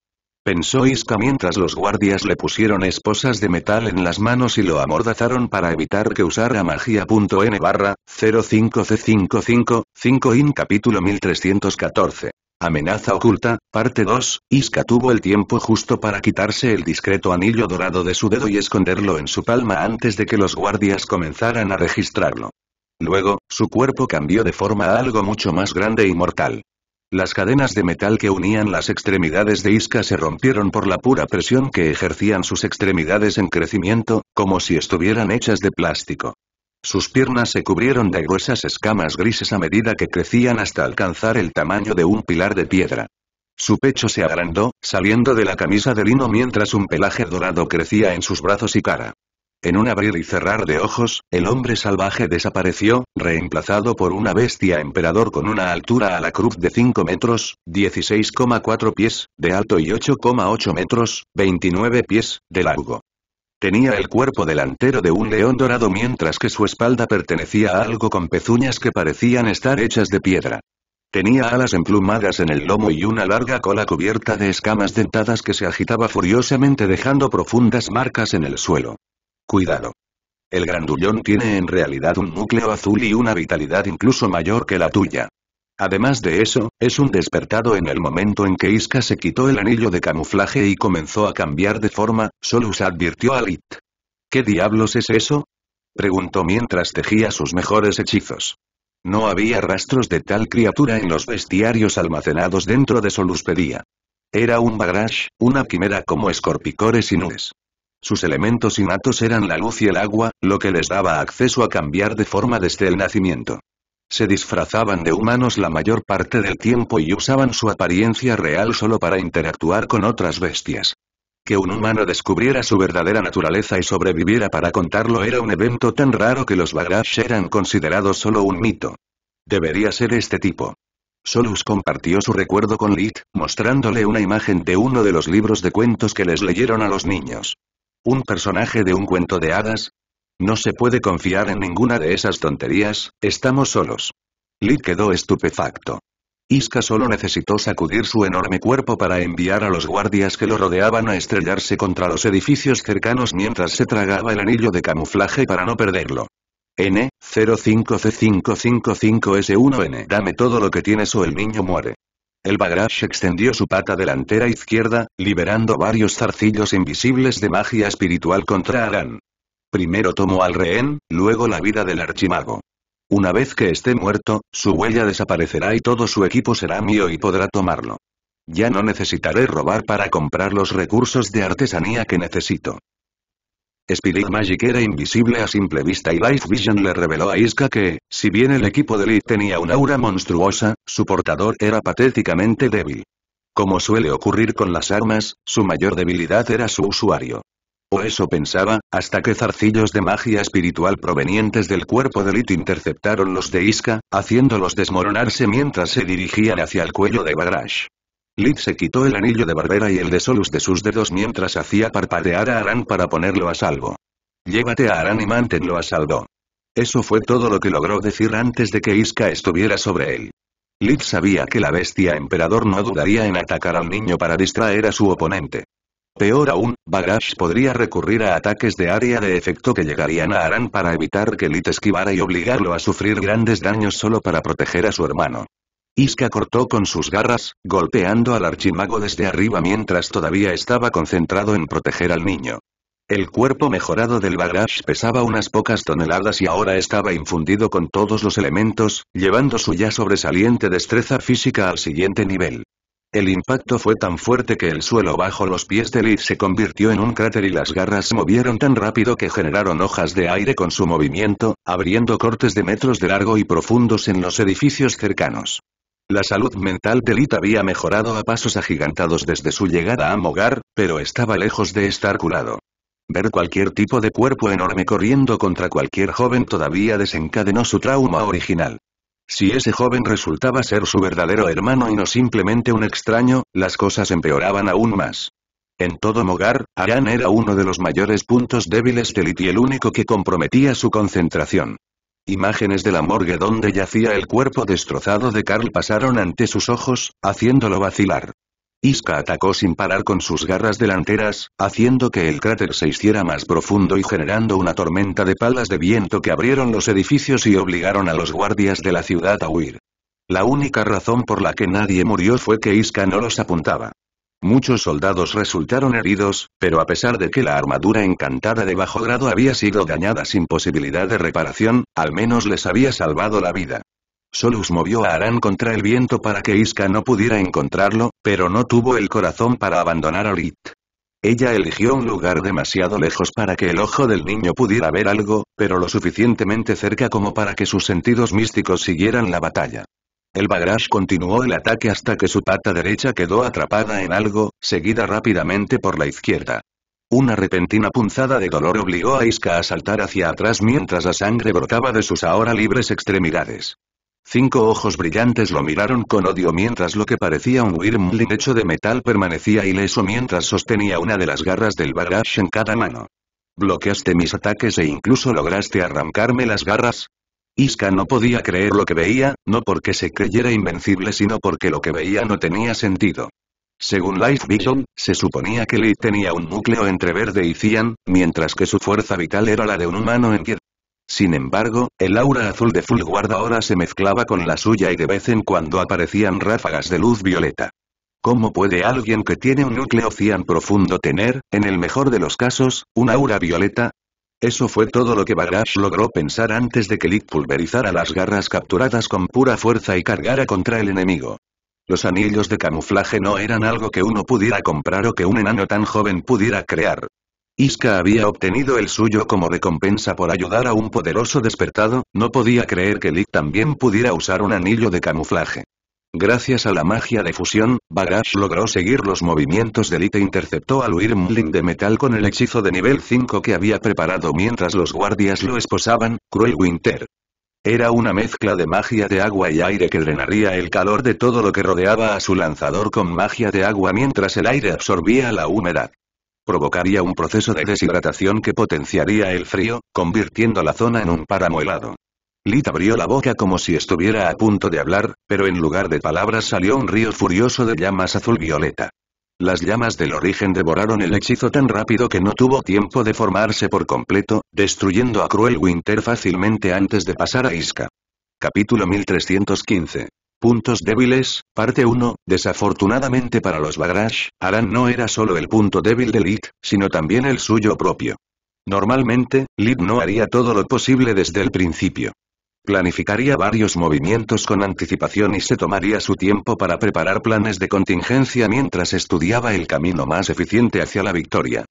S1: Pensó Isca mientras los guardias le pusieron esposas de metal en las manos y lo amordazaron para evitar que usara magia. N barra 05C555 in capítulo 1314. Amenaza oculta, parte 2, Iska tuvo el tiempo justo para quitarse el discreto anillo dorado de su dedo y esconderlo en su palma antes de que los guardias comenzaran a registrarlo. Luego, su cuerpo cambió de forma a algo mucho más grande y mortal. Las cadenas de metal que unían las extremidades de Iska se rompieron por la pura presión que ejercían sus extremidades en crecimiento, como si estuvieran hechas de plástico. Sus piernas se cubrieron de gruesas escamas grises a medida que crecían hasta alcanzar el tamaño de un pilar de piedra. Su pecho se agrandó, saliendo de la camisa de lino mientras un pelaje dorado crecía en sus brazos y cara. En un abrir y cerrar de ojos, el hombre salvaje desapareció, reemplazado por una bestia emperador con una altura a la cruz de 5 metros, 16,4 pies, de alto y 8,8 metros, 29 pies, de largo. Tenía el cuerpo delantero de un león dorado mientras que su espalda pertenecía a algo con pezuñas que parecían estar hechas de piedra. Tenía alas emplumadas en el lomo y una larga cola cubierta de escamas dentadas que se agitaba furiosamente dejando profundas marcas en el suelo. Cuidado. El grandullón tiene en realidad un núcleo azul y una vitalidad incluso mayor que la tuya. Además de eso, es un despertado en el momento en que Iska se quitó el anillo de camuflaje y comenzó a cambiar de forma, Solus advirtió a Lit. ¿Qué diablos es eso? Preguntó mientras tejía sus mejores hechizos. No había rastros de tal criatura en los bestiarios almacenados dentro de Soluspedía. Era un bagrash, una quimera como escorpicores y nubes. Sus elementos innatos eran la luz y el agua, lo que les daba acceso a cambiar de forma desde el nacimiento. Se disfrazaban de humanos la mayor parte del tiempo y usaban su apariencia real solo para interactuar con otras bestias. Que un humano descubriera su verdadera naturaleza y sobreviviera para contarlo era un evento tan raro que los Bagrash eran considerados solo un mito. Debería ser este tipo. Solus compartió su recuerdo con Lit, mostrándole una imagen de uno de los libros de cuentos que les leyeron a los niños. Un personaje de un cuento de hadas, no se puede confiar en ninguna de esas tonterías, estamos solos. Lee quedó estupefacto. Iska solo necesitó sacudir su enorme cuerpo para enviar a los guardias que lo rodeaban a estrellarse contra los edificios cercanos mientras se tragaba el anillo de camuflaje para no perderlo. N, 05 c 555 s 1 n Dame todo lo que tienes o el niño muere. El Bagrash extendió su pata delantera izquierda, liberando varios zarcillos invisibles de magia espiritual contra Aran. Primero tomó al rehén, luego la vida del archimago. Una vez que esté muerto, su huella desaparecerá y todo su equipo será mío y podrá tomarlo. Ya no necesitaré robar para comprar los recursos de artesanía que necesito. Spirit Magic era invisible a simple vista y Life Vision le reveló a Iska que, si bien el equipo de Lee tenía un aura monstruosa, su portador era patéticamente débil. Como suele ocurrir con las armas, su mayor debilidad era su usuario. O eso pensaba, hasta que zarcillos de magia espiritual provenientes del cuerpo de Lit interceptaron los de Iska, haciéndolos desmoronarse mientras se dirigían hacia el cuello de Bagrash. Lit se quitó el anillo de Barbera y el de Solus de sus dedos mientras hacía parpadear a Aran para ponerlo a salvo. Llévate a Aran y manténlo a salvo. Eso fue todo lo que logró decir antes de que Iska estuviera sobre él. Lit sabía que la bestia emperador no dudaría en atacar al niño para distraer a su oponente. Peor aún, Bagash podría recurrir a ataques de área de efecto que llegarían a Aran para evitar que Lit esquivara y obligarlo a sufrir grandes daños solo para proteger a su hermano. Iska cortó con sus garras, golpeando al archimago desde arriba mientras todavía estaba concentrado en proteger al niño. El cuerpo mejorado del Bagash pesaba unas pocas toneladas y ahora estaba infundido con todos los elementos, llevando su ya sobresaliente destreza física al siguiente nivel. El impacto fue tan fuerte que el suelo bajo los pies de Lee se convirtió en un cráter y las garras se movieron tan rápido que generaron hojas de aire con su movimiento, abriendo cortes de metros de largo y profundos en los edificios cercanos. La salud mental de Lit había mejorado a pasos agigantados desde su llegada a Mogar, pero estaba lejos de estar curado. Ver cualquier tipo de cuerpo enorme corriendo contra cualquier joven todavía desencadenó su trauma original. Si ese joven resultaba ser su verdadero hermano y no simplemente un extraño, las cosas empeoraban aún más. En todo Mogar, Aran era uno de los mayores puntos débiles de Lit y el único que comprometía su concentración. Imágenes de la morgue donde yacía el cuerpo destrozado de Carl pasaron ante sus ojos, haciéndolo vacilar. Iska atacó sin parar con sus garras delanteras, haciendo que el cráter se hiciera más profundo y generando una tormenta de palas de viento que abrieron los edificios y obligaron a los guardias de la ciudad a huir. La única razón por la que nadie murió fue que Iska no los apuntaba. Muchos soldados resultaron heridos, pero a pesar de que la armadura encantada de bajo grado había sido dañada sin posibilidad de reparación, al menos les había salvado la vida. Solus movió a Aran contra el viento para que Iska no pudiera encontrarlo, pero no tuvo el corazón para abandonar a Lit. Ella eligió un lugar demasiado lejos para que el ojo del niño pudiera ver algo, pero lo suficientemente cerca como para que sus sentidos místicos siguieran la batalla. El Bagrash continuó el ataque hasta que su pata derecha quedó atrapada en algo, seguida rápidamente por la izquierda. Una repentina punzada de dolor obligó a Iska a saltar hacia atrás mientras la sangre brotaba de sus ahora libres extremidades. Cinco ojos brillantes lo miraron con odio mientras lo que parecía un Wyrmling hecho de metal permanecía ileso mientras sostenía una de las garras del Barash en cada mano. Bloqueaste mis ataques e incluso lograste arrancarme las garras, Iska no podía creer lo que veía, no porque se creyera invencible sino porque lo que veía no tenía sentido. Según Life Vision, se suponía que Lee tenía un núcleo entre verde y cian, mientras que su fuerza vital era la de un humano en sin embargo, el aura azul de Fulguard ahora se mezclaba con la suya y de vez en cuando aparecían ráfagas de luz violeta. ¿Cómo puede alguien que tiene un núcleo cian profundo tener, en el mejor de los casos, un aura violeta? Eso fue todo lo que Bagash logró pensar antes de que Lick pulverizara las garras capturadas con pura fuerza y cargara contra el enemigo. Los anillos de camuflaje no eran algo que uno pudiera comprar o que un enano tan joven pudiera crear. Iska había obtenido el suyo como recompensa por ayudar a un poderoso despertado, no podía creer que Lick también pudiera usar un anillo de camuflaje. Gracias a la magia de fusión, Barash logró seguir los movimientos de Lit e interceptó al huir Mling de metal con el hechizo de nivel 5 que había preparado mientras los guardias lo esposaban, Cruel Winter. Era una mezcla de magia de agua y aire que drenaría el calor de todo lo que rodeaba a su lanzador con magia de agua mientras el aire absorbía la humedad provocaría un proceso de deshidratación que potenciaría el frío, convirtiendo la zona en un páramo helado. Lit abrió la boca como si estuviera a punto de hablar, pero en lugar de palabras salió un río furioso de llamas azul-violeta. Las llamas del origen devoraron el hechizo tan rápido que no tuvo tiempo de formarse por completo, destruyendo a Cruel Winter fácilmente antes de pasar a isca Capítulo 1315 Puntos débiles, parte 1, desafortunadamente para los Bagrash, Aran no era solo el punto débil de Lid, sino también el suyo propio. Normalmente, Lid no haría todo lo posible desde el principio. Planificaría varios movimientos con anticipación y se tomaría su tiempo para preparar planes de contingencia mientras estudiaba el camino más eficiente hacia la victoria.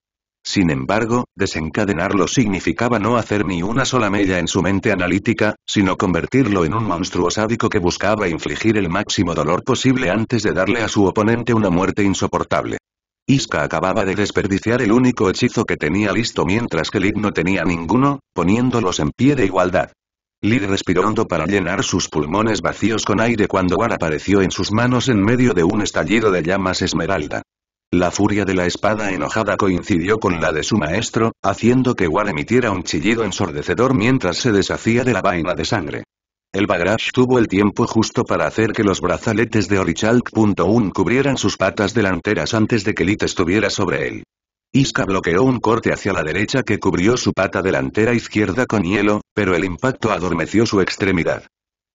S1: Sin embargo, desencadenarlo significaba no hacer ni una sola mella en su mente analítica, sino convertirlo en un monstruo sádico que buscaba infligir el máximo dolor posible antes de darle a su oponente una muerte insoportable. Iska acababa de desperdiciar el único hechizo que tenía listo mientras que Lid no tenía ninguno, poniéndolos en pie de igualdad. Lid respiró hondo para llenar sus pulmones vacíos con aire cuando War apareció en sus manos en medio de un estallido de llamas esmeralda. La furia de la espada enojada coincidió con la de su maestro, haciendo que War emitiera un chillido ensordecedor mientras se deshacía de la vaina de sangre. El Bagrash tuvo el tiempo justo para hacer que los brazaletes de Orichalk.1 cubrieran sus patas delanteras antes de que Lit estuviera sobre él. Iska bloqueó un corte hacia la derecha que cubrió su pata delantera izquierda con hielo, pero el impacto adormeció su extremidad.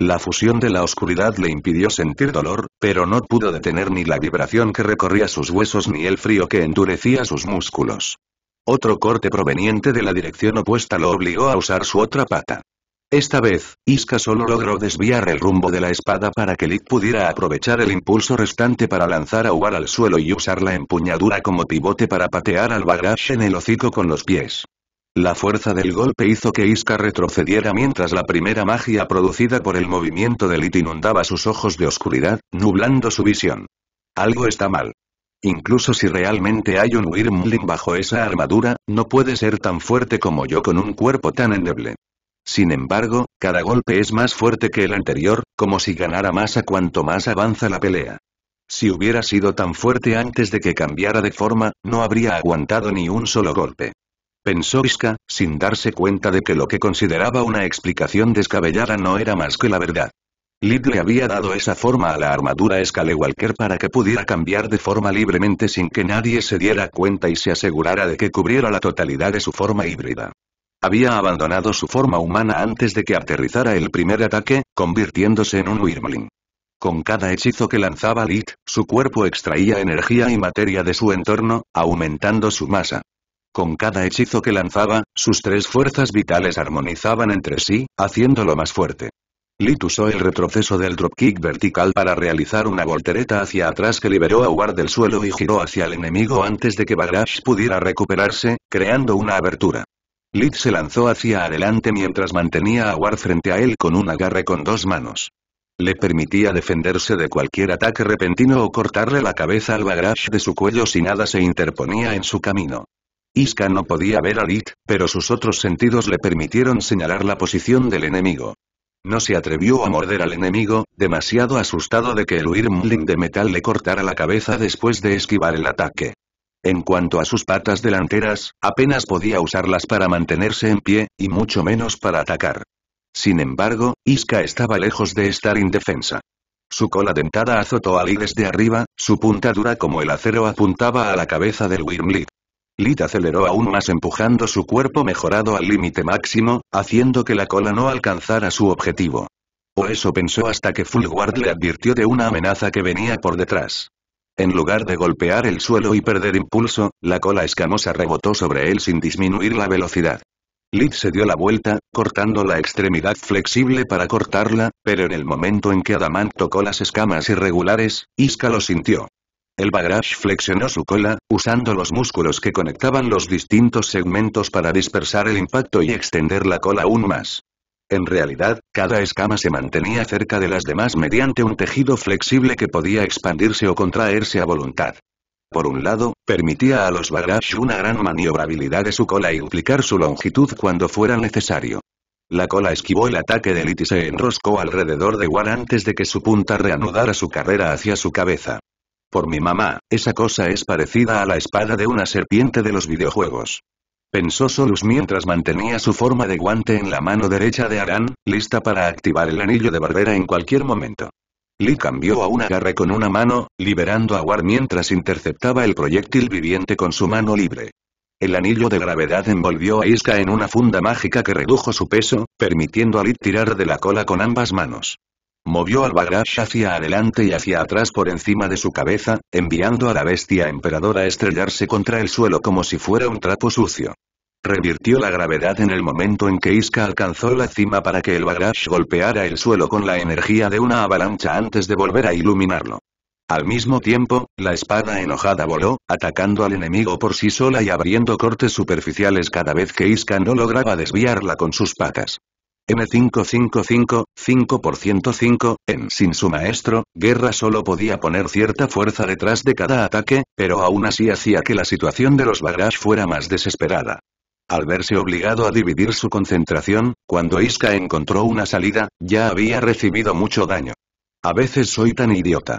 S1: La fusión de la oscuridad le impidió sentir dolor, pero no pudo detener ni la vibración que recorría sus huesos ni el frío que endurecía sus músculos. Otro corte proveniente de la dirección opuesta lo obligó a usar su otra pata. Esta vez, Iska solo logró desviar el rumbo de la espada para que Lick pudiera aprovechar el impulso restante para lanzar a Ugar al suelo y usar la empuñadura como pivote para patear al bagash en el hocico con los pies. La fuerza del golpe hizo que Iska retrocediera mientras la primera magia producida por el movimiento de Lit inundaba sus ojos de oscuridad, nublando su visión. Algo está mal. Incluso si realmente hay un Wyrmling bajo esa armadura, no puede ser tan fuerte como yo con un cuerpo tan endeble. Sin embargo, cada golpe es más fuerte que el anterior, como si ganara masa cuanto más avanza la pelea. Si hubiera sido tan fuerte antes de que cambiara de forma, no habría aguantado ni un solo golpe pensó Iska, sin darse cuenta de que lo que consideraba una explicación descabellada no era más que la verdad. Lid le había dado esa forma a la armadura Scalewalker para que pudiera cambiar de forma libremente sin que nadie se diera cuenta y se asegurara de que cubriera la totalidad de su forma híbrida. Había abandonado su forma humana antes de que aterrizara el primer ataque, convirtiéndose en un Wyrmling. Con cada hechizo que lanzaba Lid, su cuerpo extraía energía y materia de su entorno, aumentando su masa. Con cada hechizo que lanzaba, sus tres fuerzas vitales armonizaban entre sí, haciéndolo más fuerte. Lit usó el retroceso del dropkick vertical para realizar una voltereta hacia atrás que liberó a War del suelo y giró hacia el enemigo antes de que Bagrash pudiera recuperarse, creando una abertura. Lit se lanzó hacia adelante mientras mantenía a Ward frente a él con un agarre con dos manos. Le permitía defenderse de cualquier ataque repentino o cortarle la cabeza al Bagrash de su cuello si nada se interponía en su camino. Iska no podía ver a Lit, pero sus otros sentidos le permitieron señalar la posición del enemigo. No se atrevió a morder al enemigo, demasiado asustado de que el Wyrmling de metal le cortara la cabeza después de esquivar el ataque. En cuanto a sus patas delanteras, apenas podía usarlas para mantenerse en pie, y mucho menos para atacar. Sin embargo, Iska estaba lejos de estar indefensa. Su cola dentada azotó a Lee desde arriba, su punta dura como el acero apuntaba a la cabeza del Wyrmling. Lid aceleró aún más empujando su cuerpo mejorado al límite máximo, haciendo que la cola no alcanzara su objetivo. O eso pensó hasta que Fulguard le advirtió de una amenaza que venía por detrás. En lugar de golpear el suelo y perder impulso, la cola escamosa rebotó sobre él sin disminuir la velocidad. Lid se dio la vuelta, cortando la extremidad flexible para cortarla, pero en el momento en que Adamant tocó las escamas irregulares, Iska lo sintió el Bagrash flexionó su cola, usando los músculos que conectaban los distintos segmentos para dispersar el impacto y extender la cola aún más. En realidad, cada escama se mantenía cerca de las demás mediante un tejido flexible que podía expandirse o contraerse a voluntad. Por un lado, permitía a los Bagrash una gran maniobrabilidad de su cola y duplicar su longitud cuando fuera necesario. La cola esquivó el ataque de it y se enroscó alrededor de War antes de que su punta reanudara su carrera hacia su cabeza. Por mi mamá, esa cosa es parecida a la espada de una serpiente de los videojuegos. Pensó Solus mientras mantenía su forma de guante en la mano derecha de Aran, lista para activar el anillo de barbera en cualquier momento. Lee cambió a un agarre con una mano, liberando a War mientras interceptaba el proyectil viviente con su mano libre. El anillo de gravedad envolvió a Iska en una funda mágica que redujo su peso, permitiendo a Lee tirar de la cola con ambas manos. Movió al Bagrash hacia adelante y hacia atrás por encima de su cabeza, enviando a la bestia emperadora a estrellarse contra el suelo como si fuera un trapo sucio. Revirtió la gravedad en el momento en que Iska alcanzó la cima para que el Bagrash golpeara el suelo con la energía de una avalancha antes de volver a iluminarlo. Al mismo tiempo, la espada enojada voló, atacando al enemigo por sí sola y abriendo cortes superficiales cada vez que Iska no lograba desviarla con sus patas. M555, 5% 5, en sin su maestro, Guerra solo podía poner cierta fuerza detrás de cada ataque, pero aún así hacía que la situación de los Vagrash fuera más desesperada. Al verse obligado a dividir su concentración, cuando Iska encontró una salida, ya había recibido mucho daño. A veces soy tan idiota.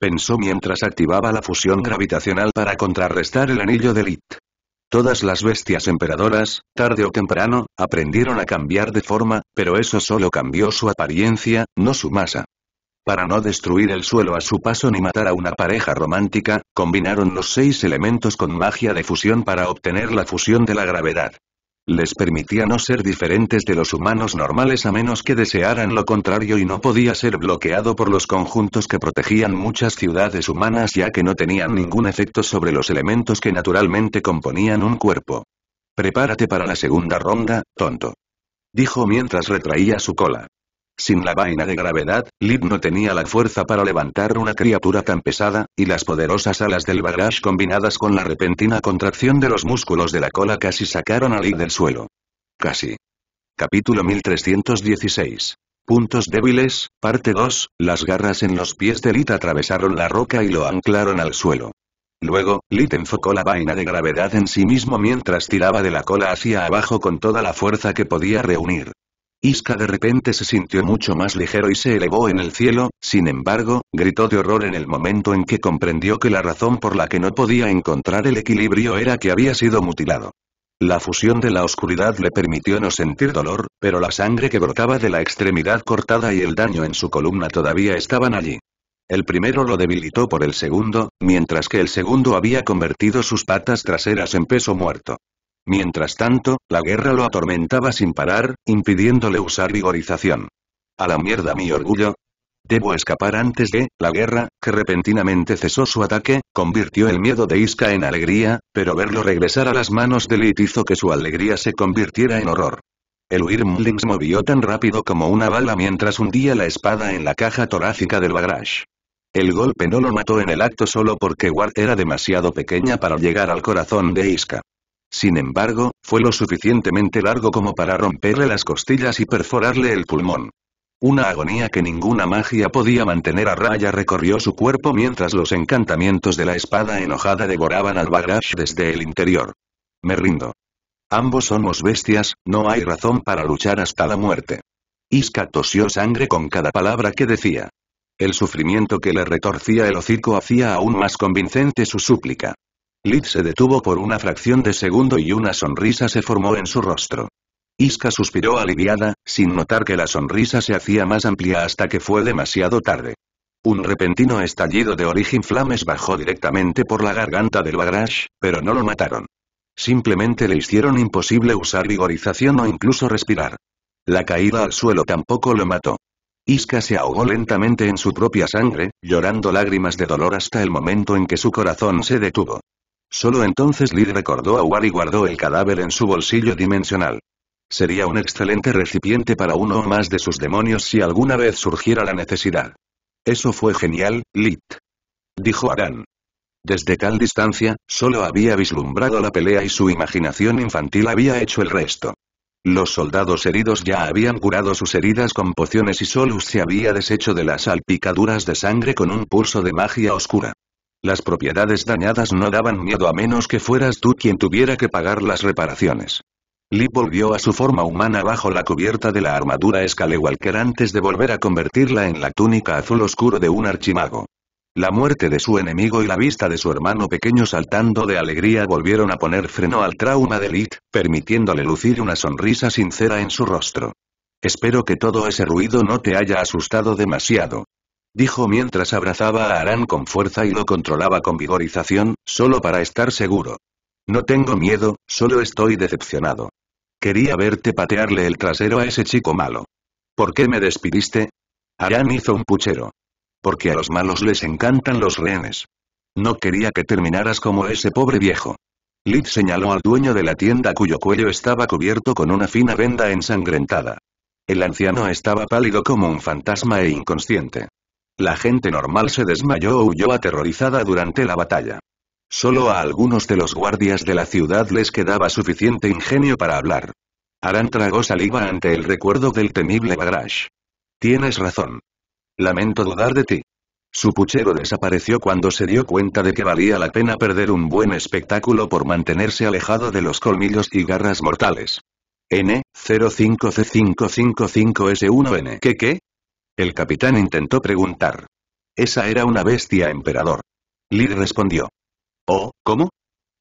S1: Pensó mientras activaba la fusión gravitacional para contrarrestar el anillo de Lit. Todas las bestias emperadoras, tarde o temprano, aprendieron a cambiar de forma, pero eso solo cambió su apariencia, no su masa. Para no destruir el suelo a su paso ni matar a una pareja romántica, combinaron los seis elementos con magia de fusión para obtener la fusión de la gravedad. Les permitía no ser diferentes de los humanos normales a menos que desearan lo contrario y no podía ser bloqueado por los conjuntos que protegían muchas ciudades humanas ya que no tenían ningún efecto sobre los elementos que naturalmente componían un cuerpo. Prepárate para la segunda ronda, tonto. Dijo mientras retraía su cola. Sin la vaina de gravedad, Lit no tenía la fuerza para levantar una criatura tan pesada, y las poderosas alas del barrage combinadas con la repentina contracción de los músculos de la cola casi sacaron a Lit del suelo. Casi. Capítulo 1316. Puntos débiles, parte 2, las garras en los pies de Lit atravesaron la roca y lo anclaron al suelo. Luego, Lit enfocó la vaina de gravedad en sí mismo mientras tiraba de la cola hacia abajo con toda la fuerza que podía reunir. Iska de repente se sintió mucho más ligero y se elevó en el cielo, sin embargo, gritó de horror en el momento en que comprendió que la razón por la que no podía encontrar el equilibrio era que había sido mutilado. La fusión de la oscuridad le permitió no sentir dolor, pero la sangre que brotaba de la extremidad cortada y el daño en su columna todavía estaban allí. El primero lo debilitó por el segundo, mientras que el segundo había convertido sus patas traseras en peso muerto. Mientras tanto, la guerra lo atormentaba sin parar, impidiéndole usar vigorización. A la mierda mi orgullo. Debo escapar antes de, la guerra, que repentinamente cesó su ataque, convirtió el miedo de Iska en alegría, pero verlo regresar a las manos de Lit hizo que su alegría se convirtiera en horror. El huir movió tan rápido como una bala mientras hundía la espada en la caja torácica del Bagrash. El golpe no lo mató en el acto solo porque Ward era demasiado pequeña para llegar al corazón de Iska. Sin embargo, fue lo suficientemente largo como para romperle las costillas y perforarle el pulmón. Una agonía que ninguna magia podía mantener a raya recorrió su cuerpo mientras los encantamientos de la espada enojada devoraban al Bagrash desde el interior. Me rindo. Ambos somos bestias, no hay razón para luchar hasta la muerte. Iska tosió sangre con cada palabra que decía. El sufrimiento que le retorcía el hocico hacía aún más convincente su súplica. Lid se detuvo por una fracción de segundo y una sonrisa se formó en su rostro. Iska suspiró aliviada, sin notar que la sonrisa se hacía más amplia hasta que fue demasiado tarde. Un repentino estallido de origen flames bajó directamente por la garganta del Bagrash, pero no lo mataron. Simplemente le hicieron imposible usar vigorización o incluso respirar. La caída al suelo tampoco lo mató. Iska se ahogó lentamente en su propia sangre, llorando lágrimas de dolor hasta el momento en que su corazón se detuvo. Solo entonces Lid recordó a War y guardó el cadáver en su bolsillo dimensional. Sería un excelente recipiente para uno o más de sus demonios si alguna vez surgiera la necesidad. Eso fue genial, Lit. Dijo Aran. Desde tal distancia, solo había vislumbrado la pelea y su imaginación infantil había hecho el resto. Los soldados heridos ya habían curado sus heridas con pociones y Solus se había deshecho de las salpicaduras de sangre con un pulso de magia oscura. Las propiedades dañadas no daban miedo a menos que fueras tú quien tuviera que pagar las reparaciones. Lee volvió a su forma humana bajo la cubierta de la armadura Skalewalker antes de volver a convertirla en la túnica azul oscuro de un archimago. La muerte de su enemigo y la vista de su hermano pequeño saltando de alegría volvieron a poner freno al trauma de Lee, permitiéndole lucir una sonrisa sincera en su rostro. Espero que todo ese ruido no te haya asustado demasiado dijo mientras abrazaba a Aran con fuerza y lo controlaba con vigorización, solo para estar seguro. No tengo miedo, solo estoy decepcionado. Quería verte patearle el trasero a ese chico malo. ¿Por qué me despidiste? Aran hizo un puchero. Porque a los malos les encantan los rehenes. No quería que terminaras como ese pobre viejo. Lid señaló al dueño de la tienda cuyo cuello estaba cubierto con una fina venda ensangrentada. El anciano estaba pálido como un fantasma e inconsciente. La gente normal se desmayó o huyó aterrorizada durante la batalla. Solo a algunos de los guardias de la ciudad les quedaba suficiente ingenio para hablar. Aran tragó saliva ante el recuerdo del temible Bagrash. Tienes razón. Lamento dudar de ti. Su puchero desapareció cuando se dio cuenta de que valía la pena perder un buen espectáculo por mantenerse alejado de los colmillos y garras mortales. N, 05 c 555 ¿Qué qué? El capitán intentó preguntar. Esa era una bestia emperador. Lid respondió. Oh, ¿cómo?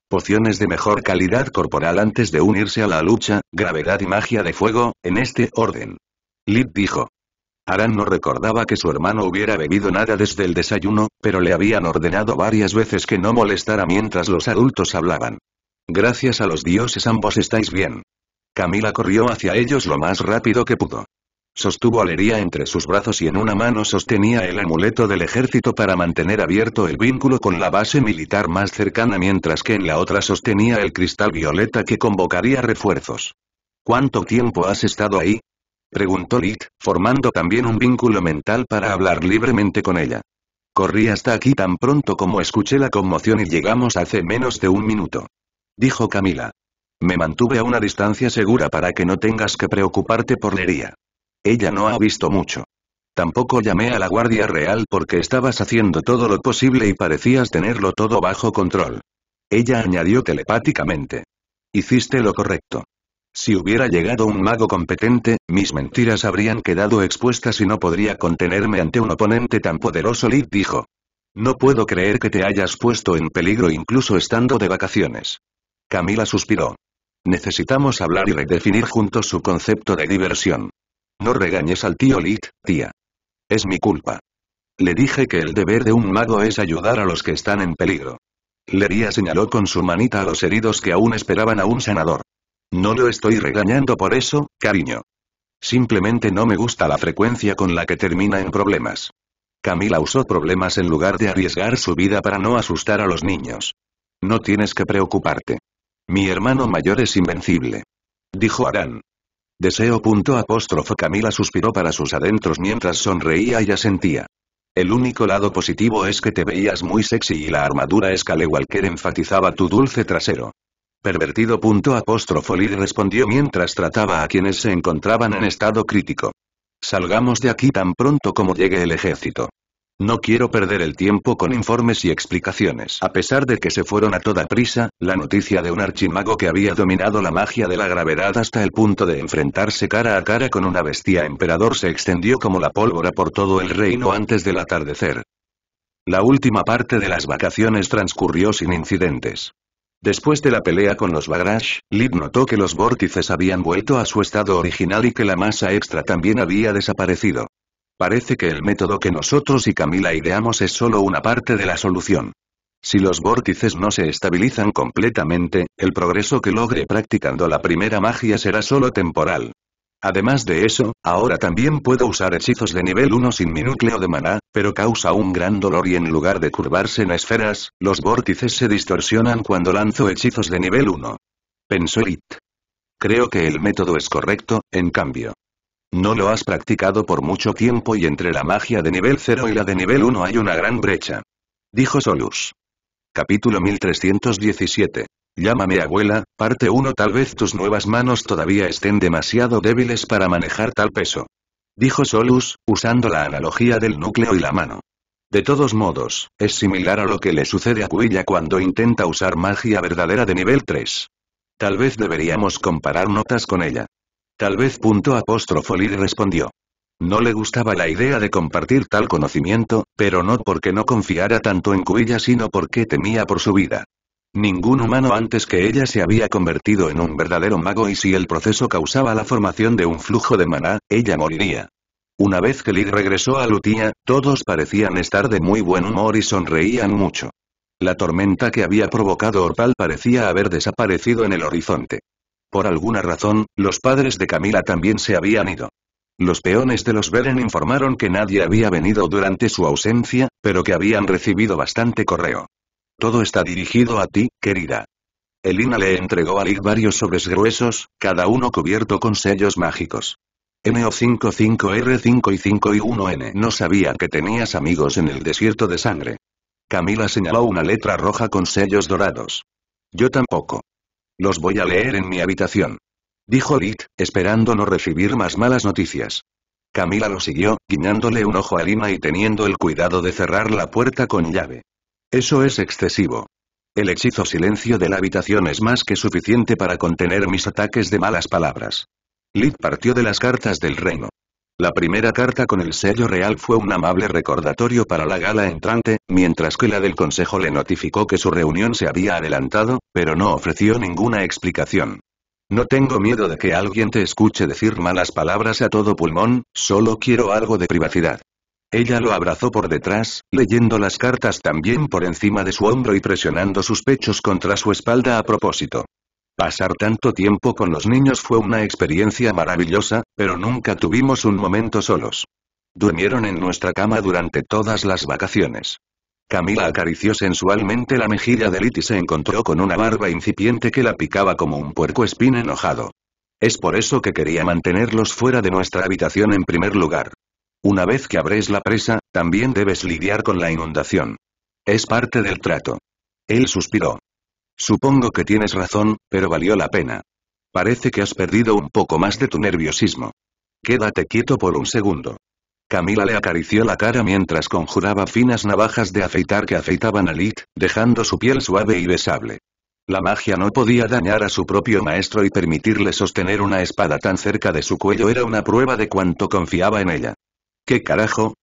S1: Pociones de mejor calidad corporal antes de unirse a la lucha, gravedad y magia de fuego, en este orden. Lid dijo. Aran no recordaba que su hermano hubiera bebido nada desde el desayuno, pero le habían ordenado varias veces que no molestara mientras los adultos hablaban. Gracias a los dioses ambos estáis bien. Camila corrió hacia ellos lo más rápido que pudo. Sostuvo a Lería entre sus brazos y en una mano sostenía el amuleto del ejército para mantener abierto el vínculo con la base militar más cercana mientras que en la otra sostenía el cristal violeta que convocaría refuerzos. ¿Cuánto tiempo has estado ahí? Preguntó Lit, formando también un vínculo mental para hablar libremente con ella. Corrí hasta aquí tan pronto como escuché la conmoción y llegamos hace menos de un minuto. Dijo Camila. Me mantuve a una distancia segura para que no tengas que preocuparte por Lería. Ella no ha visto mucho. Tampoco llamé a la Guardia Real porque estabas haciendo todo lo posible y parecías tenerlo todo bajo control. Ella añadió telepáticamente. Hiciste lo correcto. Si hubiera llegado un mago competente, mis mentiras habrían quedado expuestas y no podría contenerme ante un oponente tan poderoso, Lid dijo. No puedo creer que te hayas puesto en peligro incluso estando de vacaciones. Camila suspiró. Necesitamos hablar y redefinir juntos su concepto de diversión. No regañes al tío Lit, tía. Es mi culpa. Le dije que el deber de un mago es ayudar a los que están en peligro. Lería señaló con su manita a los heridos que aún esperaban a un sanador. No lo estoy regañando por eso, cariño. Simplemente no me gusta la frecuencia con la que termina en problemas. Camila usó problemas en lugar de arriesgar su vida para no asustar a los niños. No tienes que preocuparte. Mi hermano mayor es invencible. Dijo Arán. Deseo. Camila suspiró para sus adentros mientras sonreía y asentía. El único lado positivo es que te veías muy sexy y la armadura que enfatizaba tu dulce trasero. Pervertido. Lee respondió mientras trataba a quienes se encontraban en estado crítico. Salgamos de aquí tan pronto como llegue el ejército. No quiero perder el tiempo con informes y explicaciones. A pesar de que se fueron a toda prisa, la noticia de un archimago que había dominado la magia de la gravedad hasta el punto de enfrentarse cara a cara con una bestia emperador se extendió como la pólvora por todo el reino antes del atardecer. La última parte de las vacaciones transcurrió sin incidentes. Después de la pelea con los Bagrash, Lid notó que los vórtices habían vuelto a su estado original y que la masa extra también había desaparecido. Parece que el método que nosotros y Camila ideamos es solo una parte de la solución. Si los vórtices no se estabilizan completamente, el progreso que logre practicando la primera magia será solo temporal. Además de eso, ahora también puedo usar hechizos de nivel 1 sin mi núcleo de maná, pero causa un gran dolor y en lugar de curvarse en esferas, los vórtices se distorsionan cuando lanzo hechizos de nivel 1. Pensó It. Creo que el método es correcto, en cambio. No lo has practicado por mucho tiempo y entre la magia de nivel 0 y la de nivel 1 hay una gran brecha. Dijo Solus. Capítulo 1317. Llámame abuela, parte 1 Tal vez tus nuevas manos todavía estén demasiado débiles para manejar tal peso. Dijo Solus, usando la analogía del núcleo y la mano. De todos modos, es similar a lo que le sucede a Cuilla cuando intenta usar magia verdadera de nivel 3. Tal vez deberíamos comparar notas con ella. Tal vez. Lid respondió. No le gustaba la idea de compartir tal conocimiento, pero no porque no confiara tanto en Cuilla sino porque temía por su vida. Ningún humano antes que ella se había convertido en un verdadero mago y si el proceso causaba la formación de un flujo de maná, ella moriría. Una vez que Lid regresó a Lutia, todos parecían estar de muy buen humor y sonreían mucho. La tormenta que había provocado Orpal parecía haber desaparecido en el horizonte. Por alguna razón, los padres de Camila también se habían ido. Los peones de los Beren informaron que nadie había venido durante su ausencia, pero que habían recibido bastante correo. Todo está dirigido a ti, querida. Elina le entregó a Lick varios sobres gruesos, cada uno cubierto con sellos mágicos. MO55R5 y 5 y 1N No sabía que tenías amigos en el desierto de sangre. Camila señaló una letra roja con sellos dorados. Yo tampoco. Los voy a leer en mi habitación. Dijo Lit, esperando no recibir más malas noticias. Camila lo siguió, guiñándole un ojo a Lima y teniendo el cuidado de cerrar la puerta con llave. Eso es excesivo. El hechizo silencio de la habitación es más que suficiente para contener mis ataques de malas palabras. Lid partió de las cartas del reino. La primera carta con el sello real fue un amable recordatorio para la gala entrante, mientras que la del consejo le notificó que su reunión se había adelantado, pero no ofreció ninguna explicación. No tengo miedo de que alguien te escuche decir malas palabras a todo pulmón, solo quiero algo de privacidad. Ella lo abrazó por detrás, leyendo las cartas también por encima de su hombro y presionando sus pechos contra su espalda a propósito. Pasar tanto tiempo con los niños fue una experiencia maravillosa, pero nunca tuvimos un momento solos. Durmieron en nuestra cama durante todas las vacaciones. Camila acarició sensualmente la mejilla de Lit y se encontró con una barba incipiente que la picaba como un puerco espín enojado. Es por eso que quería mantenerlos fuera de nuestra habitación en primer lugar. Una vez que abres la presa, también debes lidiar con la inundación. Es parte del trato. Él suspiró. Supongo que tienes razón, pero valió la pena. Parece que has perdido un poco más de tu nerviosismo. Quédate quieto por un segundo. Camila le acarició la cara mientras conjuraba finas navajas de afeitar que afeitaban a Lit, dejando su piel suave y besable. La magia no podía dañar a su propio maestro y permitirle sostener una espada tan cerca de su cuello era una prueba de cuánto confiaba en ella. ¿Qué carajo?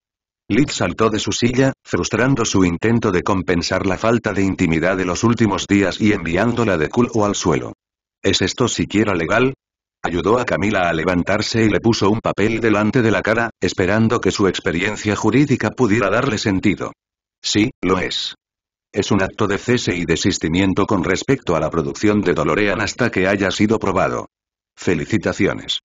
S1: Liz saltó de su silla, frustrando su intento de compensar la falta de intimidad de los últimos días y enviándola de culo al suelo. ¿Es esto siquiera legal? Ayudó a Camila a levantarse y le puso un papel delante de la cara, esperando que su experiencia jurídica pudiera darle sentido. Sí, lo es. Es un acto de cese y desistimiento con respecto a la producción de Dolorean hasta que haya sido probado. Felicitaciones.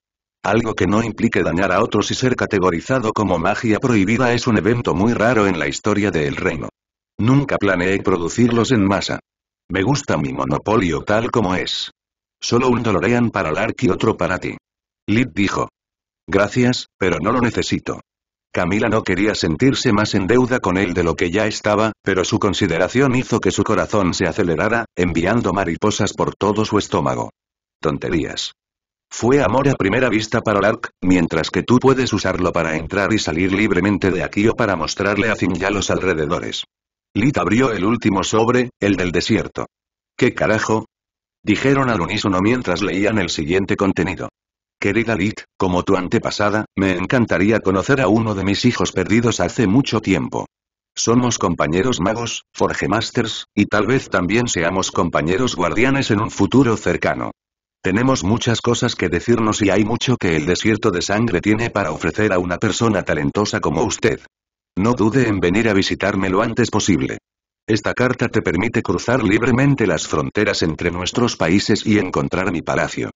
S1: Algo que no implique dañar a otros y ser categorizado como magia prohibida es un evento muy raro en la historia del reino. Nunca planeé producirlos en masa. Me gusta mi monopolio tal como es. Solo un Dolorean para Lark y otro para ti. Lid dijo. Gracias, pero no lo necesito. Camila no quería sentirse más en deuda con él de lo que ya estaba, pero su consideración hizo que su corazón se acelerara, enviando mariposas por todo su estómago. Tonterías. Fue amor a primera vista para Lark, mientras que tú puedes usarlo para entrar y salir libremente de aquí o para mostrarle a Zinja los alrededores. Lit abrió el último sobre, el del desierto. ¿Qué carajo? Dijeron al unísono mientras leían el siguiente contenido. Querida Lit, como tu antepasada, me encantaría conocer a uno de mis hijos perdidos hace mucho tiempo. Somos compañeros magos, forgemasters, y tal vez también seamos compañeros guardianes en un futuro cercano. Tenemos muchas cosas que decirnos y hay mucho que el desierto de sangre tiene para ofrecer a una persona talentosa como usted. No dude en venir a visitarme lo antes posible. Esta carta te permite cruzar libremente las fronteras entre nuestros países y encontrar mi palacio.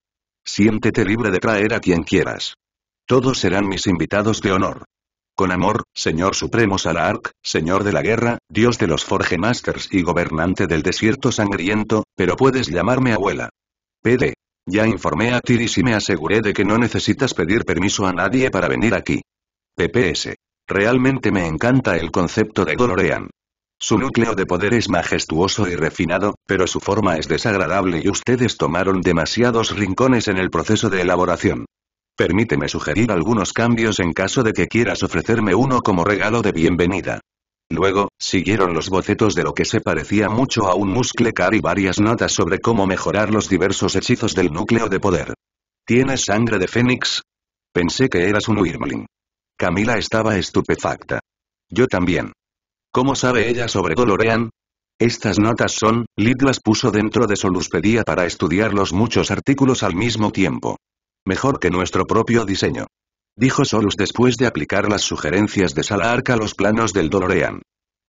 S1: Siéntete libre de traer a quien quieras. Todos serán mis invitados de honor. Con amor, Señor Supremo Salark, Señor de la Guerra, Dios de los Forge Masters y gobernante del desierto sangriento, pero puedes llamarme abuela. PD. Ya informé a Tiris y me aseguré de que no necesitas pedir permiso a nadie para venir aquí. PPS. Realmente me encanta el concepto de Dolorean. Su núcleo de poder es majestuoso y refinado, pero su forma es desagradable y ustedes tomaron demasiados rincones en el proceso de elaboración. Permíteme sugerir algunos cambios en caso de que quieras ofrecerme uno como regalo de bienvenida. Luego, siguieron los bocetos de lo que se parecía mucho a un muscle car y varias notas sobre cómo mejorar los diversos hechizos del núcleo de poder. ¿Tienes sangre de Fénix? Pensé que eras un Wyrmling. Camila estaba estupefacta. Yo también. ¿Cómo sabe ella sobre Dolorean? Estas notas son, Lid las puso dentro de Soluspedia para estudiar los muchos artículos al mismo tiempo. Mejor que nuestro propio diseño dijo Solus después de aplicar las sugerencias de arca a los planos del Dolorean.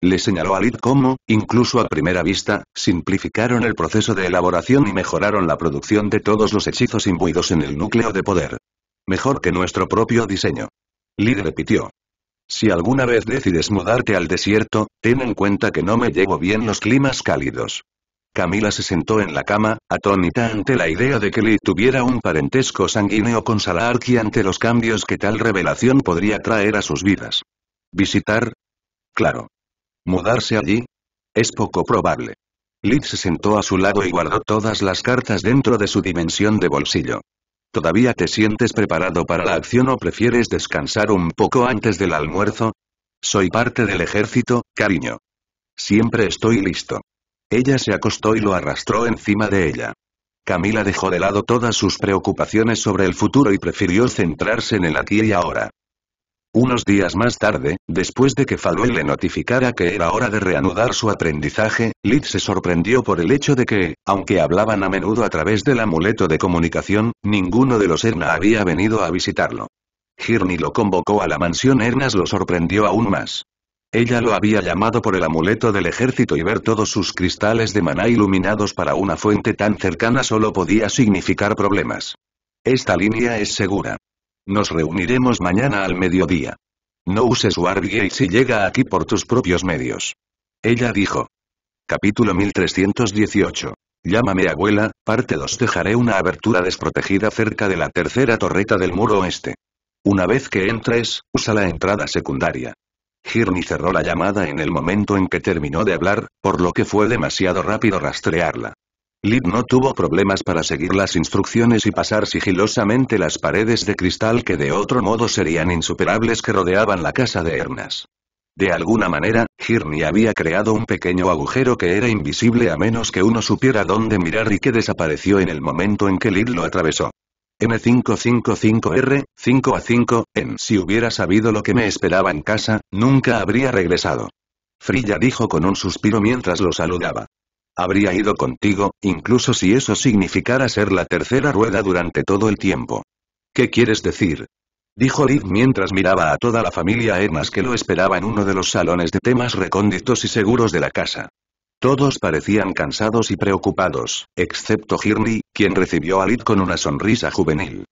S1: Le señaló a Lid cómo, incluso a primera vista, simplificaron el proceso de elaboración y mejoraron la producción de todos los hechizos imbuidos en el núcleo de poder. Mejor que nuestro propio diseño. Lid repitió. Si alguna vez decides mudarte al desierto, ten en cuenta que no me llevo bien los climas cálidos. Camila se sentó en la cama, atónita ante la idea de que Lee tuviera un parentesco sanguíneo con Salaharki ante los cambios que tal revelación podría traer a sus vidas. ¿Visitar? Claro. ¿Mudarse allí? Es poco probable. Lee se sentó a su lado y guardó todas las cartas dentro de su dimensión de bolsillo. ¿Todavía te sientes preparado para la acción o prefieres descansar un poco antes del almuerzo? Soy parte del ejército, cariño. Siempre estoy listo. Ella se acostó y lo arrastró encima de ella. Camila dejó de lado todas sus preocupaciones sobre el futuro y prefirió centrarse en el aquí y ahora. Unos días más tarde, después de que Falwell le notificara que era hora de reanudar su aprendizaje, Liz se sorprendió por el hecho de que, aunque hablaban a menudo a través del amuleto de comunicación, ninguno de los Erna había venido a visitarlo. Hirni lo convocó a la mansión Ernas lo sorprendió aún más. Ella lo había llamado por el amuleto del ejército y ver todos sus cristales de maná iluminados para una fuente tan cercana solo podía significar problemas. Esta línea es segura. Nos reuniremos mañana al mediodía. No uses Wargate si llega aquí por tus propios medios. Ella dijo. Capítulo 1318. Llámame abuela, parte 2. Dejaré una abertura desprotegida cerca de la tercera torreta del muro oeste. Una vez que entres, usa la entrada secundaria. Girny cerró la llamada en el momento en que terminó de hablar, por lo que fue demasiado rápido rastrearla. Lid no tuvo problemas para seguir las instrucciones y pasar sigilosamente las paredes de cristal que de otro modo serían insuperables que rodeaban la casa de Hernas. De alguna manera, Girny había creado un pequeño agujero que era invisible a menos que uno supiera dónde mirar y que desapareció en el momento en que Lid lo atravesó. M555R, 5 a 5, en si hubiera sabido lo que me esperaba en casa, nunca habría regresado. Frilla dijo con un suspiro mientras lo saludaba. Habría ido contigo, incluso si eso significara ser la tercera rueda durante todo el tiempo. ¿Qué quieres decir? Dijo Liv mientras miraba a toda la familia Emas que lo esperaba en uno de los salones de temas recónditos y seguros de la casa. Todos parecían cansados y preocupados, excepto Hirni, quien recibió a Lid con una sonrisa juvenil.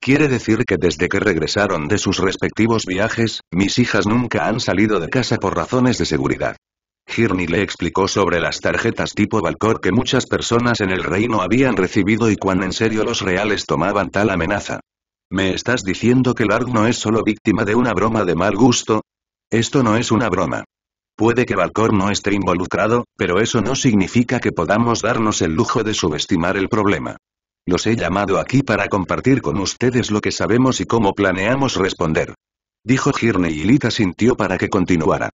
S1: Quiere decir que desde que regresaron de sus respectivos viajes, mis hijas nunca han salido de casa por razones de seguridad. Girny le explicó sobre las tarjetas tipo Valcor que muchas personas en el reino habían recibido y cuán en serio los reales tomaban tal amenaza. ¿Me estás diciendo que Larg no es solo víctima de una broma de mal gusto? Esto no es una broma. Puede que Valcor no esté involucrado, pero eso no significa que podamos darnos el lujo de subestimar el problema. Los he llamado aquí para compartir con ustedes lo que sabemos y cómo planeamos responder. Dijo Girne y Lita sintió para que continuara.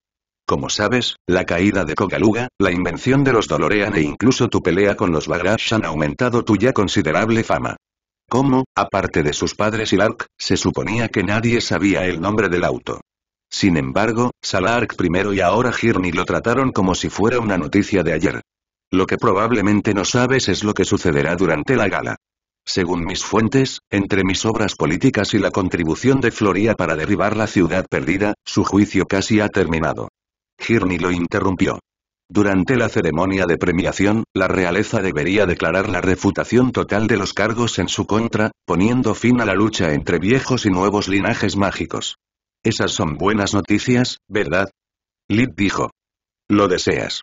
S1: Como sabes, la caída de Kogaluga, la invención de los Dolorean e incluso tu pelea con los Bagrash han aumentado tu ya considerable fama. Como, aparte de sus padres y Lark, se suponía que nadie sabía el nombre del auto. Sin embargo, Salaark primero y ahora Girny lo trataron como si fuera una noticia de ayer. Lo que probablemente no sabes es lo que sucederá durante la gala. Según mis fuentes, entre mis obras políticas y la contribución de Floria para derribar la ciudad perdida, su juicio casi ha terminado. Girny lo interrumpió. Durante la ceremonia de premiación, la realeza debería declarar la refutación total de los cargos en su contra, poniendo fin a la lucha entre viejos y nuevos linajes mágicos. Esas son buenas noticias, ¿verdad? Lid dijo. Lo deseas.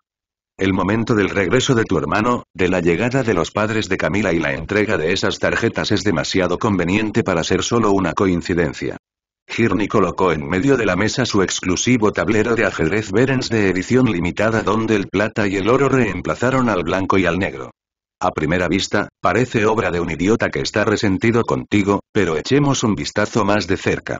S1: El momento del regreso de tu hermano, de la llegada de los padres de Camila y la entrega de esas tarjetas es demasiado conveniente para ser solo una coincidencia. Girny colocó en medio de la mesa su exclusivo tablero de ajedrez Berens de edición limitada donde el plata y el oro reemplazaron al blanco y al negro. A primera vista, parece obra de un idiota que está resentido contigo, pero echemos un vistazo más de cerca.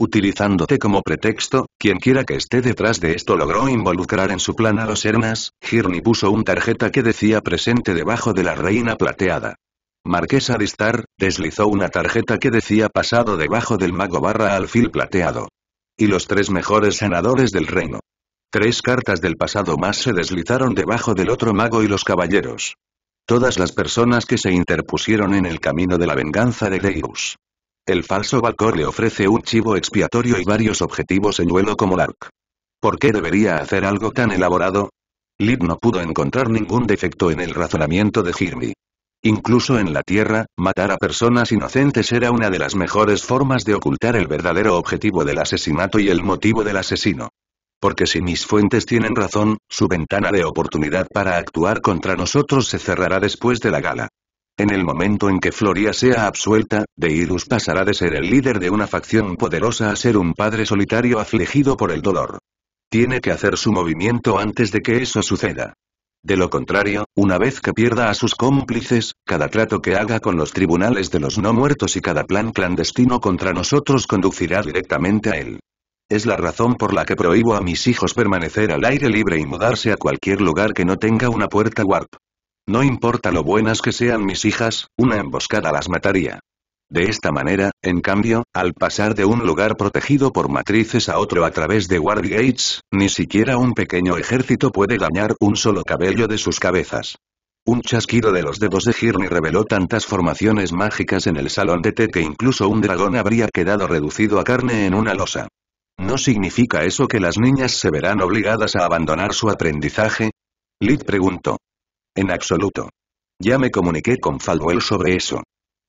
S1: Utilizándote como pretexto, quienquiera que esté detrás de esto logró involucrar en su plan a los Hermas, Girny puso una tarjeta que decía presente debajo de la reina plateada. Marquesa de Star, deslizó una tarjeta que decía pasado debajo del mago barra alfil plateado. Y los tres mejores sanadores del reino. Tres cartas del pasado más se deslizaron debajo del otro mago y los caballeros. Todas las personas que se interpusieron en el camino de la venganza de Deus. El falso Balcor le ofrece un chivo expiatorio y varios objetivos en duelo como Lark. ¿Por qué debería hacer algo tan elaborado? Lid no pudo encontrar ningún defecto en el razonamiento de Hirmi. Incluso en la Tierra, matar a personas inocentes era una de las mejores formas de ocultar el verdadero objetivo del asesinato y el motivo del asesino. Porque si mis fuentes tienen razón, su ventana de oportunidad para actuar contra nosotros se cerrará después de la gala. En el momento en que Floria sea absuelta, Deidus pasará de ser el líder de una facción poderosa a ser un padre solitario afligido por el dolor. Tiene que hacer su movimiento antes de que eso suceda. De lo contrario, una vez que pierda a sus cómplices, cada trato que haga con los tribunales de los no muertos y cada plan clandestino contra nosotros conducirá directamente a él. Es la razón por la que prohíbo a mis hijos permanecer al aire libre y mudarse a cualquier lugar que no tenga una puerta warp. No importa lo buenas que sean mis hijas, una emboscada las mataría. De esta manera, en cambio, al pasar de un lugar protegido por matrices a otro a través de Gates, ni siquiera un pequeño ejército puede dañar un solo cabello de sus cabezas. Un chasquido de los dedos de Hearney reveló tantas formaciones mágicas en el salón de té que incluso un dragón habría quedado reducido a carne en una losa. ¿No significa eso que las niñas se verán obligadas a abandonar su aprendizaje? Lid preguntó. En absoluto. Ya me comuniqué con Falwell sobre eso.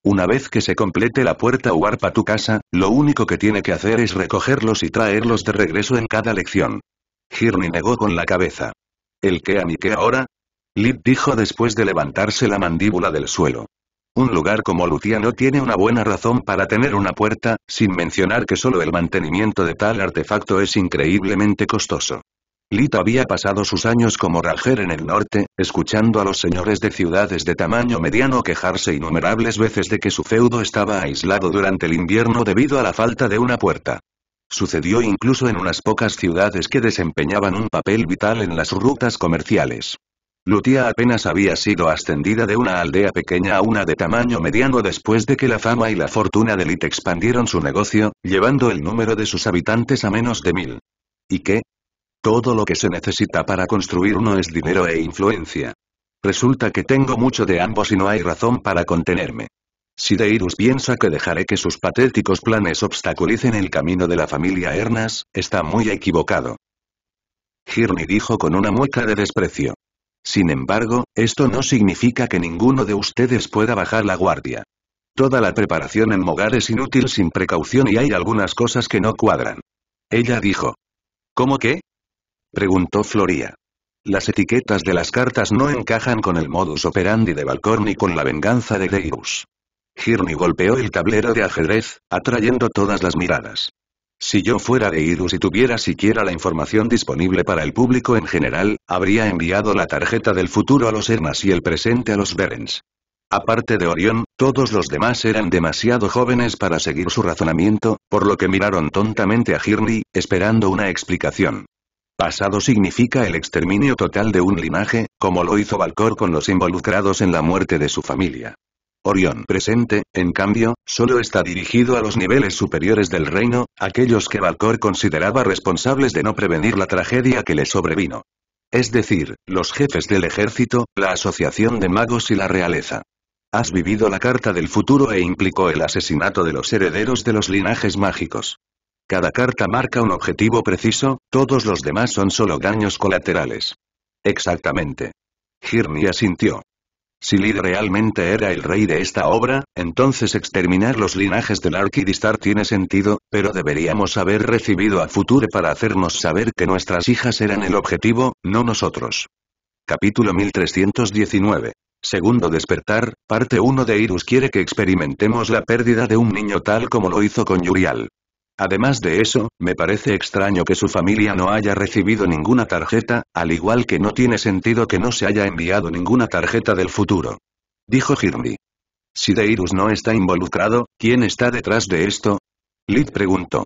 S1: Una vez que se complete la puerta uarpa a tu casa, lo único que tiene que hacer es recogerlos y traerlos de regreso en cada lección. Hirni negó con la cabeza. ¿El qué a mí qué ahora? Lip dijo después de levantarse la mandíbula del suelo. Un lugar como Lutia no tiene una buena razón para tener una puerta, sin mencionar que solo el mantenimiento de tal artefacto es increíblemente costoso. Lit había pasado sus años como rajer en el norte, escuchando a los señores de ciudades de tamaño mediano quejarse innumerables veces de que su feudo estaba aislado durante el invierno debido a la falta de una puerta. Sucedió incluso en unas pocas ciudades que desempeñaban un papel vital en las rutas comerciales. Lutia apenas había sido ascendida de una aldea pequeña a una de tamaño mediano después de que la fama y la fortuna de Lit expandieron su negocio, llevando el número de sus habitantes a menos de mil. Y que, todo lo que se necesita para construir uno es dinero e influencia. Resulta que tengo mucho de ambos y no hay razón para contenerme. Si Deirus piensa que dejaré que sus patéticos planes obstaculicen el camino de la familia Hernas, está muy equivocado. Girny dijo con una mueca de desprecio. Sin embargo, esto no significa que ninguno de ustedes pueda bajar la guardia. Toda la preparación en Mogar es inútil sin precaución y hay algunas cosas que no cuadran. Ella dijo. ¿Cómo que? Preguntó Floria. Las etiquetas de las cartas no encajan con el modus operandi de Balcón ni con la venganza de Deirus. Girny golpeó el tablero de ajedrez, atrayendo todas las miradas. Si yo fuera de y tuviera siquiera la información disponible para el público en general, habría enviado la tarjeta del futuro a los Hermas y el presente a los Berens. Aparte de Orión, todos los demás eran demasiado jóvenes para seguir su razonamiento, por lo que miraron tontamente a Hirni, esperando una explicación. Pasado significa el exterminio total de un linaje, como lo hizo Valcor con los involucrados en la muerte de su familia. Orión presente, en cambio, solo está dirigido a los niveles superiores del reino, aquellos que Valcor consideraba responsables de no prevenir la tragedia que le sobrevino. Es decir, los jefes del ejército, la asociación de magos y la realeza. Has vivido la carta del futuro e implicó el asesinato de los herederos de los linajes mágicos. Cada carta marca un objetivo preciso, todos los demás son solo daños colaterales. Exactamente. Hirni asintió. Si Lid realmente era el rey de esta obra, entonces exterminar los linajes del Arquidistar tiene sentido, pero deberíamos haber recibido a Future para hacernos saber que nuestras hijas eran el objetivo, no nosotros. Capítulo 1319. Segundo despertar, parte 1 de Irus quiere que experimentemos la pérdida de un niño tal como lo hizo con Yurial. Además de eso, me parece extraño que su familia no haya recibido ninguna tarjeta, al igual que no tiene sentido que no se haya enviado ninguna tarjeta del futuro. Dijo Hirmi. Si Deirus no está involucrado, ¿quién está detrás de esto? Lid preguntó.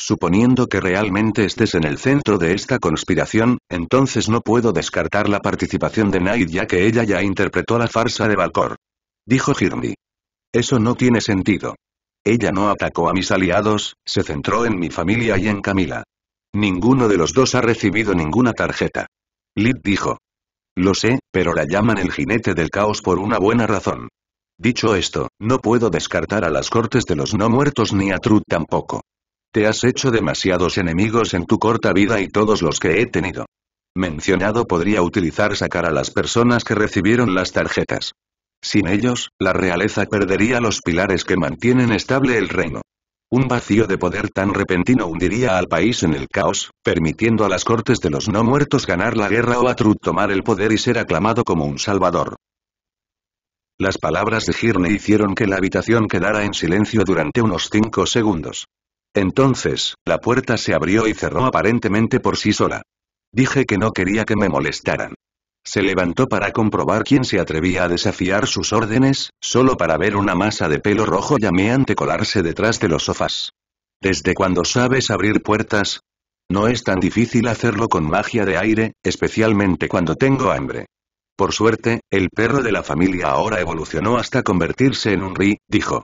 S1: Suponiendo que realmente estés en el centro de esta conspiración, entonces no puedo descartar la participación de Night ya que ella ya interpretó la farsa de Valcor. Dijo Hirmi. Eso no tiene sentido. Ella no atacó a mis aliados, se centró en mi familia y en Camila. Ninguno de los dos ha recibido ninguna tarjeta. Lid dijo. Lo sé, pero la llaman el jinete del caos por una buena razón. Dicho esto, no puedo descartar a las cortes de los no muertos ni a Trud tampoco. Te has hecho demasiados enemigos en tu corta vida y todos los que he tenido. Mencionado podría utilizar sacar a las personas que recibieron las tarjetas. Sin ellos, la realeza perdería los pilares que mantienen estable el reino. Un vacío de poder tan repentino hundiría al país en el caos, permitiendo a las cortes de los no muertos ganar la guerra o a Trud tomar el poder y ser aclamado como un salvador. Las palabras de Girne hicieron que la habitación quedara en silencio durante unos cinco segundos. Entonces, la puerta se abrió y cerró aparentemente por sí sola. Dije que no quería que me molestaran. Se levantó para comprobar quién se atrevía a desafiar sus órdenes, solo para ver una masa de pelo rojo llameante colarse detrás de los sofás. ¿Desde cuando sabes abrir puertas? No es tan difícil hacerlo con magia de aire, especialmente cuando tengo hambre. Por suerte, el perro de la familia ahora evolucionó hasta convertirse en un Ri, dijo.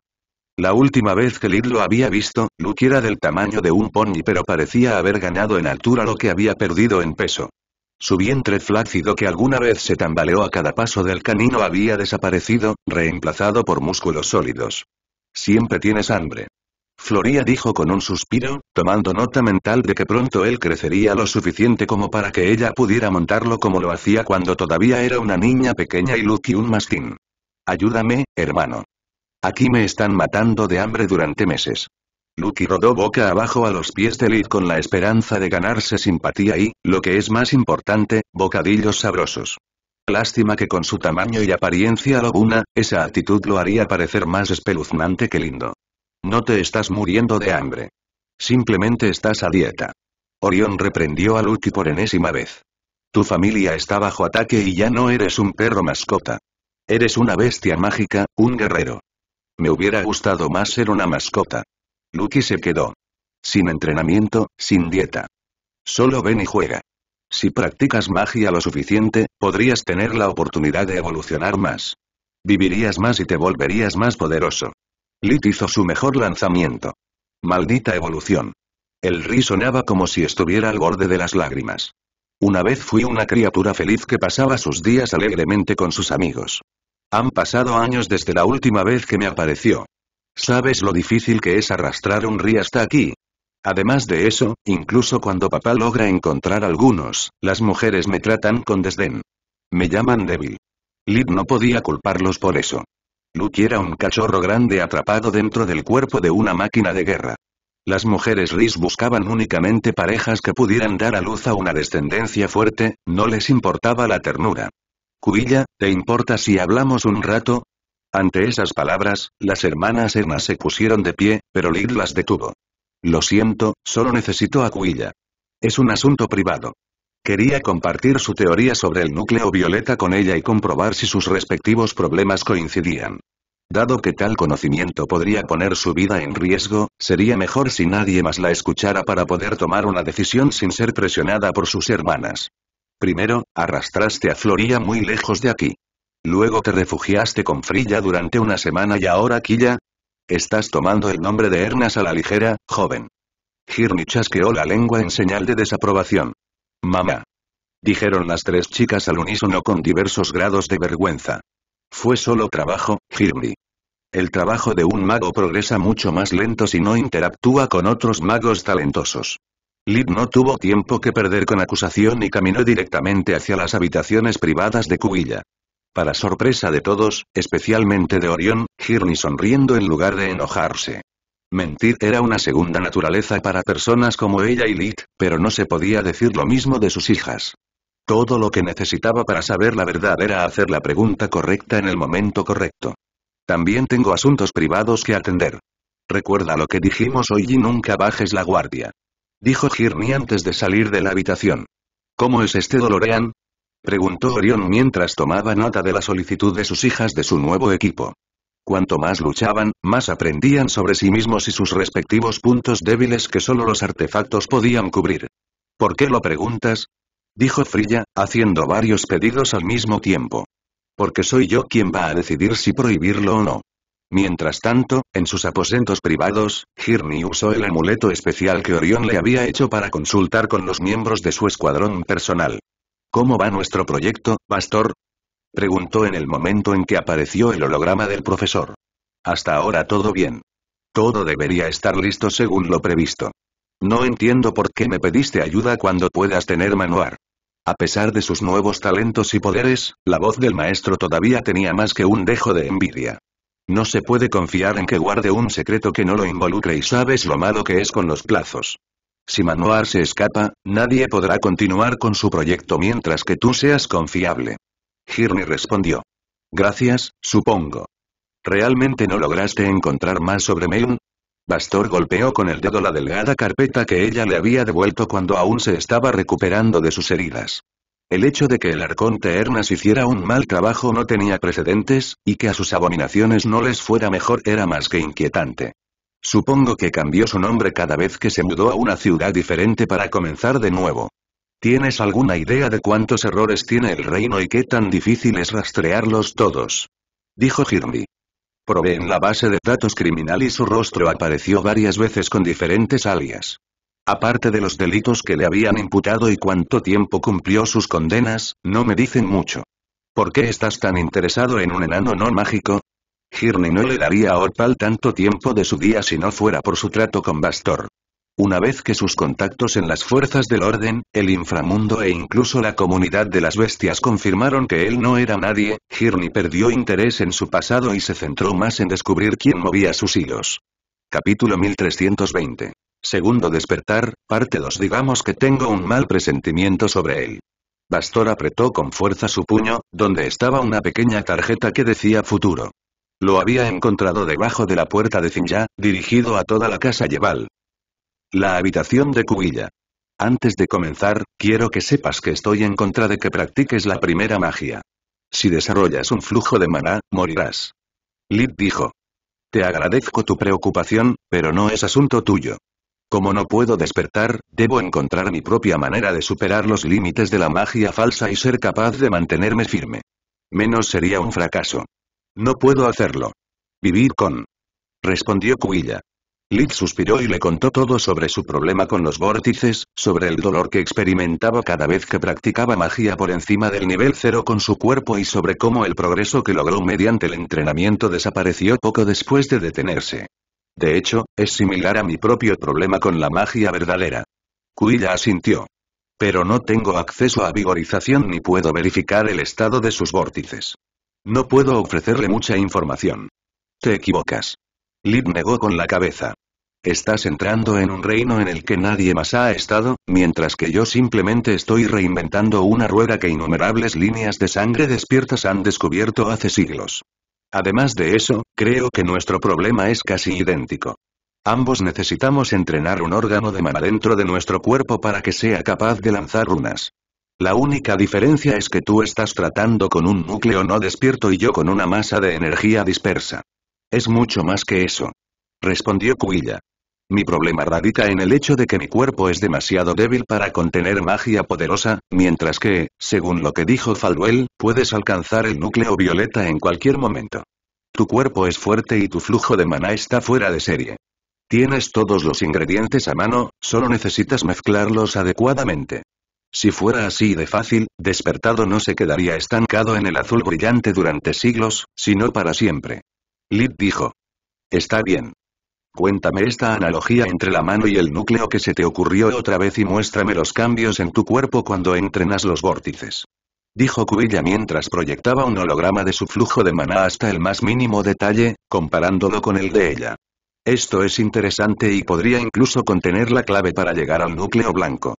S1: La última vez que Lid lo había visto, Luke era del tamaño de un pony pero parecía haber ganado en altura lo que había perdido en peso. Su vientre flácido que alguna vez se tambaleó a cada paso del canino había desaparecido, reemplazado por músculos sólidos. Siempre tienes hambre. Floría dijo con un suspiro, tomando nota mental de que pronto él crecería lo suficiente como para que ella pudiera montarlo como lo hacía cuando todavía era una niña pequeña y Lucky un mastín. Ayúdame, hermano. Aquí me están matando de hambre durante meses. Lucky rodó boca abajo a los pies de Lid con la esperanza de ganarse simpatía y, lo que es más importante, bocadillos sabrosos. Lástima que con su tamaño y apariencia lobuna, esa actitud lo haría parecer más espeluznante que lindo. No te estás muriendo de hambre. Simplemente estás a dieta. Orión reprendió a Lucky por enésima vez. Tu familia está bajo ataque y ya no eres un perro mascota. Eres una bestia mágica, un guerrero. Me hubiera gustado más ser una mascota. Lucky se quedó. Sin entrenamiento, sin dieta. Solo ven y juega. Si practicas magia lo suficiente, podrías tener la oportunidad de evolucionar más. Vivirías más y te volverías más poderoso. Lit hizo su mejor lanzamiento. Maldita evolución. El Ri sonaba como si estuviera al borde de las lágrimas. Una vez fui una criatura feliz que pasaba sus días alegremente con sus amigos. Han pasado años desde la última vez que me apareció, ¿Sabes lo difícil que es arrastrar un río hasta aquí? Además de eso, incluso cuando papá logra encontrar algunos, las mujeres me tratan con desdén. Me llaman débil. Lid no podía culparlos por eso. Luke era un cachorro grande atrapado dentro del cuerpo de una máquina de guerra. Las mujeres ris buscaban únicamente parejas que pudieran dar a luz a una descendencia fuerte, no les importaba la ternura. Cuilla, ¿te importa si hablamos un rato? Ante esas palabras, las hermanas Erna se pusieron de pie, pero Lid las detuvo. Lo siento, solo necesito a Cuilla. Es un asunto privado. Quería compartir su teoría sobre el núcleo violeta con ella y comprobar si sus respectivos problemas coincidían. Dado que tal conocimiento podría poner su vida en riesgo, sería mejor si nadie más la escuchara para poder tomar una decisión sin ser presionada por sus hermanas. Primero, arrastraste a Floría muy lejos de aquí. Luego te refugiaste con Frilla durante una semana y ahora Killa. Estás tomando el nombre de Hernas a la ligera, joven. Hirmi chasqueó la lengua en señal de desaprobación. Mamá. Dijeron las tres chicas al unísono con diversos grados de vergüenza. Fue solo trabajo, Hirmi. El trabajo de un mago progresa mucho más lento si no interactúa con otros magos talentosos. Lid no tuvo tiempo que perder con acusación y caminó directamente hacia las habitaciones privadas de Cuilla. Para sorpresa de todos, especialmente de Orión, Girny sonriendo en lugar de enojarse. Mentir era una segunda naturaleza para personas como ella y Lit, pero no se podía decir lo mismo de sus hijas. Todo lo que necesitaba para saber la verdad era hacer la pregunta correcta en el momento correcto. También tengo asuntos privados que atender. Recuerda lo que dijimos hoy y nunca bajes la guardia. Dijo Girny antes de salir de la habitación. ¿Cómo es este Dolorean? preguntó Orión mientras tomaba nota de la solicitud de sus hijas de su nuevo equipo. Cuanto más luchaban, más aprendían sobre sí mismos y sus respectivos puntos débiles que solo los artefactos podían cubrir. ¿Por qué lo preguntas? dijo Frilla, haciendo varios pedidos al mismo tiempo. Porque soy yo quien va a decidir si prohibirlo o no. Mientras tanto, en sus aposentos privados, Hirni usó el amuleto especial que Orión le había hecho para consultar con los miembros de su escuadrón personal. ¿Cómo va nuestro proyecto, Pastor? Preguntó en el momento en que apareció el holograma del profesor. Hasta ahora todo bien. Todo debería estar listo según lo previsto. No entiendo por qué me pediste ayuda cuando puedas tener manuar. A pesar de sus nuevos talentos y poderes, la voz del maestro todavía tenía más que un dejo de envidia. No se puede confiar en que guarde un secreto que no lo involucre y sabes lo malo que es con los plazos. Si Manoar se escapa, nadie podrá continuar con su proyecto mientras que tú seas confiable. Hirni respondió. Gracias, supongo. ¿Realmente no lograste encontrar más sobre Meun? Bastor golpeó con el dedo la delgada carpeta que ella le había devuelto cuando aún se estaba recuperando de sus heridas. El hecho de que el arconte Hernas hiciera un mal trabajo no tenía precedentes, y que a sus abominaciones no les fuera mejor era más que inquietante. Supongo que cambió su nombre cada vez que se mudó a una ciudad diferente para comenzar de nuevo. ¿Tienes alguna idea de cuántos errores tiene el reino y qué tan difícil es rastrearlos todos? Dijo Hirmi. Probé en la base de datos criminal y su rostro apareció varias veces con diferentes alias. Aparte de los delitos que le habían imputado y cuánto tiempo cumplió sus condenas, no me dicen mucho. ¿Por qué estás tan interesado en un enano no mágico? Hirni no le daría a Orpal tanto tiempo de su día si no fuera por su trato con Bastor. Una vez que sus contactos en las fuerzas del orden, el inframundo e incluso la comunidad de las bestias confirmaron que él no era nadie, Hirni perdió interés en su pasado y se centró más en descubrir quién movía sus hilos. Capítulo 1320. Segundo despertar, parte 2 Digamos que tengo un mal presentimiento sobre él. Bastor apretó con fuerza su puño, donde estaba una pequeña tarjeta que decía futuro. Lo había encontrado debajo de la puerta de Finja, dirigido a toda la casa Yeval. La habitación de Cubilla. Antes de comenzar, quiero que sepas que estoy en contra de que practiques la primera magia. Si desarrollas un flujo de maná, morirás. Lid dijo. Te agradezco tu preocupación, pero no es asunto tuyo. Como no puedo despertar, debo encontrar mi propia manera de superar los límites de la magia falsa y ser capaz de mantenerme firme. Menos sería un fracaso. No puedo hacerlo. Vivir con. Respondió Cuilla. Lid suspiró y le contó todo sobre su problema con los vórtices, sobre el dolor que experimentaba cada vez que practicaba magia por encima del nivel cero con su cuerpo y sobre cómo el progreso que logró mediante el entrenamiento desapareció poco después de detenerse. De hecho, es similar a mi propio problema con la magia verdadera. Cuilla asintió. Pero no tengo acceso a vigorización ni puedo verificar el estado de sus vórtices. No puedo ofrecerle mucha información. Te equivocas. Lid negó con la cabeza. Estás entrando en un reino en el que nadie más ha estado, mientras que yo simplemente estoy reinventando una rueda que innumerables líneas de sangre despiertas han descubierto hace siglos. Además de eso, creo que nuestro problema es casi idéntico. Ambos necesitamos entrenar un órgano de mana dentro de nuestro cuerpo para que sea capaz de lanzar runas. La única diferencia es que tú estás tratando con un núcleo no despierto y yo con una masa de energía dispersa. Es mucho más que eso. Respondió Cuilla. Mi problema radica en el hecho de que mi cuerpo es demasiado débil para contener magia poderosa, mientras que, según lo que dijo Falwell, puedes alcanzar el núcleo violeta en cualquier momento. Tu cuerpo es fuerte y tu flujo de maná está fuera de serie. Tienes todos los ingredientes a mano, solo necesitas mezclarlos adecuadamente. Si fuera así de fácil, despertado no se quedaría estancado en el azul brillante durante siglos, sino para siempre. Lid dijo. Está bien. Cuéntame esta analogía entre la mano y el núcleo que se te ocurrió otra vez y muéstrame los cambios en tu cuerpo cuando entrenas los vórtices. Dijo Cubilla mientras proyectaba un holograma de su flujo de maná hasta el más mínimo detalle, comparándolo con el de ella. Esto es interesante y podría incluso contener la clave para llegar al núcleo blanco.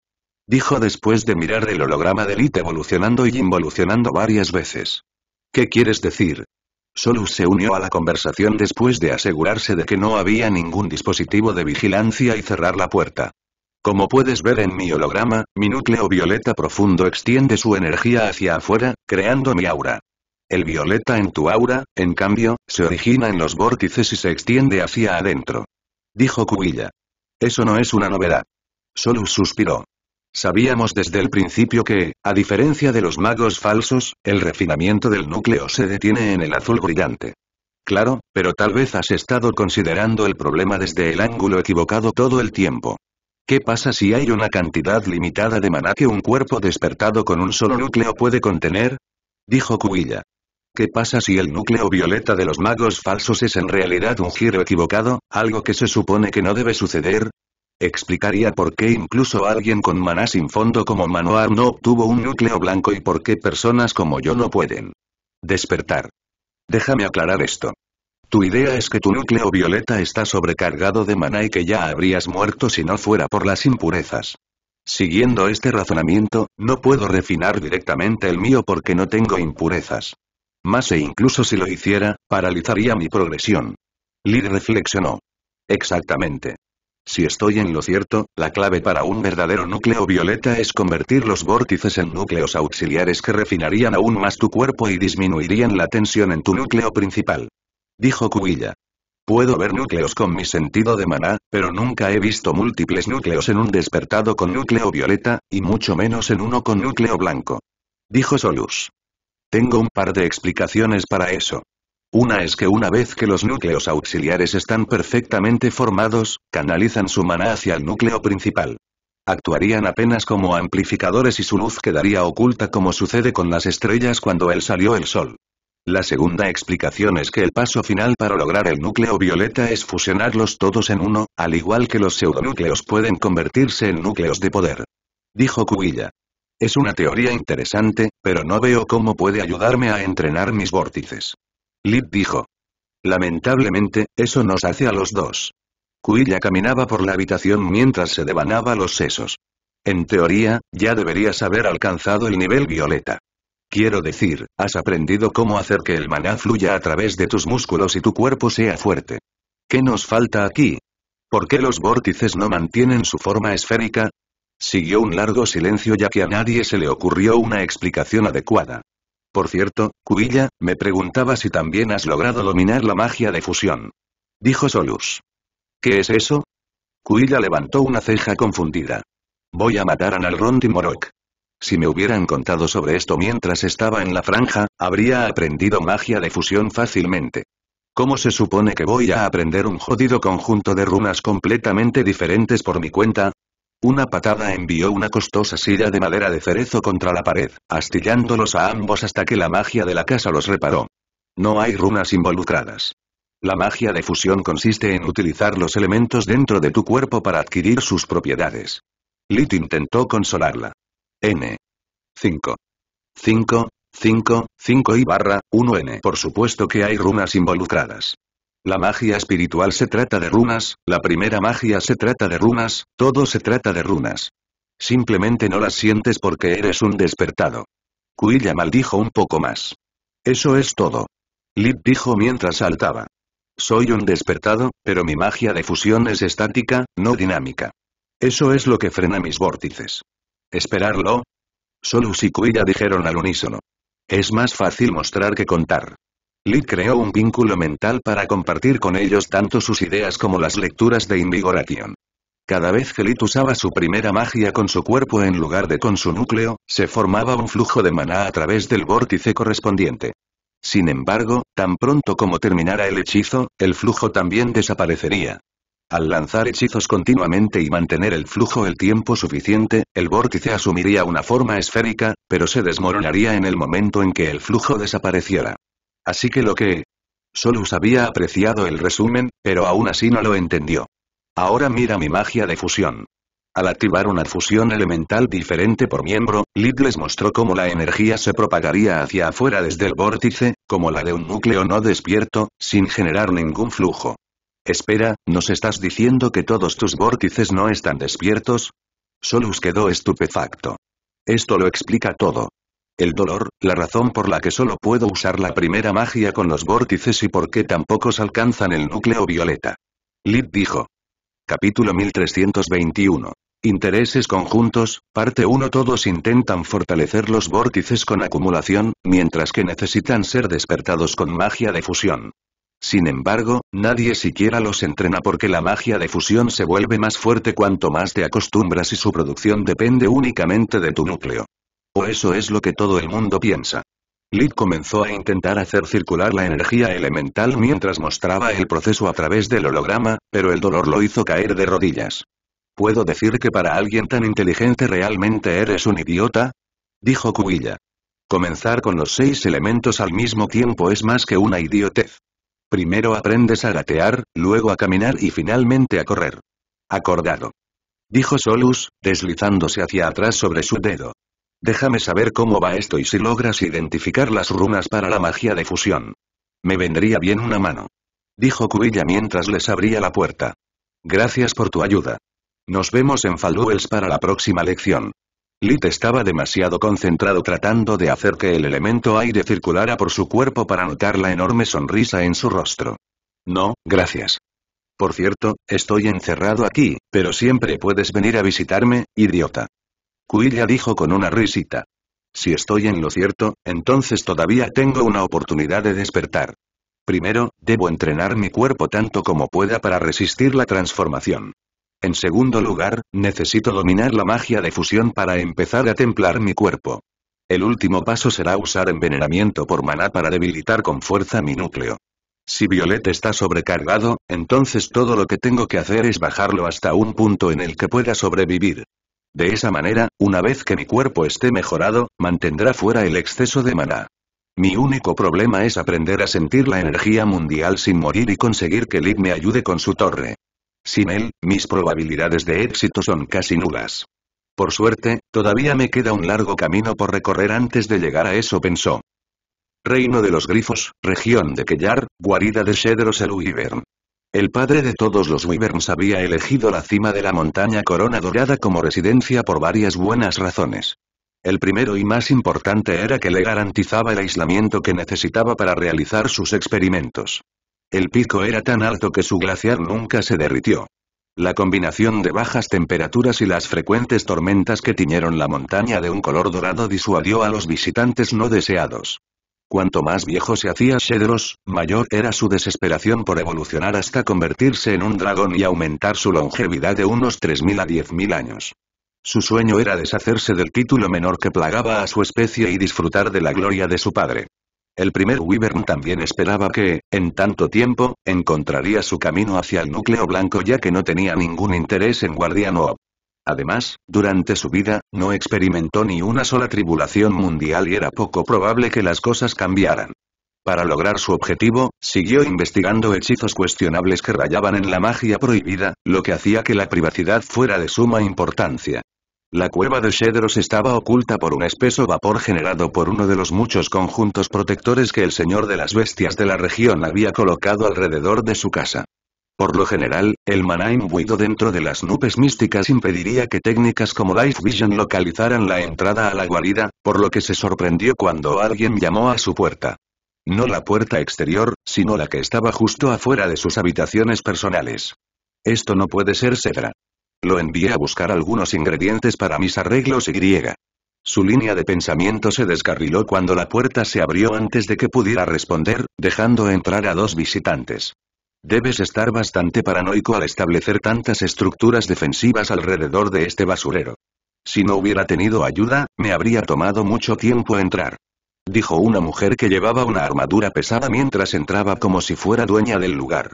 S1: Dijo después de mirar el holograma de it evolucionando y involucionando varias veces. ¿Qué quieres decir? Solus se unió a la conversación después de asegurarse de que no había ningún dispositivo de vigilancia y cerrar la puerta. Como puedes ver en mi holograma, mi núcleo violeta profundo extiende su energía hacia afuera, creando mi aura. El violeta en tu aura, en cambio, se origina en los vórtices y se extiende hacia adentro. Dijo Cubilla. Eso no es una novedad. Solus suspiró. Sabíamos desde el principio que, a diferencia de los magos falsos, el refinamiento del núcleo se detiene en el azul brillante. Claro, pero tal vez has estado considerando el problema desde el ángulo equivocado todo el tiempo. ¿Qué pasa si hay una cantidad limitada de maná que un cuerpo despertado con un solo núcleo puede contener? Dijo Kuilla. ¿Qué pasa si el núcleo violeta de los magos falsos es en realidad un giro equivocado, algo que se supone que no debe suceder? explicaría por qué incluso alguien con maná sin fondo como Manoar no obtuvo un núcleo blanco y por qué personas como yo no pueden. Despertar. Déjame aclarar esto. Tu idea es que tu núcleo violeta está sobrecargado de maná y que ya habrías muerto si no fuera por las impurezas. Siguiendo este razonamiento, no puedo refinar directamente el mío porque no tengo impurezas. Más e incluso si lo hiciera, paralizaría mi progresión. Lee reflexionó. Exactamente. Si estoy en lo cierto, la clave para un verdadero núcleo violeta es convertir los vórtices en núcleos auxiliares que refinarían aún más tu cuerpo y disminuirían la tensión en tu núcleo principal. Dijo Cuilla. Puedo ver núcleos con mi sentido de maná, pero nunca he visto múltiples núcleos en un despertado con núcleo violeta, y mucho menos en uno con núcleo blanco. Dijo Solus. Tengo un par de explicaciones para eso. Una es que una vez que los núcleos auxiliares están perfectamente formados, canalizan su maná hacia el núcleo principal. Actuarían apenas como amplificadores y su luz quedaría oculta como sucede con las estrellas cuando él salió el Sol. La segunda explicación es que el paso final para lograr el núcleo violeta es fusionarlos todos en uno, al igual que los pseudonúcleos pueden convertirse en núcleos de poder. Dijo Kuilla. Es una teoría interesante, pero no veo cómo puede ayudarme a entrenar mis vórtices. Lid dijo. Lamentablemente, eso nos hace a los dos. Cuilla caminaba por la habitación mientras se devanaba los sesos. En teoría, ya deberías haber alcanzado el nivel violeta. Quiero decir, has aprendido cómo hacer que el maná fluya a través de tus músculos y tu cuerpo sea fuerte. ¿Qué nos falta aquí? ¿Por qué los vórtices no mantienen su forma esférica? Siguió un largo silencio ya que a nadie se le ocurrió una explicación adecuada. Por cierto, Cuilla, me preguntaba si también has logrado dominar la magia de fusión. Dijo Solus. ¿Qué es eso? Cuilla levantó una ceja confundida. Voy a matar a y Morok. Si me hubieran contado sobre esto mientras estaba en la franja, habría aprendido magia de fusión fácilmente. ¿Cómo se supone que voy a aprender un jodido conjunto de runas completamente diferentes por mi cuenta? Una patada envió una costosa silla de madera de cerezo contra la pared, astillándolos a ambos hasta que la magia de la casa los reparó. No hay runas involucradas. La magia de fusión consiste en utilizar los elementos dentro de tu cuerpo para adquirir sus propiedades. Lit intentó consolarla. N. 5. 5, 5, 5 y barra, 1N. Por supuesto que hay runas involucradas. La magia espiritual se trata de runas, la primera magia se trata de runas, todo se trata de runas. Simplemente no las sientes porque eres un despertado. Cuilla maldijo un poco más. Eso es todo. Lip dijo mientras saltaba. Soy un despertado, pero mi magia de fusión es estática, no dinámica. Eso es lo que frena mis vórtices. ¿Esperarlo? Solus y Cuilla dijeron al unísono. Es más fácil mostrar que contar. Lit creó un vínculo mental para compartir con ellos tanto sus ideas como las lecturas de invigoración. Cada vez que Lit usaba su primera magia con su cuerpo en lugar de con su núcleo, se formaba un flujo de maná a través del vórtice correspondiente. Sin embargo, tan pronto como terminara el hechizo, el flujo también desaparecería. Al lanzar hechizos continuamente y mantener el flujo el tiempo suficiente, el vórtice asumiría una forma esférica, pero se desmoronaría en el momento en que el flujo desapareciera. Así que lo que... Solus había apreciado el resumen, pero aún así no lo entendió. Ahora mira mi magia de fusión. Al activar una fusión elemental diferente por miembro, Lid les mostró cómo la energía se propagaría hacia afuera desde el vórtice, como la de un núcleo no despierto, sin generar ningún flujo. Espera, ¿nos estás diciendo que todos tus vórtices no están despiertos? Solus quedó estupefacto. Esto lo explica todo el dolor, la razón por la que solo puedo usar la primera magia con los vórtices y por qué tampoco se alcanzan el núcleo violeta. Lid dijo. Capítulo 1321. Intereses conjuntos, parte 1 Todos intentan fortalecer los vórtices con acumulación, mientras que necesitan ser despertados con magia de fusión. Sin embargo, nadie siquiera los entrena porque la magia de fusión se vuelve más fuerte cuanto más te acostumbras y su producción depende únicamente de tu núcleo. O eso es lo que todo el mundo piensa. Lid comenzó a intentar hacer circular la energía elemental mientras mostraba el proceso a través del holograma, pero el dolor lo hizo caer de rodillas. ¿Puedo decir que para alguien tan inteligente realmente eres un idiota? Dijo Cubilla. Comenzar con los seis elementos al mismo tiempo es más que una idiotez. Primero aprendes a gatear, luego a caminar y finalmente a correr. Acordado. Dijo Solus, deslizándose hacia atrás sobre su dedo. Déjame saber cómo va esto y si logras identificar las runas para la magia de fusión. Me vendría bien una mano. Dijo Cubilla mientras les abría la puerta. Gracias por tu ayuda. Nos vemos en Falduels para la próxima lección. Lit estaba demasiado concentrado tratando de hacer que el elemento aire circulara por su cuerpo para notar la enorme sonrisa en su rostro. No, gracias. Por cierto, estoy encerrado aquí, pero siempre puedes venir a visitarme, idiota. Cuilla dijo con una risita. Si estoy en lo cierto, entonces todavía tengo una oportunidad de despertar. Primero, debo entrenar mi cuerpo tanto como pueda para resistir la transformación. En segundo lugar, necesito dominar la magia de fusión para empezar a templar mi cuerpo. El último paso será usar envenenamiento por maná para debilitar con fuerza mi núcleo. Si Violet está sobrecargado, entonces todo lo que tengo que hacer es bajarlo hasta un punto en el que pueda sobrevivir. De esa manera, una vez que mi cuerpo esté mejorado, mantendrá fuera el exceso de maná. Mi único problema es aprender a sentir la energía mundial sin morir y conseguir que Lid me ayude con su torre. Sin él, mis probabilidades de éxito son casi nulas. Por suerte, todavía me queda un largo camino por recorrer antes de llegar a eso pensó. Reino de los Grifos, región de Kellar, guarida de Shedros el el padre de todos los Wyverns había elegido la cima de la montaña Corona Dorada como residencia por varias buenas razones. El primero y más importante era que le garantizaba el aislamiento que necesitaba para realizar sus experimentos. El pico era tan alto que su glaciar nunca se derritió. La combinación de bajas temperaturas y las frecuentes tormentas que tiñeron la montaña de un color dorado disuadió a los visitantes no deseados. Cuanto más viejo se hacía Shedros, mayor era su desesperación por evolucionar hasta convertirse en un dragón y aumentar su longevidad de unos 3.000 a 10.000 años. Su sueño era deshacerse del título menor que plagaba a su especie y disfrutar de la gloria de su padre. El primer Wyvern también esperaba que, en tanto tiempo, encontraría su camino hacia el núcleo blanco ya que no tenía ningún interés en Guardiano. Además, durante su vida, no experimentó ni una sola tribulación mundial y era poco probable que las cosas cambiaran. Para lograr su objetivo, siguió investigando hechizos cuestionables que rayaban en la magia prohibida, lo que hacía que la privacidad fuera de suma importancia. La cueva de Shedros estaba oculta por un espeso vapor generado por uno de los muchos conjuntos protectores que el señor de las bestias de la región había colocado alrededor de su casa. Por lo general, el maná imbuido dentro de las nubes místicas impediría que técnicas como Life Vision localizaran la entrada a la guarida, por lo que se sorprendió cuando alguien llamó a su puerta. No la puerta exterior, sino la que estaba justo afuera de sus habitaciones personales. Esto no puede ser Sedra. Lo envié a buscar algunos ingredientes para mis arreglos y griega. Su línea de pensamiento se descarriló cuando la puerta se abrió antes de que pudiera responder, dejando entrar a dos visitantes. Debes estar bastante paranoico al establecer tantas estructuras defensivas alrededor de este basurero. Si no hubiera tenido ayuda, me habría tomado mucho tiempo entrar. Dijo una mujer que llevaba una armadura pesada mientras entraba como si fuera dueña del lugar.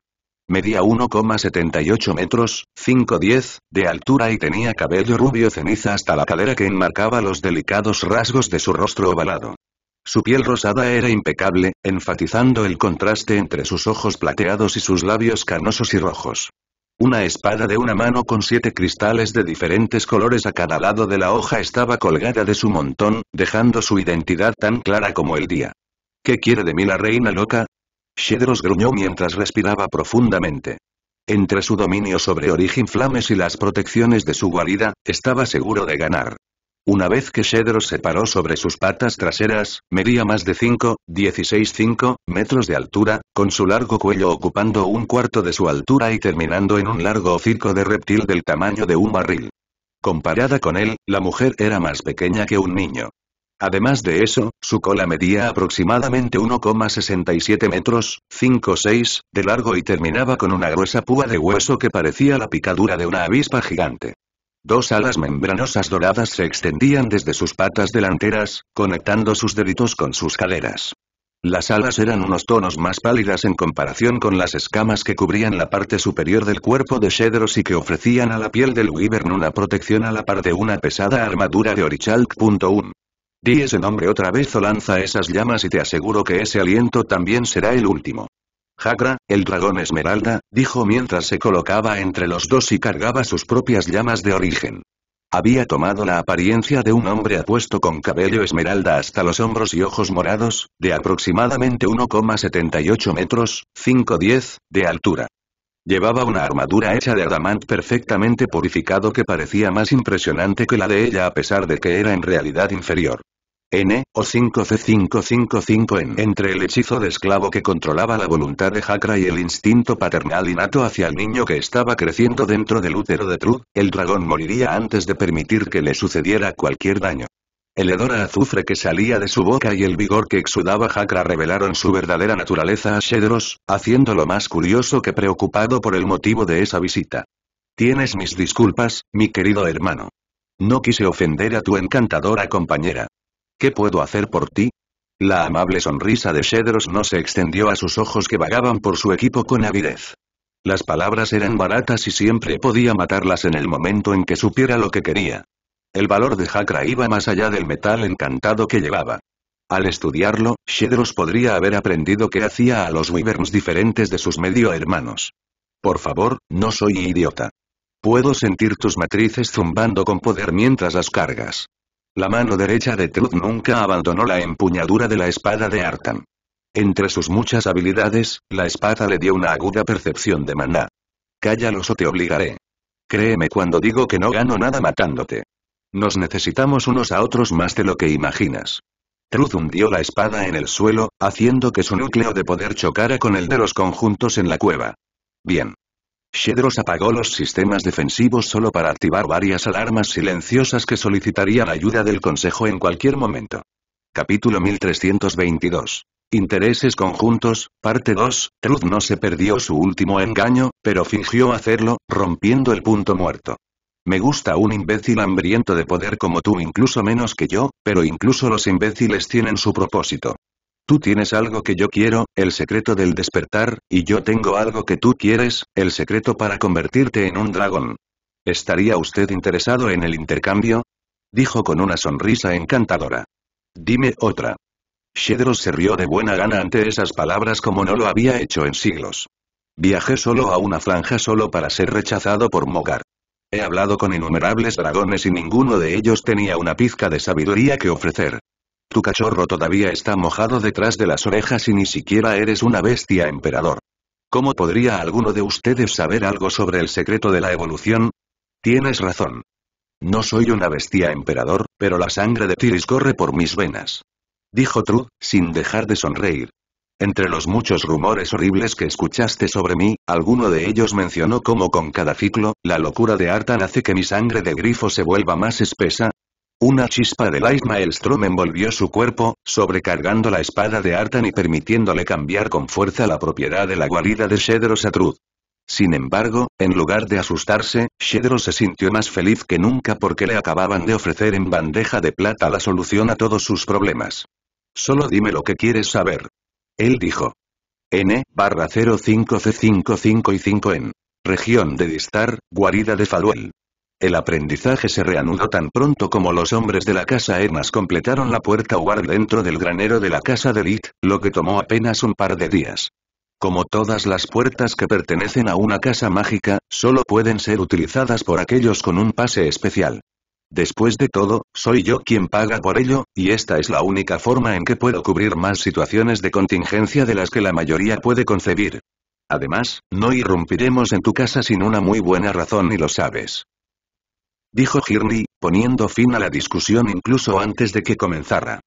S1: Medía 1,78 metros, 5'10, de altura y tenía cabello rubio ceniza hasta la cadera que enmarcaba los delicados rasgos de su rostro ovalado. Su piel rosada era impecable, enfatizando el contraste entre sus ojos plateados y sus labios canosos y rojos. Una espada de una mano con siete cristales de diferentes colores a cada lado de la hoja estaba colgada de su montón, dejando su identidad tan clara como el día. ¿Qué quiere de mí la reina loca? Shedros gruñó mientras respiraba profundamente. Entre su dominio sobre origen Flames y las protecciones de su guarida, estaba seguro de ganar. Una vez que Cedro se paró sobre sus patas traseras, medía más de 5, metros de altura, con su largo cuello ocupando un cuarto de su altura y terminando en un largo circo de reptil del tamaño de un barril. Comparada con él, la mujer era más pequeña que un niño. Además de eso, su cola medía aproximadamente 1,67 metros, 5,6, de largo y terminaba con una gruesa púa de hueso que parecía la picadura de una avispa gigante. Dos alas membranosas doradas se extendían desde sus patas delanteras, conectando sus deditos con sus caderas. Las alas eran unos tonos más pálidas en comparación con las escamas que cubrían la parte superior del cuerpo de Shedros y que ofrecían a la piel del Wyvern una protección a la par de una pesada armadura de Orichalk.1. Di ese nombre otra vez o lanza esas llamas y te aseguro que ese aliento también será el último. Hagra, el dragón esmeralda, dijo mientras se colocaba entre los dos y cargaba sus propias llamas de origen. Había tomado la apariencia de un hombre apuesto con cabello esmeralda hasta los hombros y ojos morados, de aproximadamente 1,78 metros, 5'10" de altura. Llevaba una armadura hecha de adamant perfectamente purificado que parecía más impresionante que la de ella a pesar de que era en realidad inferior. N, o 5C555N. Entre el hechizo de esclavo que controlaba la voluntad de Hakra y el instinto paternal innato hacia el niño que estaba creciendo dentro del útero de tru el dragón moriría antes de permitir que le sucediera cualquier daño. El hedor a azufre que salía de su boca y el vigor que exudaba Hakra revelaron su verdadera naturaleza a Shedros, haciéndolo más curioso que preocupado por el motivo de esa visita. Tienes mis disculpas, mi querido hermano. No quise ofender a tu encantadora compañera. ¿Qué puedo hacer por ti? La amable sonrisa de Shedros no se extendió a sus ojos que vagaban por su equipo con avidez. Las palabras eran baratas y siempre podía matarlas en el momento en que supiera lo que quería. El valor de Hakra iba más allá del metal encantado que llevaba. Al estudiarlo, Shedros podría haber aprendido qué hacía a los Wyverns diferentes de sus medio hermanos. Por favor, no soy idiota. Puedo sentir tus matrices zumbando con poder mientras las cargas. La mano derecha de Truth nunca abandonó la empuñadura de la espada de Artan. Entre sus muchas habilidades, la espada le dio una aguda percepción de maná. Cállalos o te obligaré. Créeme cuando digo que no gano nada matándote. Nos necesitamos unos a otros más de lo que imaginas. Truth hundió la espada en el suelo, haciendo que su núcleo de poder chocara con el de los conjuntos en la cueva. Bien. Shedros apagó los sistemas defensivos solo para activar varias alarmas silenciosas que solicitarían ayuda del Consejo en cualquier momento. Capítulo 1322. Intereses conjuntos, parte 2. Truth no se perdió su último engaño, pero fingió hacerlo, rompiendo el punto muerto. Me gusta un imbécil hambriento de poder como tú incluso menos que yo, pero incluso los imbéciles tienen su propósito. Tú tienes algo que yo quiero, el secreto del despertar, y yo tengo algo que tú quieres, el secreto para convertirte en un dragón. ¿Estaría usted interesado en el intercambio? Dijo con una sonrisa encantadora. Dime otra. Shedros se rió de buena gana ante esas palabras como no lo había hecho en siglos. Viajé solo a una franja solo para ser rechazado por Mogar. He hablado con innumerables dragones y ninguno de ellos tenía una pizca de sabiduría que ofrecer. Tu cachorro todavía está mojado detrás de las orejas y ni siquiera eres una bestia emperador. ¿Cómo podría alguno de ustedes saber algo sobre el secreto de la evolución? Tienes razón. No soy una bestia emperador, pero la sangre de Tiris corre por mis venas. Dijo Tru, sin dejar de sonreír. Entre los muchos rumores horribles que escuchaste sobre mí, alguno de ellos mencionó cómo con cada ciclo, la locura de Artan hace que mi sangre de grifo se vuelva más espesa, una chispa de Light Maelstrom envolvió su cuerpo, sobrecargando la espada de Artan y permitiéndole cambiar con fuerza la propiedad de la guarida de Shedro Truth. Sin embargo, en lugar de asustarse, Shedro se sintió más feliz que nunca porque le acababan de ofrecer en bandeja de plata la solución a todos sus problemas. Solo dime lo que quieres saber. Él dijo. N, barra 05C55 y 5N. Región de Distar, guarida de Faluel». El aprendizaje se reanudó tan pronto como los hombres de la casa Hermas completaron la puerta Ward dentro del granero de la casa de Lit, lo que tomó apenas un par de días. Como todas las puertas que pertenecen a una casa mágica, solo pueden ser utilizadas por aquellos con un pase especial. Después de todo, soy yo quien paga por ello, y esta es la única forma en que puedo cubrir más situaciones de contingencia de las que la mayoría puede concebir. Además, no irrumpiremos en tu casa sin una muy buena razón y lo sabes dijo Girly, poniendo fin a la discusión incluso antes de que comenzara.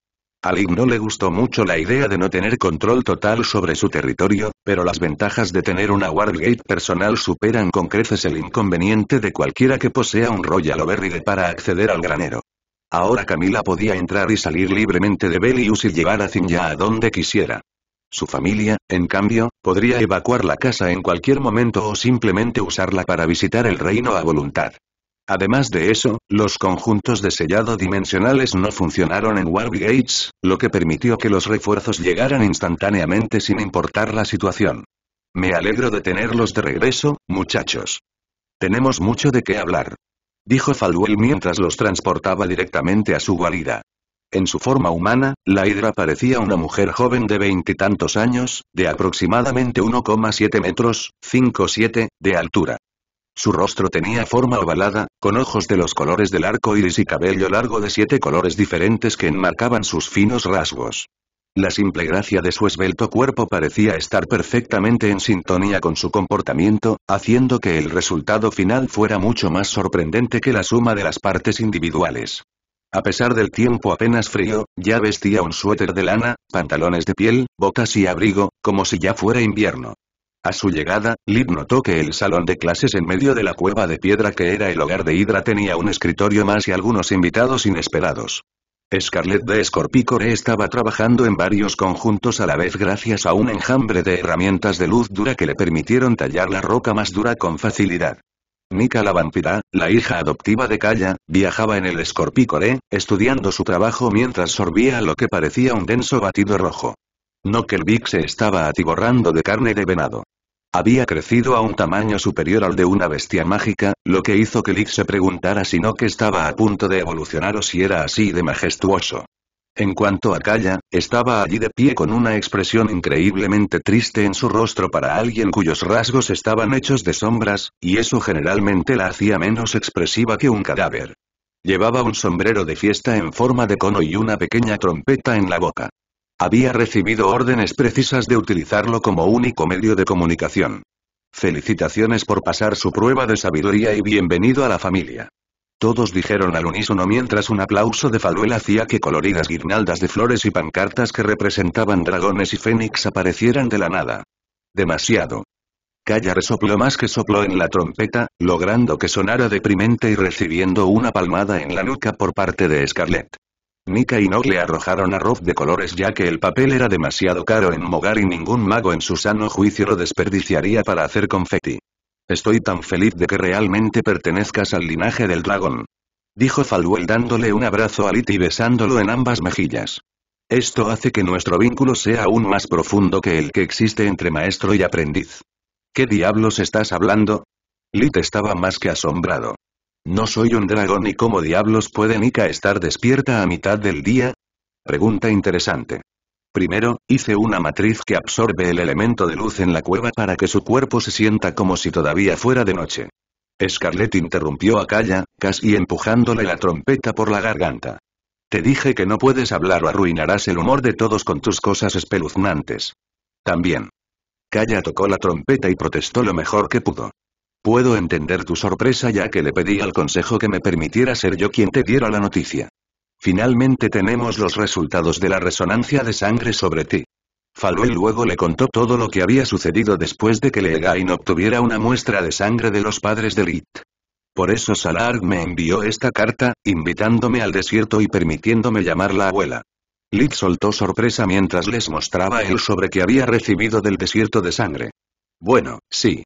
S1: A no le gustó mucho la idea de no tener control total sobre su territorio, pero las ventajas de tener una Wargate personal superan con creces el inconveniente de cualquiera que posea un Royal Override para acceder al granero. Ahora Camila podía entrar y salir libremente de Belius y llevar a Zinya a donde quisiera. Su familia, en cambio, podría evacuar la casa en cualquier momento o simplemente usarla para visitar el reino a voluntad. Además de eso, los conjuntos de sellado dimensionales no funcionaron en Warp Gates, lo que permitió que los refuerzos llegaran instantáneamente sin importar la situación. Me alegro de tenerlos de regreso, muchachos. Tenemos mucho de qué hablar. Dijo Falwell mientras los transportaba directamente a su guarida. En su forma humana, la hidra parecía una mujer joven de veintitantos años, de aproximadamente 1,7 metros, 5,7, de altura. Su rostro tenía forma ovalada, con ojos de los colores del arco iris y cabello largo de siete colores diferentes que enmarcaban sus finos rasgos. La simple gracia de su esbelto cuerpo parecía estar perfectamente en sintonía con su comportamiento, haciendo que el resultado final fuera mucho más sorprendente que la suma de las partes individuales. A pesar del tiempo apenas frío, ya vestía un suéter de lana, pantalones de piel, botas y abrigo, como si ya fuera invierno. A su llegada, Lid notó que el salón de clases en medio de la cueva de piedra que era el hogar de Hydra tenía un escritorio más y algunos invitados inesperados. Scarlett de Scorpicore estaba trabajando en varios conjuntos a la vez gracias a un enjambre de herramientas de luz dura que le permitieron tallar la roca más dura con facilidad. Mika la vampira, la hija adoptiva de Kaya, viajaba en el Scorpicore, estudiando su trabajo mientras sorbía lo que parecía un denso batido rojo que Big se estaba atiborrando de carne de venado. Había crecido a un tamaño superior al de una bestia mágica, lo que hizo que Lick se preguntara si que estaba a punto de evolucionar o si era así de majestuoso. En cuanto a Calla, estaba allí de pie con una expresión increíblemente triste en su rostro para alguien cuyos rasgos estaban hechos de sombras, y eso generalmente la hacía menos expresiva que un cadáver. Llevaba un sombrero de fiesta en forma de cono y una pequeña trompeta en la boca. Había recibido órdenes precisas de utilizarlo como único medio de comunicación. Felicitaciones por pasar su prueba de sabiduría y bienvenido a la familia. Todos dijeron al unísono mientras un aplauso de Faluel hacía que coloridas guirnaldas de flores y pancartas que representaban dragones y fénix aparecieran de la nada. Demasiado. Calla resopló más que sopló en la trompeta, logrando que sonara deprimente y recibiendo una palmada en la nuca por parte de Scarlett. Nika y Nog le arrojaron arroz de colores ya que el papel era demasiado caro en Mogar y ningún mago en su sano juicio lo desperdiciaría para hacer confeti. Estoy tan feliz de que realmente pertenezcas al linaje del dragón. Dijo Falwell dándole un abrazo a Lit y besándolo en ambas mejillas. Esto hace que nuestro vínculo sea aún más profundo que el que existe entre maestro y aprendiz. ¿Qué diablos estás hablando? Lit estaba más que asombrado. ¿No soy un dragón y cómo diablos puede Nika estar despierta a mitad del día? Pregunta interesante. Primero, hice una matriz que absorbe el elemento de luz en la cueva para que su cuerpo se sienta como si todavía fuera de noche. Scarlett interrumpió a Kaya, casi empujándole la trompeta por la garganta. Te dije que no puedes hablar o arruinarás el humor de todos con tus cosas espeluznantes. También. Kaya tocó la trompeta y protestó lo mejor que pudo. Puedo entender tu sorpresa ya que le pedí al consejo que me permitiera ser yo quien te diera la noticia. Finalmente tenemos los resultados de la resonancia de sangre sobre ti. Falwell luego le contó todo lo que había sucedido después de que Leegain obtuviera una muestra de sangre de los padres de Lit. Por eso Salard me envió esta carta, invitándome al desierto y permitiéndome llamar la abuela. Lit soltó sorpresa mientras les mostraba el sobre que había recibido del desierto de sangre. Bueno, sí,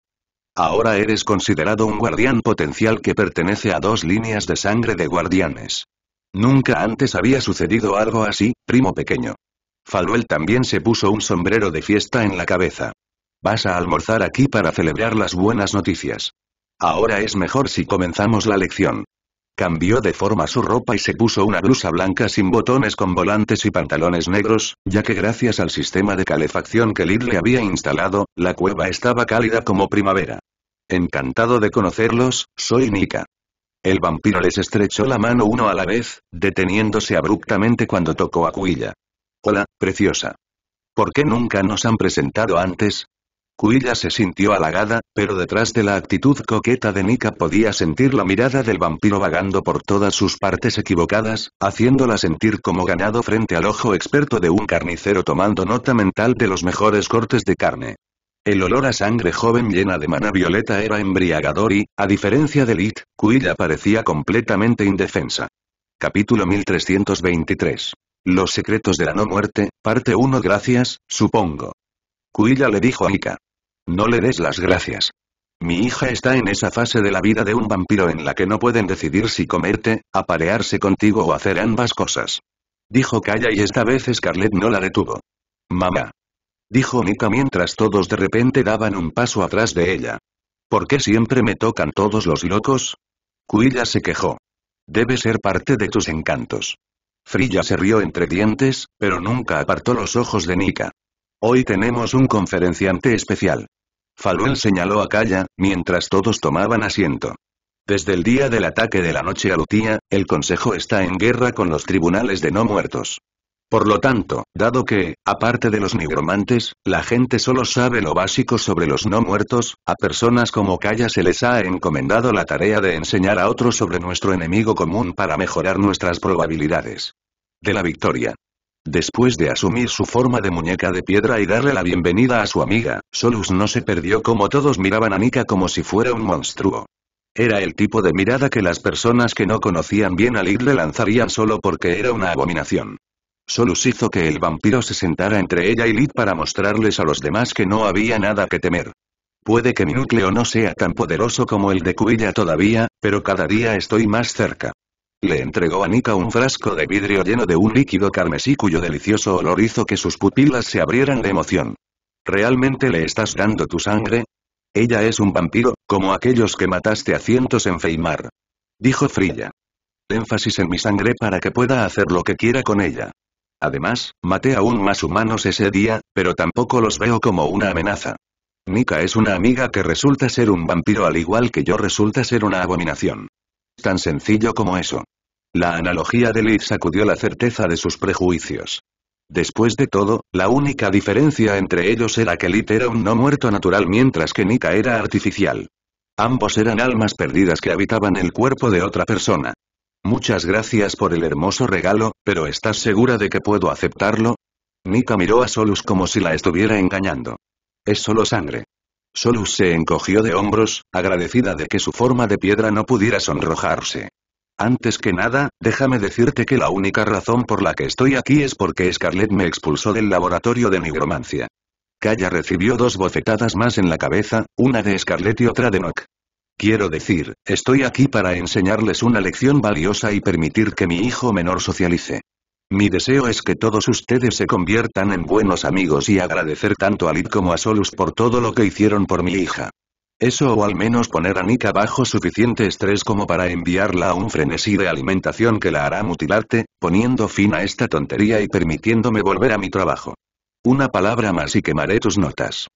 S1: Ahora eres considerado un guardián potencial que pertenece a dos líneas de sangre de guardianes. Nunca antes había sucedido algo así, primo pequeño. Falwell también se puso un sombrero de fiesta en la cabeza. Vas a almorzar aquí para celebrar las buenas noticias. Ahora es mejor si comenzamos la lección. Cambió de forma su ropa y se puso una blusa blanca sin botones con volantes y pantalones negros, ya que gracias al sistema de calefacción que Lid le había instalado, la cueva estaba cálida como primavera. Encantado de conocerlos, soy Nika. El vampiro les estrechó la mano uno a la vez, deteniéndose abruptamente cuando tocó a Cuilla. Hola, preciosa. ¿Por qué nunca nos han presentado antes? Cuilla se sintió halagada, pero detrás de la actitud coqueta de Nika podía sentir la mirada del vampiro vagando por todas sus partes equivocadas, haciéndola sentir como ganado frente al ojo experto de un carnicero tomando nota mental de los mejores cortes de carne. El olor a sangre joven llena de mana violeta era embriagador y, a diferencia de Lit, Cuilla parecía completamente indefensa. Capítulo 1323. Los secretos de la no muerte, parte 1 Gracias, supongo. Cuilla le dijo a Nika. No le des las gracias. Mi hija está en esa fase de la vida de un vampiro en la que no pueden decidir si comerte, aparearse contigo o hacer ambas cosas. Dijo Kaya y esta vez Scarlett no la detuvo. Mamá. Dijo Nika mientras todos de repente daban un paso atrás de ella. ¿Por qué siempre me tocan todos los locos? Cuilla se quejó. Debe ser parte de tus encantos. Frilla se rió entre dientes, pero nunca apartó los ojos de Nika. Hoy tenemos un conferenciante especial. Falwell señaló a Kaya, mientras todos tomaban asiento. Desde el día del ataque de la noche a Lutía, el Consejo está en guerra con los tribunales de no muertos. Por lo tanto, dado que, aparte de los nigromantes, la gente solo sabe lo básico sobre los no muertos, a personas como Kaya se les ha encomendado la tarea de enseñar a otros sobre nuestro enemigo común para mejorar nuestras probabilidades de la victoria. Después de asumir su forma de muñeca de piedra y darle la bienvenida a su amiga, Solus no se perdió como todos miraban a Nika como si fuera un monstruo. Era el tipo de mirada que las personas que no conocían bien a Lid le lanzarían solo porque era una abominación. Solus hizo que el vampiro se sentara entre ella y Lid para mostrarles a los demás que no había nada que temer. Puede que mi núcleo no sea tan poderoso como el de Cuilla todavía, pero cada día estoy más cerca. Le entregó a Nika un frasco de vidrio lleno de un líquido carmesí cuyo delicioso olor hizo que sus pupilas se abrieran de emoción. ¿Realmente le estás dando tu sangre? Ella es un vampiro, como aquellos que mataste a cientos en Feimar. Dijo Frilla. Énfasis en mi sangre para que pueda hacer lo que quiera con ella. Además, maté aún más humanos ese día, pero tampoco los veo como una amenaza. Nika es una amiga que resulta ser un vampiro al igual que yo resulta ser una abominación. Tan sencillo como eso. La analogía de Lee sacudió la certeza de sus prejuicios. Después de todo, la única diferencia entre ellos era que Lit era un no muerto natural mientras que Nika era artificial. Ambos eran almas perdidas que habitaban el cuerpo de otra persona. Muchas gracias por el hermoso regalo, pero ¿estás segura de que puedo aceptarlo? Nika miró a Solus como si la estuviera engañando. Es solo sangre. Solus se encogió de hombros, agradecida de que su forma de piedra no pudiera sonrojarse. Antes que nada, déjame decirte que la única razón por la que estoy aquí es porque Scarlett me expulsó del laboratorio de nigromancia. Kaya recibió dos bofetadas más en la cabeza, una de Scarlett y otra de Nock. Quiero decir, estoy aquí para enseñarles una lección valiosa y permitir que mi hijo menor socialice. Mi deseo es que todos ustedes se conviertan en buenos amigos y agradecer tanto a Lid como a Solus por todo lo que hicieron por mi hija. Eso o al menos poner a Nika bajo suficiente estrés como para enviarla a un frenesí de alimentación que la hará mutilarte, poniendo fin a esta tontería y permitiéndome volver a mi trabajo. Una palabra más y quemaré tus notas.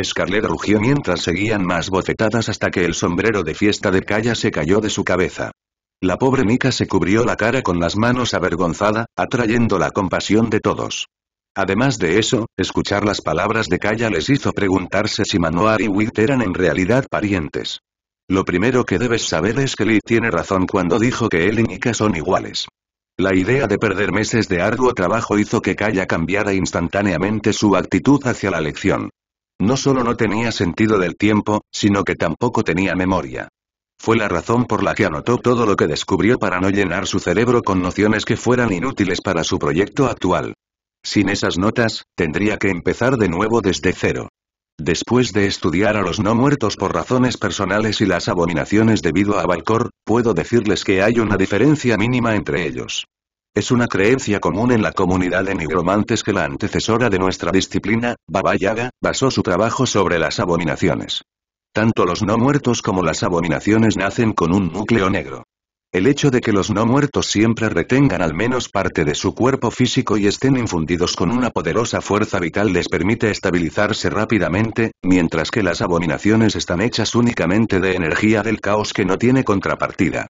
S1: Scarlett rugió mientras seguían más bofetadas hasta que el sombrero de fiesta de Calla se cayó de su cabeza. La pobre Nika se cubrió la cara con las manos avergonzada, atrayendo la compasión de todos. Además de eso, escuchar las palabras de Kaya les hizo preguntarse si Manoar y Witt eran en realidad parientes. Lo primero que debes saber es que Lee tiene razón cuando dijo que él y Nika son iguales. La idea de perder meses de arduo trabajo hizo que Kaya cambiara instantáneamente su actitud hacia la lección. No solo no tenía sentido del tiempo, sino que tampoco tenía memoria. Fue la razón por la que anotó todo lo que descubrió para no llenar su cerebro con nociones que fueran inútiles para su proyecto actual. Sin esas notas, tendría que empezar de nuevo desde cero. Después de estudiar a los no muertos por razones personales y las abominaciones debido a Valcor, puedo decirles que hay una diferencia mínima entre ellos. Es una creencia común en la comunidad de nigromantes que la antecesora de nuestra disciplina, Baba Yaga, basó su trabajo sobre las abominaciones. Tanto los no muertos como las abominaciones nacen con un núcleo negro. El hecho de que los no muertos siempre retengan al menos parte de su cuerpo físico y estén infundidos con una poderosa fuerza vital les permite estabilizarse rápidamente, mientras que las abominaciones están hechas únicamente de energía del caos que no tiene contrapartida.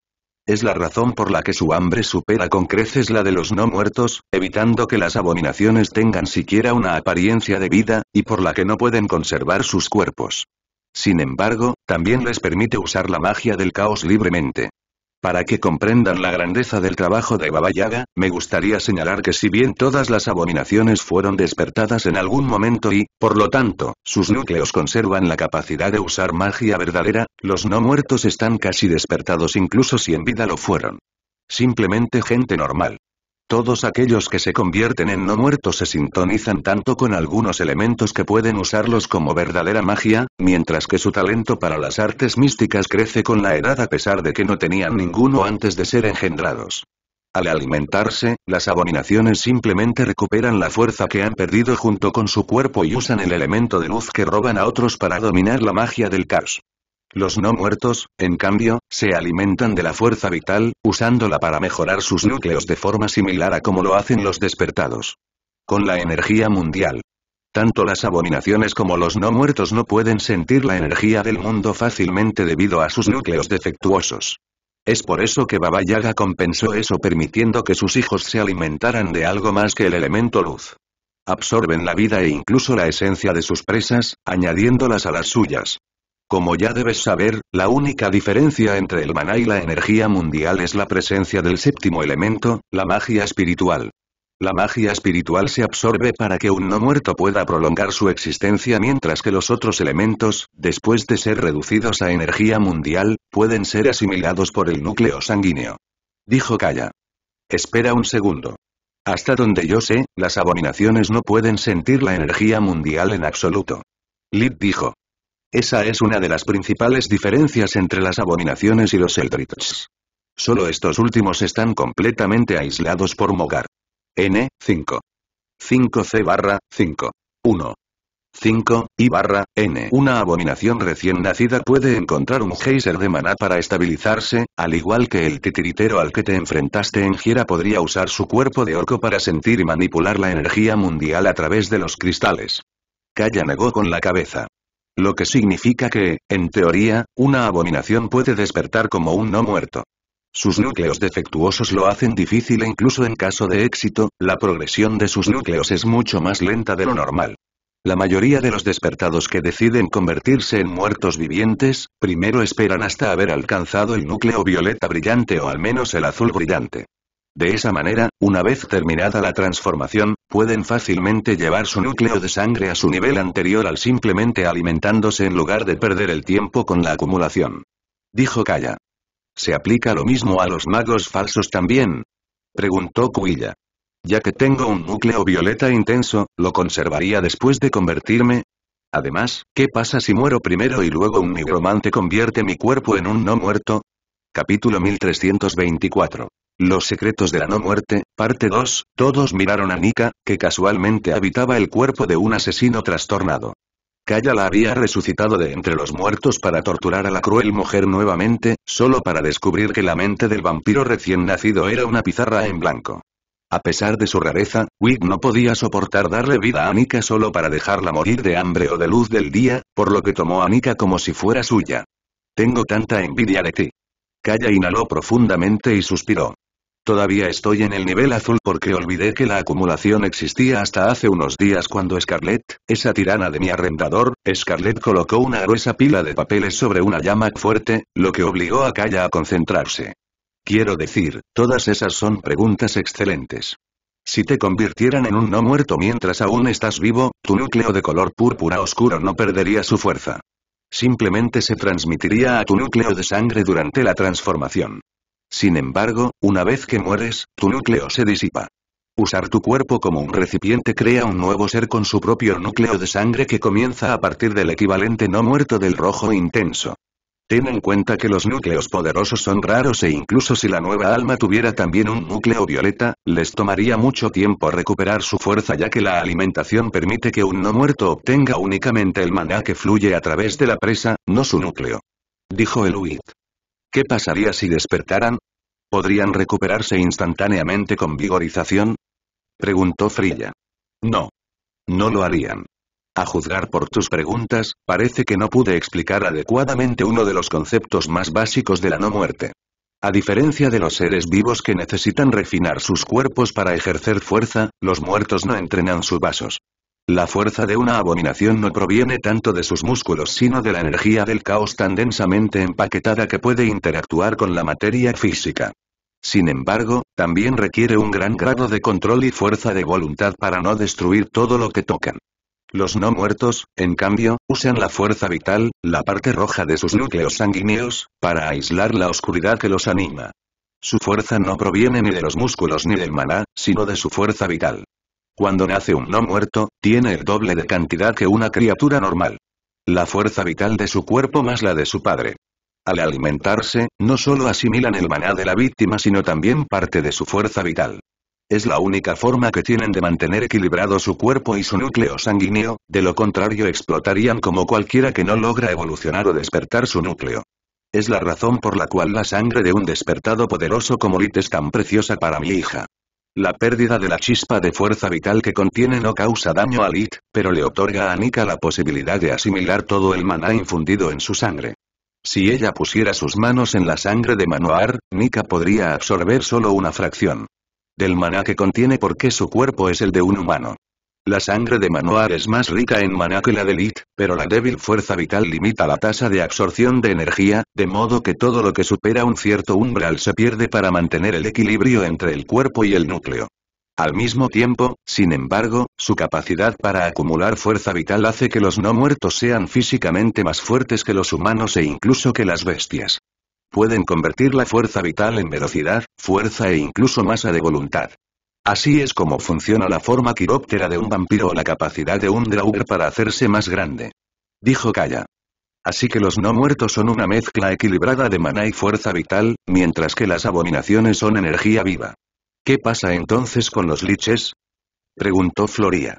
S1: Es la razón por la que su hambre supera con creces la de los no muertos, evitando que las abominaciones tengan siquiera una apariencia de vida, y por la que no pueden conservar sus cuerpos. Sin embargo, también les permite usar la magia del caos libremente. Para que comprendan la grandeza del trabajo de Baba Yaga, me gustaría señalar que si bien todas las abominaciones fueron despertadas en algún momento y, por lo tanto, sus núcleos conservan la capacidad de usar magia verdadera, los no muertos están casi despertados incluso si en vida lo fueron. Simplemente gente normal. Todos aquellos que se convierten en no muertos se sintonizan tanto con algunos elementos que pueden usarlos como verdadera magia, mientras que su talento para las artes místicas crece con la edad a pesar de que no tenían ninguno antes de ser engendrados. Al alimentarse, las abominaciones simplemente recuperan la fuerza que han perdido junto con su cuerpo y usan el elemento de luz que roban a otros para dominar la magia del caos. Los no muertos, en cambio, se alimentan de la fuerza vital, usándola para mejorar sus núcleos de forma similar a como lo hacen los despertados. Con la energía mundial. Tanto las abominaciones como los no muertos no pueden sentir la energía del mundo fácilmente debido a sus núcleos defectuosos. Es por eso que Baba Yaga compensó eso permitiendo que sus hijos se alimentaran de algo más que el elemento luz. Absorben la vida e incluso la esencia de sus presas, añadiéndolas a las suyas. Como ya debes saber, la única diferencia entre el maná y la energía mundial es la presencia del séptimo elemento, la magia espiritual. La magia espiritual se absorbe para que un no muerto pueda prolongar su existencia mientras que los otros elementos, después de ser reducidos a energía mundial, pueden ser asimilados por el núcleo sanguíneo. Dijo Kaya. Espera un segundo. Hasta donde yo sé, las abominaciones no pueden sentir la energía mundial en absoluto. Lid dijo. Esa es una de las principales diferencias entre las abominaciones y los Eldritch. Solo estos últimos están completamente aislados por Mogar. N, 5. 5C barra, 5. 1. 5, y barra, n. Una abominación recién nacida puede encontrar un geyser de maná para estabilizarse, al igual que el titiritero al que te enfrentaste en Gira podría usar su cuerpo de orco para sentir y manipular la energía mundial a través de los cristales. Kaya negó con la cabeza. Lo que significa que, en teoría, una abominación puede despertar como un no muerto. Sus núcleos defectuosos lo hacen difícil e incluso en caso de éxito, la progresión de sus núcleos es mucho más lenta de lo normal. La mayoría de los despertados que deciden convertirse en muertos vivientes, primero esperan hasta haber alcanzado el núcleo violeta brillante o al menos el azul brillante. De esa manera, una vez terminada la transformación, pueden fácilmente llevar su núcleo de sangre a su nivel anterior al simplemente alimentándose en lugar de perder el tiempo con la acumulación. Dijo Kaya. ¿Se aplica lo mismo a los magos falsos también? Preguntó Cuilla. Ya que tengo un núcleo violeta intenso, ¿lo conservaría después de convertirme? Además, ¿qué pasa si muero primero y luego un nigromante convierte mi cuerpo en un no muerto? Capítulo 1324 los secretos de la no muerte, parte 2, todos miraron a Nika, que casualmente habitaba el cuerpo de un asesino trastornado. Kaya la había resucitado de entre los muertos para torturar a la cruel mujer nuevamente, solo para descubrir que la mente del vampiro recién nacido era una pizarra en blanco. A pesar de su rareza, Wick no podía soportar darle vida a Nika solo para dejarla morir de hambre o de luz del día, por lo que tomó a Nika como si fuera suya. Tengo tanta envidia de ti. Kaya inhaló profundamente y suspiró. Todavía estoy en el nivel azul porque olvidé que la acumulación existía hasta hace unos días cuando Scarlett, esa tirana de mi arrendador, Scarlett colocó una gruesa pila de papeles sobre una llama fuerte, lo que obligó a Calla a concentrarse. Quiero decir, todas esas son preguntas excelentes. Si te convirtieran en un no muerto mientras aún estás vivo, tu núcleo de color púrpura oscuro no perdería su fuerza simplemente se transmitiría a tu núcleo de sangre durante la transformación. Sin embargo, una vez que mueres, tu núcleo se disipa. Usar tu cuerpo como un recipiente crea un nuevo ser con su propio núcleo de sangre que comienza a partir del equivalente no muerto del rojo intenso. Ten en cuenta que los núcleos poderosos son raros e incluso si la nueva alma tuviera también un núcleo violeta, les tomaría mucho tiempo recuperar su fuerza ya que la alimentación permite que un no muerto obtenga únicamente el maná que fluye a través de la presa, no su núcleo. Dijo el Wit. ¿Qué pasaría si despertaran? ¿Podrían recuperarse instantáneamente con vigorización? Preguntó Frilla. No. No lo harían. A juzgar por tus preguntas, parece que no pude explicar adecuadamente uno de los conceptos más básicos de la no muerte. A diferencia de los seres vivos que necesitan refinar sus cuerpos para ejercer fuerza, los muertos no entrenan sus vasos. La fuerza de una abominación no proviene tanto de sus músculos sino de la energía del caos tan densamente empaquetada que puede interactuar con la materia física. Sin embargo, también requiere un gran grado de control y fuerza de voluntad para no destruir todo lo que tocan. Los no muertos, en cambio, usan la fuerza vital, la parte roja de sus núcleos sanguíneos, para aislar la oscuridad que los anima. Su fuerza no proviene ni de los músculos ni del maná, sino de su fuerza vital. Cuando nace un no muerto, tiene el doble de cantidad que una criatura normal. La fuerza vital de su cuerpo más la de su padre. Al alimentarse, no solo asimilan el maná de la víctima sino también parte de su fuerza vital. Es la única forma que tienen de mantener equilibrado su cuerpo y su núcleo sanguíneo, de lo contrario explotarían como cualquiera que no logra evolucionar o despertar su núcleo. Es la razón por la cual la sangre de un despertado poderoso como Lit es tan preciosa para mi hija. La pérdida de la chispa de fuerza vital que contiene no causa daño a Lit, pero le otorga a Nika la posibilidad de asimilar todo el maná infundido en su sangre. Si ella pusiera sus manos en la sangre de Manoar, Nika podría absorber solo una fracción del maná que contiene porque su cuerpo es el de un humano. La sangre de Manoar es más rica en maná que la de Lit, pero la débil fuerza vital limita la tasa de absorción de energía, de modo que todo lo que supera un cierto umbral se pierde para mantener el equilibrio entre el cuerpo y el núcleo. Al mismo tiempo, sin embargo, su capacidad para acumular fuerza vital hace que los no muertos sean físicamente más fuertes que los humanos e incluso que las bestias. Pueden convertir la fuerza vital en velocidad, fuerza e incluso masa de voluntad. Así es como funciona la forma quiróptera de un vampiro o la capacidad de un Draugr para hacerse más grande. Dijo Kaya. Así que los no muertos son una mezcla equilibrada de maná y fuerza vital, mientras que las abominaciones son energía viva. ¿Qué pasa entonces con los liches? Preguntó Floria.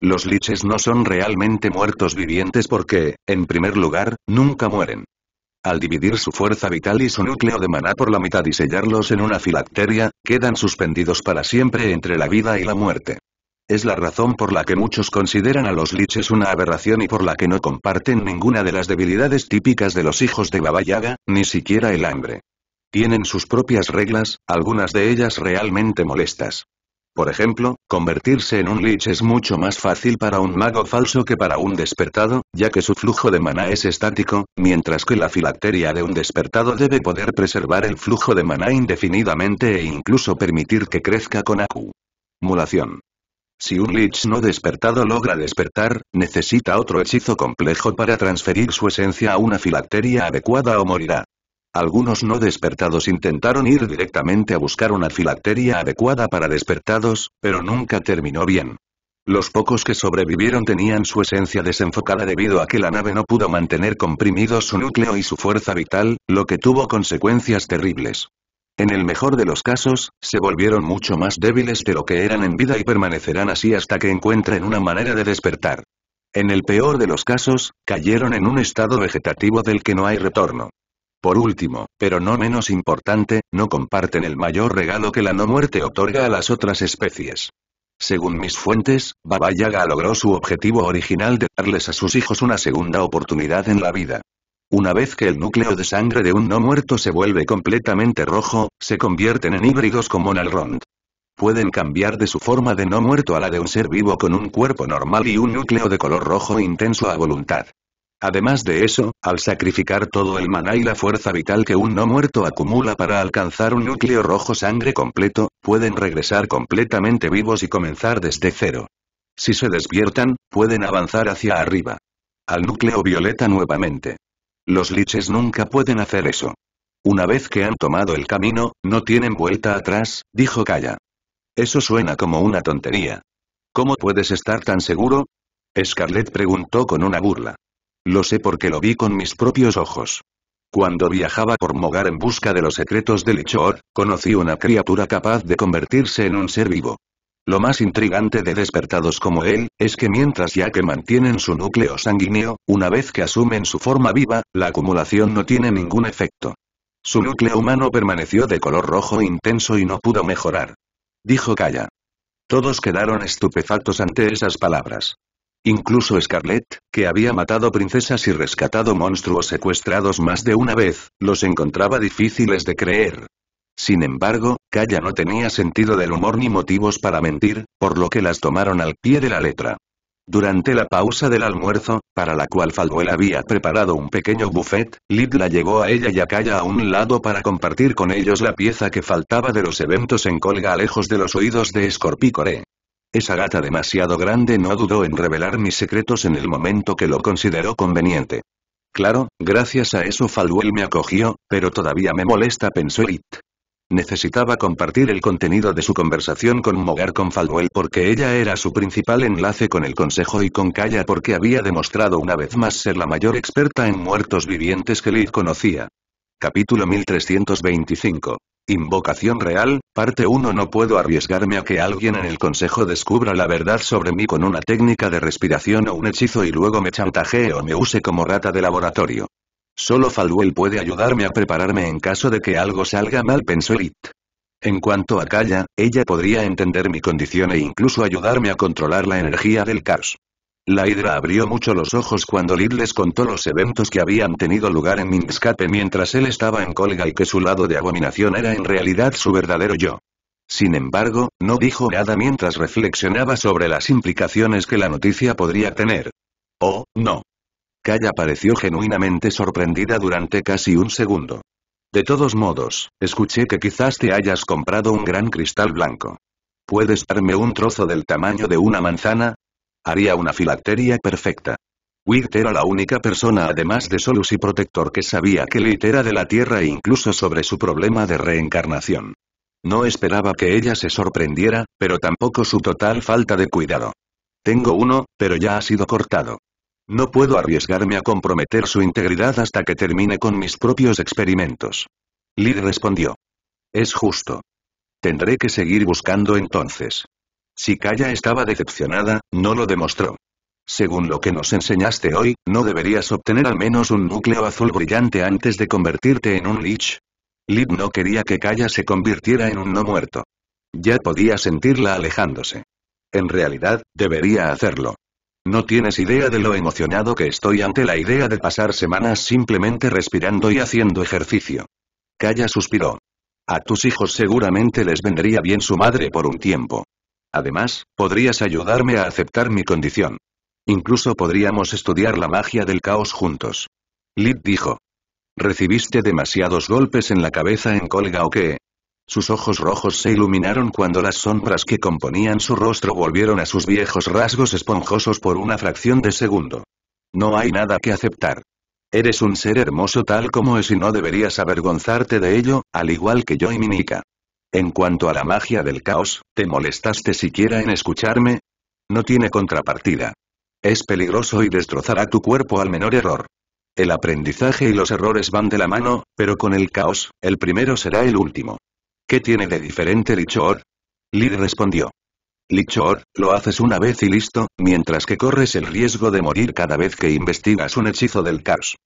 S1: Los liches no son realmente muertos vivientes porque, en primer lugar, nunca mueren. Al dividir su fuerza vital y su núcleo de maná por la mitad y sellarlos en una filacteria, quedan suspendidos para siempre entre la vida y la muerte. Es la razón por la que muchos consideran a los liches una aberración y por la que no comparten ninguna de las debilidades típicas de los hijos de Baba Yaga, ni siquiera el hambre. Tienen sus propias reglas, algunas de ellas realmente molestas. Por ejemplo, convertirse en un Lich es mucho más fácil para un mago falso que para un despertado, ya que su flujo de maná es estático, mientras que la filacteria de un despertado debe poder preservar el flujo de maná indefinidamente e incluso permitir que crezca con Mulación. Si un Lich no despertado logra despertar, necesita otro hechizo complejo para transferir su esencia a una filacteria adecuada o morirá. Algunos no despertados intentaron ir directamente a buscar una filacteria adecuada para despertados, pero nunca terminó bien. Los pocos que sobrevivieron tenían su esencia desenfocada debido a que la nave no pudo mantener comprimido su núcleo y su fuerza vital, lo que tuvo consecuencias terribles. En el mejor de los casos, se volvieron mucho más débiles de lo que eran en vida y permanecerán así hasta que encuentren una manera de despertar. En el peor de los casos, cayeron en un estado vegetativo del que no hay retorno. Por último, pero no menos importante, no comparten el mayor regalo que la no muerte otorga a las otras especies. Según mis fuentes, Baba Yaga logró su objetivo original de darles a sus hijos una segunda oportunidad en la vida. Una vez que el núcleo de sangre de un no muerto se vuelve completamente rojo, se convierten en híbridos como Nalrond. Pueden cambiar de su forma de no muerto a la de un ser vivo con un cuerpo normal y un núcleo de color rojo intenso a voluntad. Además de eso, al sacrificar todo el maná y la fuerza vital que un no muerto acumula para alcanzar un núcleo rojo sangre completo, pueden regresar completamente vivos y comenzar desde cero. Si se despiertan, pueden avanzar hacia arriba. Al núcleo violeta nuevamente. Los liches nunca pueden hacer eso. Una vez que han tomado el camino, no tienen vuelta atrás, dijo Kaya. Eso suena como una tontería. ¿Cómo puedes estar tan seguro? Scarlett preguntó con una burla. Lo sé porque lo vi con mis propios ojos. Cuando viajaba por Mogar en busca de los secretos del Lichor, conocí una criatura capaz de convertirse en un ser vivo. Lo más intrigante de despertados como él, es que mientras ya que mantienen su núcleo sanguíneo, una vez que asumen su forma viva, la acumulación no tiene ningún efecto. Su núcleo humano permaneció de color rojo intenso y no pudo mejorar. Dijo Kaya. Todos quedaron estupefactos ante esas palabras. Incluso Scarlett, que había matado princesas y rescatado monstruos secuestrados más de una vez, los encontraba difíciles de creer. Sin embargo, Kaya no tenía sentido del humor ni motivos para mentir, por lo que las tomaron al pie de la letra. Durante la pausa del almuerzo, para la cual Falwell había preparado un pequeño buffet, Lidla llevó a ella y a Kaya a un lado para compartir con ellos la pieza que faltaba de los eventos en Colga lejos de los oídos de Scorpicore. Esa gata demasiado grande no dudó en revelar mis secretos en el momento que lo consideró conveniente. Claro, gracias a eso Falwell me acogió, pero todavía me molesta pensó It. Necesitaba compartir el contenido de su conversación con Mogar con Falwell porque ella era su principal enlace con el consejo y con Kaya porque había demostrado una vez más ser la mayor experta en muertos vivientes que Liz conocía. Capítulo 1325 Invocación real, parte 1 No puedo arriesgarme a que alguien en el consejo descubra la verdad sobre mí con una técnica de respiración o un hechizo y luego me chantajee o me use como rata de laboratorio. Solo Falwell puede ayudarme a prepararme en caso de que algo salga mal pensó It. En cuanto a Kaya, ella podría entender mi condición e incluso ayudarme a controlar la energía del caos. La hidra abrió mucho los ojos cuando Lid les contó los eventos que habían tenido lugar en Minskate mientras él estaba en Colga y que su lado de abominación era en realidad su verdadero yo. Sin embargo, no dijo nada mientras reflexionaba sobre las implicaciones que la noticia podría tener. Oh, no. Kaya pareció genuinamente sorprendida durante casi un segundo. De todos modos, escuché que quizás te hayas comprado un gran cristal blanco. ¿Puedes darme un trozo del tamaño de una manzana? Haría una filacteria perfecta. Wirt era la única persona además de Solus y Protector que sabía que Lit era de la Tierra e incluso sobre su problema de reencarnación. No esperaba que ella se sorprendiera, pero tampoco su total falta de cuidado. Tengo uno, pero ya ha sido cortado. No puedo arriesgarme a comprometer su integridad hasta que termine con mis propios experimentos. Lid respondió. Es justo. Tendré que seguir buscando entonces. Si Kaya estaba decepcionada, no lo demostró. Según lo que nos enseñaste hoy, ¿no deberías obtener al menos un núcleo azul brillante antes de convertirte en un Lich? Lid no quería que Kaya se convirtiera en un no muerto. Ya podía sentirla alejándose. En realidad, debería hacerlo. No tienes idea de lo emocionado que estoy ante la idea de pasar semanas simplemente respirando y haciendo ejercicio. Kaya suspiró. A tus hijos seguramente les vendría bien su madre por un tiempo. Además, podrías ayudarme a aceptar mi condición. Incluso podríamos estudiar la magia del caos juntos. Lid dijo. Recibiste demasiados golpes en la cabeza en Colga o qué. Sus ojos rojos se iluminaron cuando las sombras que componían su rostro volvieron a sus viejos rasgos esponjosos por una fracción de segundo. No hay nada que aceptar. Eres un ser hermoso tal como es y no deberías avergonzarte de ello, al igual que yo y Minika. En cuanto a la magia del caos, ¿te molestaste siquiera en escucharme? No tiene contrapartida. Es peligroso y destrozará tu cuerpo al menor error. El aprendizaje y los errores van de la mano, pero con el caos, el primero será el último. ¿Qué tiene de diferente Lichor? Lid respondió. Lichor, lo haces una vez y listo, mientras que corres el riesgo de morir cada vez que investigas un hechizo del caos.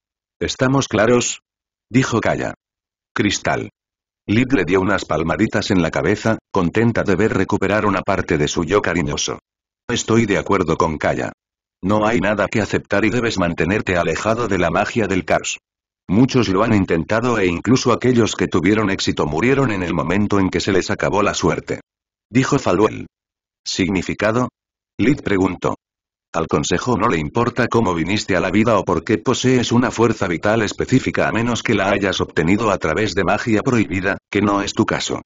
S1: ¿Estamos claros? Dijo Kaya. Cristal. Lid le dio unas palmaditas en la cabeza, contenta de ver recuperar una parte de su yo cariñoso. Estoy de acuerdo con Kaya. No hay nada que aceptar y debes mantenerte alejado de la magia del caos. Muchos lo han intentado e incluso aquellos que tuvieron éxito murieron en el momento en que se les acabó la suerte. Dijo Faluel. ¿Significado? Lid preguntó. Al consejo no le importa cómo viniste a la vida o por qué posees una fuerza vital específica a menos que la hayas obtenido a través de magia prohibida, que no es tu caso.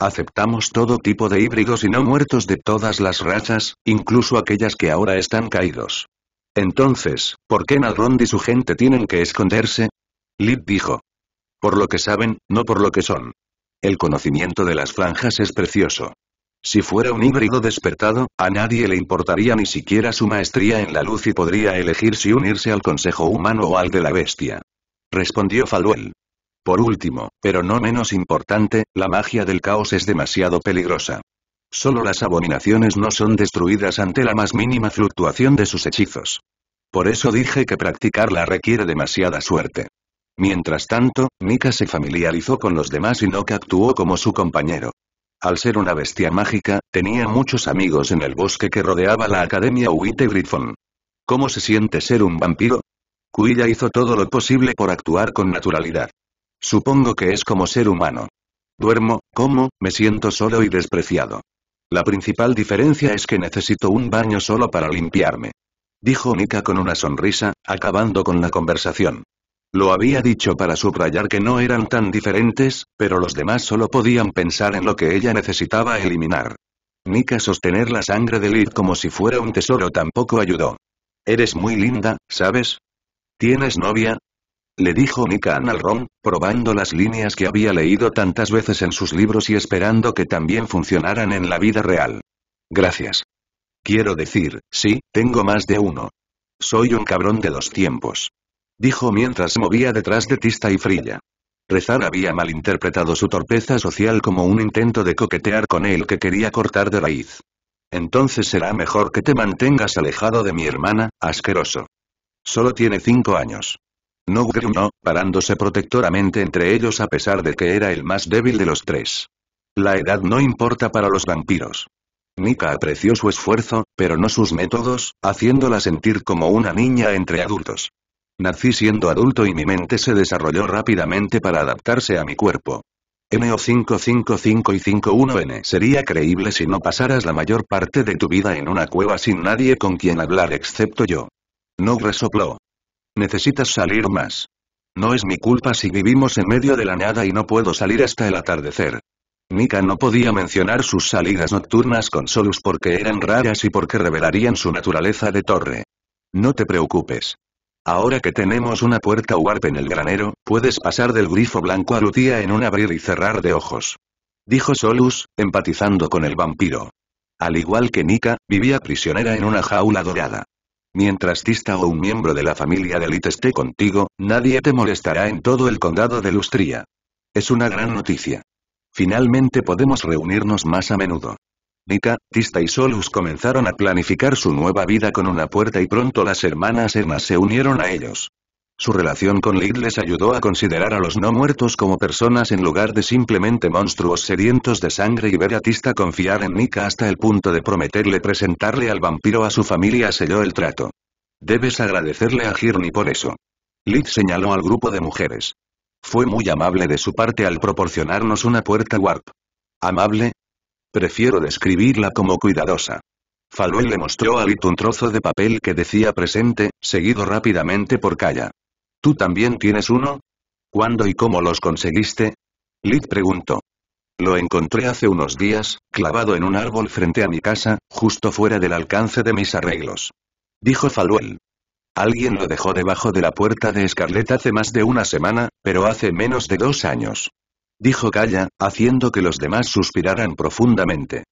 S1: Aceptamos todo tipo de híbridos y no muertos de todas las razas, incluso aquellas que ahora están caídos. Entonces, ¿por qué Nalrond y su gente tienen que esconderse? Lid dijo. Por lo que saben, no por lo que son. El conocimiento de las franjas es precioso. Si fuera un híbrido despertado, a nadie le importaría ni siquiera su maestría en la luz y podría elegir si unirse al consejo humano o al de la bestia. Respondió Faluel. Por último, pero no menos importante, la magia del caos es demasiado peligrosa. Solo las abominaciones no son destruidas ante la más mínima fluctuación de sus hechizos. Por eso dije que practicarla requiere demasiada suerte. Mientras tanto, Nika se familiarizó con los demás y Noka actuó como su compañero. Al ser una bestia mágica, tenía muchos amigos en el bosque que rodeaba la Academia Uit Griffon. ¿Cómo se siente ser un vampiro? Cuilla hizo todo lo posible por actuar con naturalidad. Supongo que es como ser humano. Duermo, como, me siento solo y despreciado. La principal diferencia es que necesito un baño solo para limpiarme. Dijo Nika con una sonrisa, acabando con la conversación. Lo había dicho para subrayar que no eran tan diferentes, pero los demás solo podían pensar en lo que ella necesitaba eliminar. Nika sostener la sangre de Lid como si fuera un tesoro tampoco ayudó. Eres muy linda, ¿sabes? ¿Tienes novia? Le dijo Nika a Nalron, probando las líneas que había leído tantas veces en sus libros y esperando que también funcionaran en la vida real. Gracias. Quiero decir, sí, tengo más de uno. Soy un cabrón de los tiempos. Dijo mientras movía detrás de Tista y Frilla. Rezar había malinterpretado su torpeza social como un intento de coquetear con él que quería cortar de raíz. Entonces será mejor que te mantengas alejado de mi hermana, asqueroso. Solo tiene cinco años. No gruñó, parándose protectoramente entre ellos a pesar de que era el más débil de los tres. La edad no importa para los vampiros. Nika apreció su esfuerzo, pero no sus métodos, haciéndola sentir como una niña entre adultos. Nací siendo adulto y mi mente se desarrolló rápidamente para adaptarse a mi cuerpo. MO555 y 51N sería creíble si no pasaras la mayor parte de tu vida en una cueva sin nadie con quien hablar excepto yo. No resopló. Necesitas salir más. No es mi culpa si vivimos en medio de la nada y no puedo salir hasta el atardecer. Mika no podía mencionar sus salidas nocturnas con Solus porque eran raras y porque revelarían su naturaleza de torre. No te preocupes. Ahora que tenemos una puerta warp en el granero, puedes pasar del grifo blanco a Rutia en un abrir y cerrar de ojos. Dijo Solus, empatizando con el vampiro. Al igual que Nika, vivía prisionera en una jaula dorada. Mientras Tista o un miembro de la familia de Elite esté contigo, nadie te molestará en todo el condado de Lustria. Es una gran noticia. Finalmente podemos reunirnos más a menudo. Nika, Tista y Solus comenzaron a planificar su nueva vida con una puerta y pronto las hermanas Hermas se unieron a ellos. Su relación con Lid les ayudó a considerar a los no muertos como personas en lugar de simplemente monstruos sedientos de sangre y ver a Tista confiar en Nika hasta el punto de prometerle presentarle al vampiro a su familia selló el trato. Debes agradecerle a Girny por eso. Lid señaló al grupo de mujeres. Fue muy amable de su parte al proporcionarnos una puerta warp. Amable, Prefiero describirla como cuidadosa. Falwell le mostró a Lit un trozo de papel que decía presente, seguido rápidamente por Kaya. ¿Tú también tienes uno? ¿Cuándo y cómo los conseguiste? Lit preguntó. Lo encontré hace unos días, clavado en un árbol frente a mi casa, justo fuera del alcance de mis arreglos. Dijo Falwell. Alguien lo dejó debajo de la puerta de Scarlett hace más de una semana, pero hace menos de dos años dijo Calla, haciendo que los demás suspiraran profundamente.